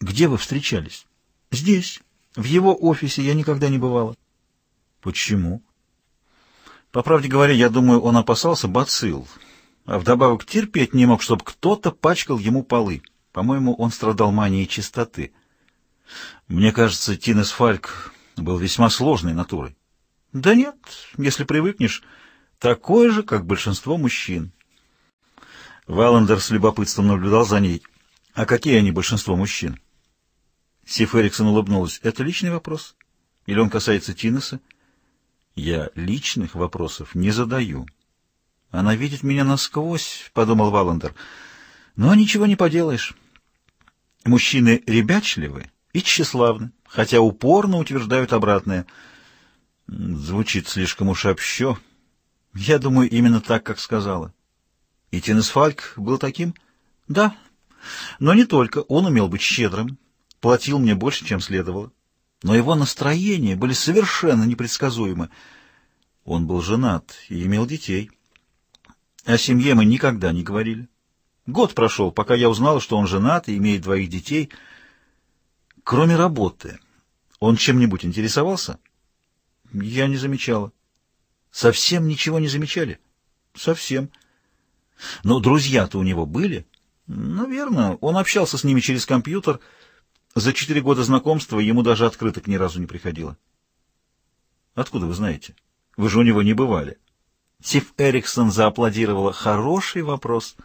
Где вы встречались? Здесь. В его офисе я никогда не бывала. Почему? По правде говоря, я думаю, он опасался бацилл, а вдобавок терпеть не мог, чтобы кто-то пачкал ему полы. По-моему, он страдал манией чистоты. Мне кажется, Тинес Фальк был весьма сложной натурой. Да нет, если привыкнешь, такой же, как большинство мужчин. Валандер с любопытством наблюдал за ней. «А какие они большинство мужчин?» Сиф Эриксон улыбнулась. «Это личный вопрос? Или он касается Тиннеса?» «Я личных вопросов не задаю». «Она видит меня насквозь», — подумал Валандер. «Но ничего не поделаешь. Мужчины ребячливы и тщеславны, хотя упорно утверждают обратное». Звучит слишком уж общо. Я думаю, именно так, как сказала. И Тинесфальк был таким? Да. Но не только. Он умел быть щедрым, платил мне больше, чем следовало. Но его настроения были совершенно непредсказуемы. Он был женат и имел детей. О семье мы никогда не говорили. Год прошел, пока я узнал, что он женат и имеет двоих детей. Кроме работы, он чем-нибудь интересовался? Я не замечала. Совсем ничего не замечали? Совсем. Совсем. Но ну, друзья-то у него были. Наверное, ну, он общался с ними через компьютер. За четыре года знакомства ему даже открыток ни разу не приходило. Откуда вы знаете? Вы же у него не бывали. Тиф Эриксон зааплодировала. Хороший вопрос.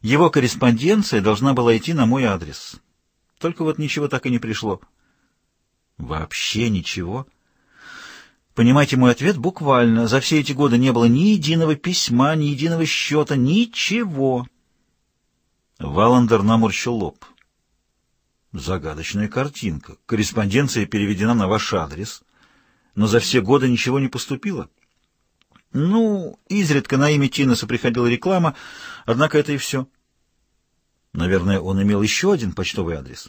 Его корреспонденция должна была идти на мой адрес. Только вот ничего так и не пришло. Вообще ничего. Понимаете мой ответ буквально. За все эти годы не было ни единого письма, ни единого счета, ничего. Валандер наморщил лоб. Загадочная картинка. Корреспонденция переведена на ваш адрес, но за все годы ничего не поступило. Ну, изредка на имя Тиноса приходила реклама, однако это и все. Наверное, он имел еще один почтовый адрес.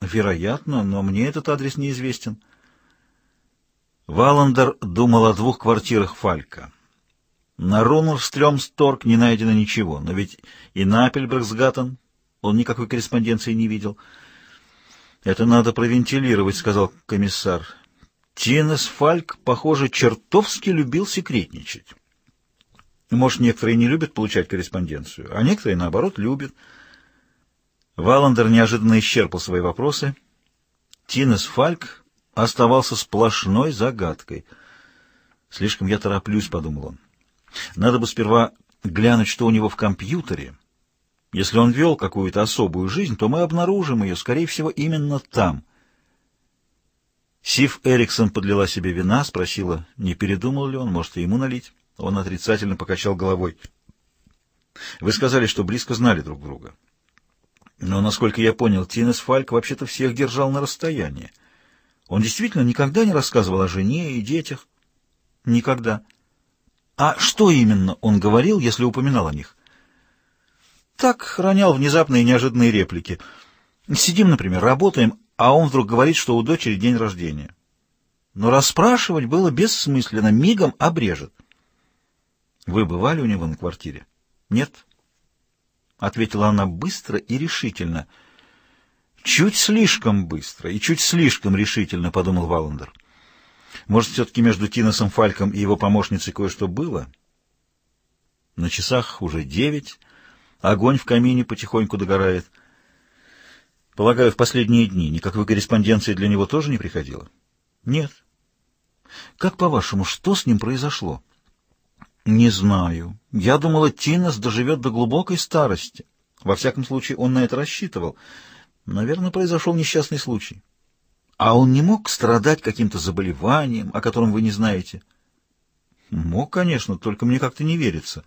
Вероятно, но мне этот адрес неизвестен. Валандер думал о двух квартирах Фалька. На Рунерстрёмсторг не найдено ничего, но ведь и на Апельбрехсгаттен он никакой корреспонденции не видел. «Это надо провентилировать», — сказал комиссар. Тинес Фальк, похоже, чертовски любил секретничать. Может, некоторые не любят получать корреспонденцию, а некоторые, наоборот, любят. Валандер неожиданно исчерпал свои вопросы. Тинес Фальк оставался сплошной загадкой. «Слишком я тороплюсь», — подумал он. «Надо бы сперва глянуть, что у него в компьютере. Если он вел какую-то особую жизнь, то мы обнаружим ее, скорее всего, именно там». Сив Эриксон подлила себе вина, спросила, не передумал ли он, может, и ему налить. Он отрицательно покачал головой. «Вы сказали, что близко знали друг друга. Но, насколько я понял, Тинес Фальк вообще-то всех держал на расстоянии». Он действительно никогда не рассказывал о жене и детях? Никогда. А что именно он говорил, если упоминал о них? Так ронял внезапные неожиданные реплики. Сидим, например, работаем, а он вдруг говорит, что у дочери день рождения. Но расспрашивать было бессмысленно, мигом обрежет. Вы бывали у него на квартире? Нет, — ответила она быстро и решительно — Чуть слишком быстро и чуть слишком решительно, подумал Валандер. Может, все-таки между Тиносом Фальком и его помощницей кое-что было? На часах уже девять, огонь в камине потихоньку догорает. Полагаю, в последние дни никакой корреспонденции для него тоже не приходило? Нет. Как по-вашему, что с ним произошло? Не знаю. Я думала, Тинос доживет до глубокой старости. Во всяком случае, он на это рассчитывал. Наверное, произошел несчастный случай. А он не мог страдать каким-то заболеванием, о котором вы не знаете? Мог, конечно, только мне как-то не верится.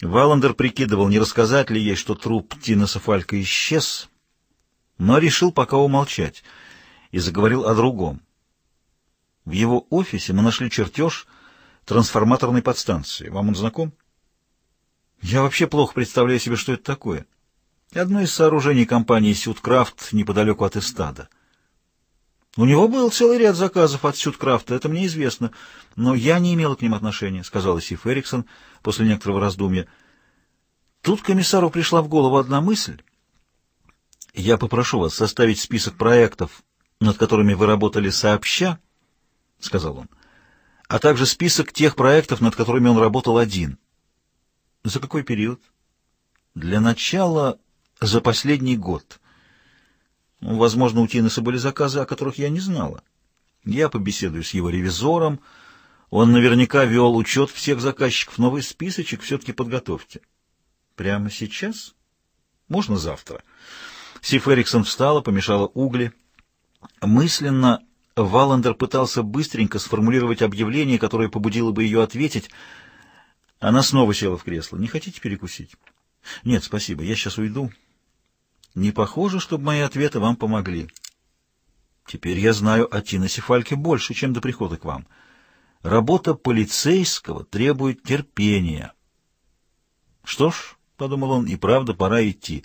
Валандер прикидывал, не рассказать ли ей, что труп Тиноса Фалька исчез, но решил пока умолчать и заговорил о другом. В его офисе мы нашли чертеж трансформаторной подстанции. Вам он знаком? Я вообще плохо представляю себе, что это такое одно из сооружений компании «Сюткрафт» неподалеку от эстада. У него был целый ряд заказов от «Сюткрафта», это мне известно, но я не имела к ним отношения, — сказала Сиф Эриксон после некоторого раздумья. Тут комиссару пришла в голову одна мысль. Я попрошу вас составить список проектов, над которыми вы работали сообща, — сказал он, — а также список тех проектов, над которыми он работал один. За какой период? Для начала за последний год. Ну, возможно, у Тинеса были заказы, о которых я не знала. Я побеседую с его ревизором. Он наверняка вел учет всех заказчиков. Новый списочек все-таки подготовьте. Прямо сейчас? Можно завтра. Сиф Эриксон встала, помешала угли. Мысленно Валандер пытался быстренько сформулировать объявление, которое побудило бы ее ответить. Она снова села в кресло. «Не хотите перекусить?» «Нет, спасибо, я сейчас уйду». Не похоже, чтобы мои ответы вам помогли. Теперь я знаю о Тиносе Фальке больше, чем до прихода к вам. Работа полицейского требует терпения. Что ж, — подумал он, — и правда пора идти.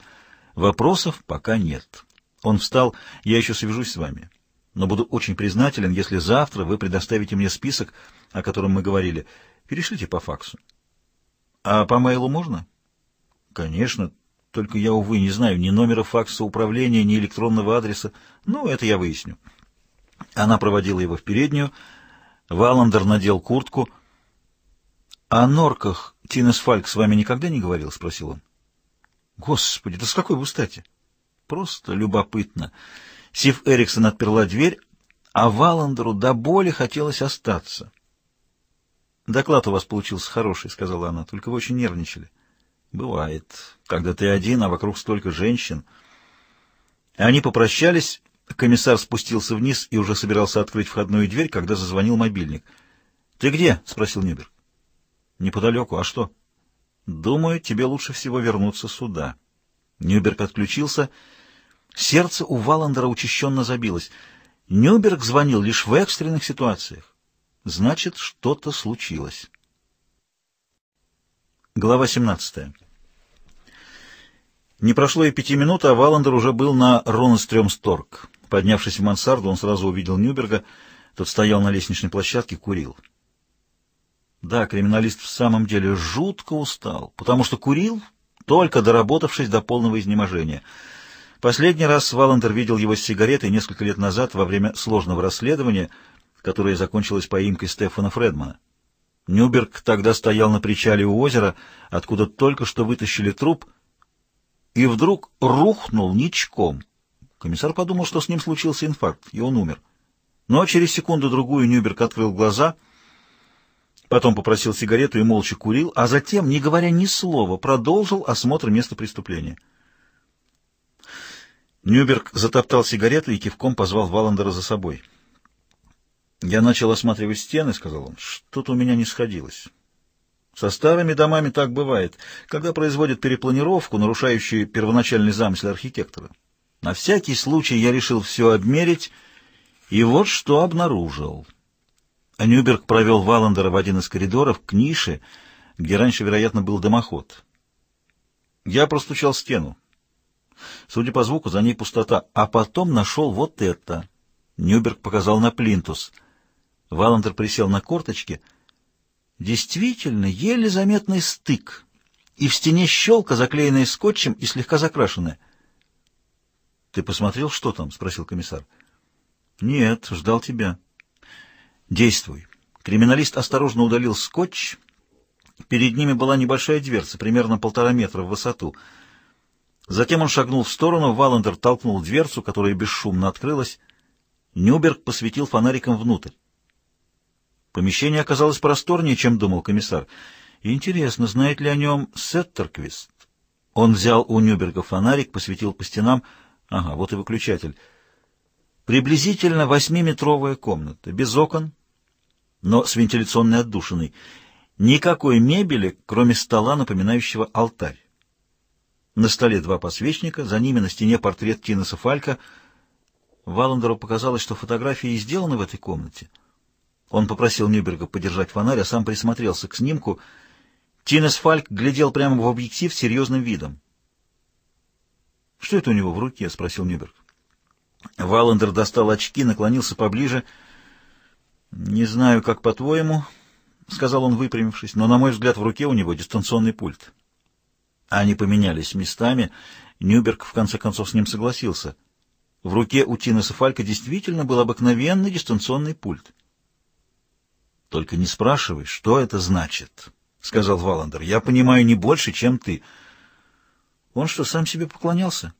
Вопросов пока нет. Он встал. Я еще свяжусь с вами. Но буду очень признателен, если завтра вы предоставите мне список, о котором мы говорили. Перешлите по факсу. А по мейлу можно? Конечно. Только я, увы, не знаю ни номера факса управления, ни электронного адреса. Ну, это я выясню. Она проводила его в переднюю. Валандер надел куртку. — О норках Тинес Фальк с вами никогда не говорил? — спросил он. — Господи, да с какой вы стати? — Просто любопытно. Сив Эриксон отперла дверь, а Валандеру до боли хотелось остаться. — Доклад у вас получился хороший, — сказала она, — только вы очень нервничали. Бывает, когда ты один, а вокруг столько женщин. Они попрощались, комиссар спустился вниз и уже собирался открыть входную дверь, когда зазвонил мобильник. «Ты где?» — спросил Нюберг. «Неподалеку. А что?» «Думаю, тебе лучше всего вернуться сюда». Нюберг отключился. Сердце у Валандера учащенно забилось. Нюберг звонил лишь в экстренных ситуациях. Значит, что-то случилось. Глава 17. Не прошло и пяти минут, а Валандер уже был на Ронстрёмсторг. Поднявшись в мансарду, он сразу увидел Нюберга. Тот стоял на лестничной площадке, курил. Да, криминалист в самом деле жутко устал, потому что курил, только доработавшись до полного изнеможения. Последний раз Валандер видел его с сигаретой несколько лет назад во время сложного расследования, которое закончилось поимкой Стефана Фредмана. Нюберг тогда стоял на причале у озера, откуда только что вытащили труп, и вдруг рухнул ничком. Комиссар подумал, что с ним случился инфаркт, и он умер. Но через секунду-другую Нюберг открыл глаза, потом попросил сигарету и молча курил, а затем, не говоря ни слова, продолжил осмотр места преступления. Нюберг затоптал сигарету и кивком позвал Валандера за собой. Я начал осматривать стены, — сказал он. — Что-то у меня не сходилось. Со старыми домами так бывает, когда производят перепланировку, нарушающую первоначальный замысел архитектора. На всякий случай я решил все обмерить, и вот что обнаружил. Нюберг провел Валандера в один из коридоров к нише, где раньше, вероятно, был дымоход. Я простучал стену. Судя по звуку, за ней пустота. А потом нашел вот это. Нюберг показал на плинтус — Валандер присел на корточки. Действительно, еле заметный стык. И в стене щелка, заклеенная скотчем и слегка закрашенная. «Ты посмотрел, что там?» — спросил комиссар. «Нет, ждал тебя». «Действуй». Криминалист осторожно удалил скотч. Перед ними была небольшая дверца, примерно полтора метра в высоту. Затем он шагнул в сторону, Валандер толкнул дверцу, которая бесшумно открылась. Нюберг посветил фонариком внутрь. Помещение оказалось просторнее, чем думал комиссар. Интересно, знает ли о нем Сеттерквист? Он взял у Нюберга фонарик, посветил по стенам. Ага, вот и выключатель. Приблизительно восьмиметровая комната, без окон, но с вентиляционной отдушиной. Никакой мебели, кроме стола, напоминающего алтарь. На столе два подсвечника, за ними на стене портрет Тинеса Фалька. Валандеру показалось, что фотографии сделаны в этой комнате. Он попросил Нюберга подержать фонарь, а сам присмотрелся к снимку. Тинес Фальк глядел прямо в объектив с серьезным видом. «Что это у него в руке?» — спросил Нюберг. Валандер достал очки, наклонился поближе. «Не знаю, как по-твоему», — сказал он, выпрямившись, «но, на мой взгляд, в руке у него дистанционный пульт». Они поменялись местами. Нюберг, в конце концов, с ним согласился. В руке у Тинеса Фалька действительно был обыкновенный дистанционный пульт. «Только не спрашивай, что это значит», — сказал Валандер. «Я понимаю не больше, чем ты». «Он что, сам себе поклонялся?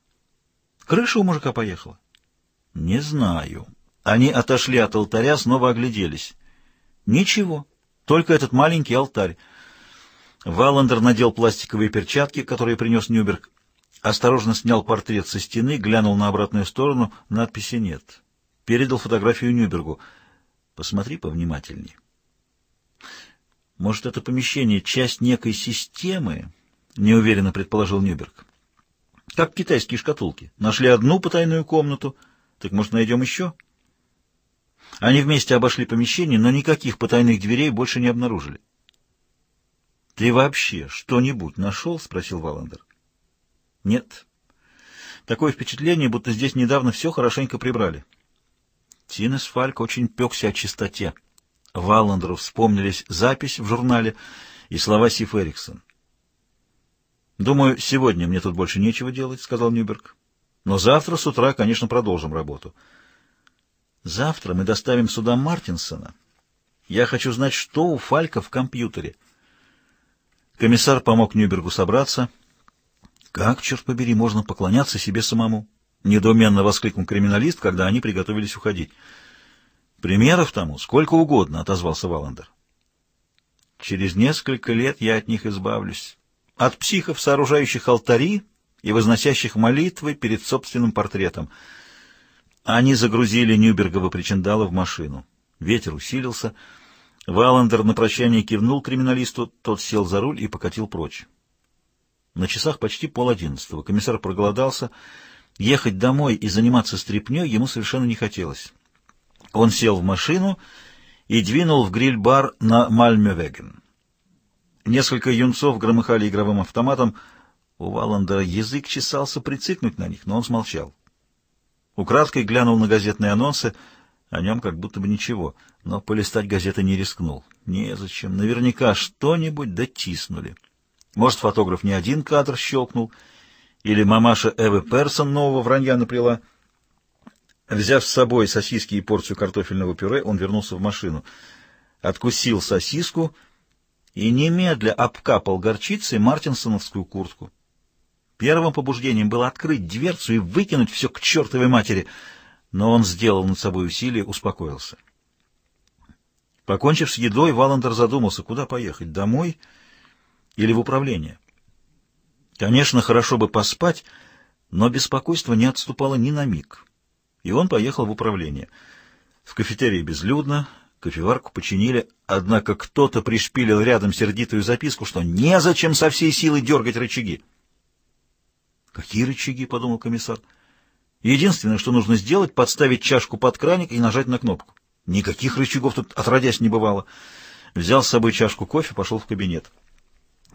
Крыша у мужика поехала?» «Не знаю». Они отошли от алтаря, снова огляделись. «Ничего, только этот маленький алтарь». Валандер надел пластиковые перчатки, которые принес Нюберг. Осторожно снял портрет со стены, глянул на обратную сторону, надписи нет. Передал фотографию Нюбергу. «Посмотри повнимательнее». Может, это помещение — часть некой системы, — неуверенно предположил Нюберг. Как китайские шкатулки. Нашли одну потайную комнату. Так, может, найдем еще? Они вместе обошли помещение, но никаких потайных дверей больше не обнаружили. — Ты вообще что-нибудь нашел? — спросил Валандер. — Нет. Такое впечатление, будто здесь недавно все хорошенько прибрали. Тинес Фальк очень пекся о чистоте. Валландеру вспомнились запись в журнале и слова Сиф Эриксон. «Думаю, сегодня мне тут больше нечего делать», — сказал Нюберг. «Но завтра с утра, конечно, продолжим работу». «Завтра мы доставим сюда Мартинсона. Я хочу знать, что у Фалька в компьютере». Комиссар помог Нюбергу собраться. «Как, черт побери, можно поклоняться себе самому?» — недоуменно воскликнул криминалист, когда они приготовились уходить. «Примеров тому сколько угодно», — отозвался Валандер. «Через несколько лет я от них избавлюсь. От психов, сооружающих алтари и возносящих молитвы перед собственным портретом». Они загрузили Нюбергова причиндала в машину. Ветер усилился. Валандер на прощание кивнул криминалисту, тот сел за руль и покатил прочь. На часах почти пол одиннадцатого. Комиссар проголодался. Ехать домой и заниматься стряпнёй ему совершенно не хотелось. Он сел в машину и двинул в гриль-бар на Мальмевеген. Несколько юнцов громыхали игровым автоматом. У Валандера язык чесался прицикнуть на них, но он смолчал. Украдкой глянул на газетные анонсы, о нем как будто бы ничего, но полистать газеты не рискнул. Незачем, наверняка что-нибудь дотиснули. Может, фотограф не один кадр щелкнул, или мамаша Эвы Персон нового вранья наплела — Взяв с собой сосиски и порцию картофельного пюре, он вернулся в машину. Откусил сосиску и немедля обкапал горчицей мартинсоновскую куртку. Первым побуждением было открыть дверцу и выкинуть все к чертовой матери, но он сделал над собой усилие, успокоился. Покончив с едой, Валандер задумался, куда поехать, домой или в управление. Конечно, хорошо бы поспать, но беспокойство не отступало ни на миг и он поехал в управление. В кафетерии безлюдно, кофеварку починили, однако кто-то пришпилил рядом сердитую записку, что незачем со всей силы дергать рычаги. «Какие рычаги?» — подумал комиссар. «Единственное, что нужно сделать — подставить чашку под краник и нажать на кнопку. Никаких рычагов тут отродясь не бывало». Взял с собой чашку кофе, пошел в кабинет.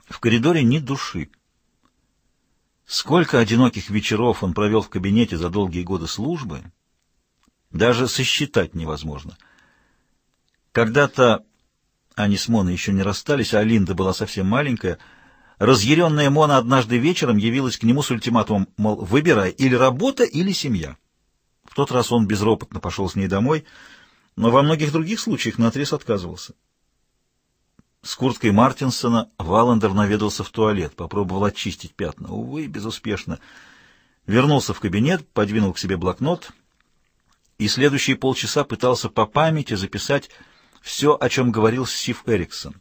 В коридоре ни души. Сколько одиноких вечеров он провел в кабинете за долгие годы службы, даже сосчитать невозможно. Когда-то они с Моной еще не расстались, а Линда была совсем маленькая. Разъяренная Мона однажды вечером явилась к нему с ультиматумом, мол, выбирай или работа, или семья. В тот раз он безропотно пошел с ней домой, но во многих других случаях наотрез отказывался. С курткой Мартинсона Валандер наведался в туалет, попробовал очистить пятна. Увы, безуспешно. Вернулся в кабинет, подвинул к себе блокнот и следующие полчаса пытался по памяти записать все, о чем говорил Сив Эриксон.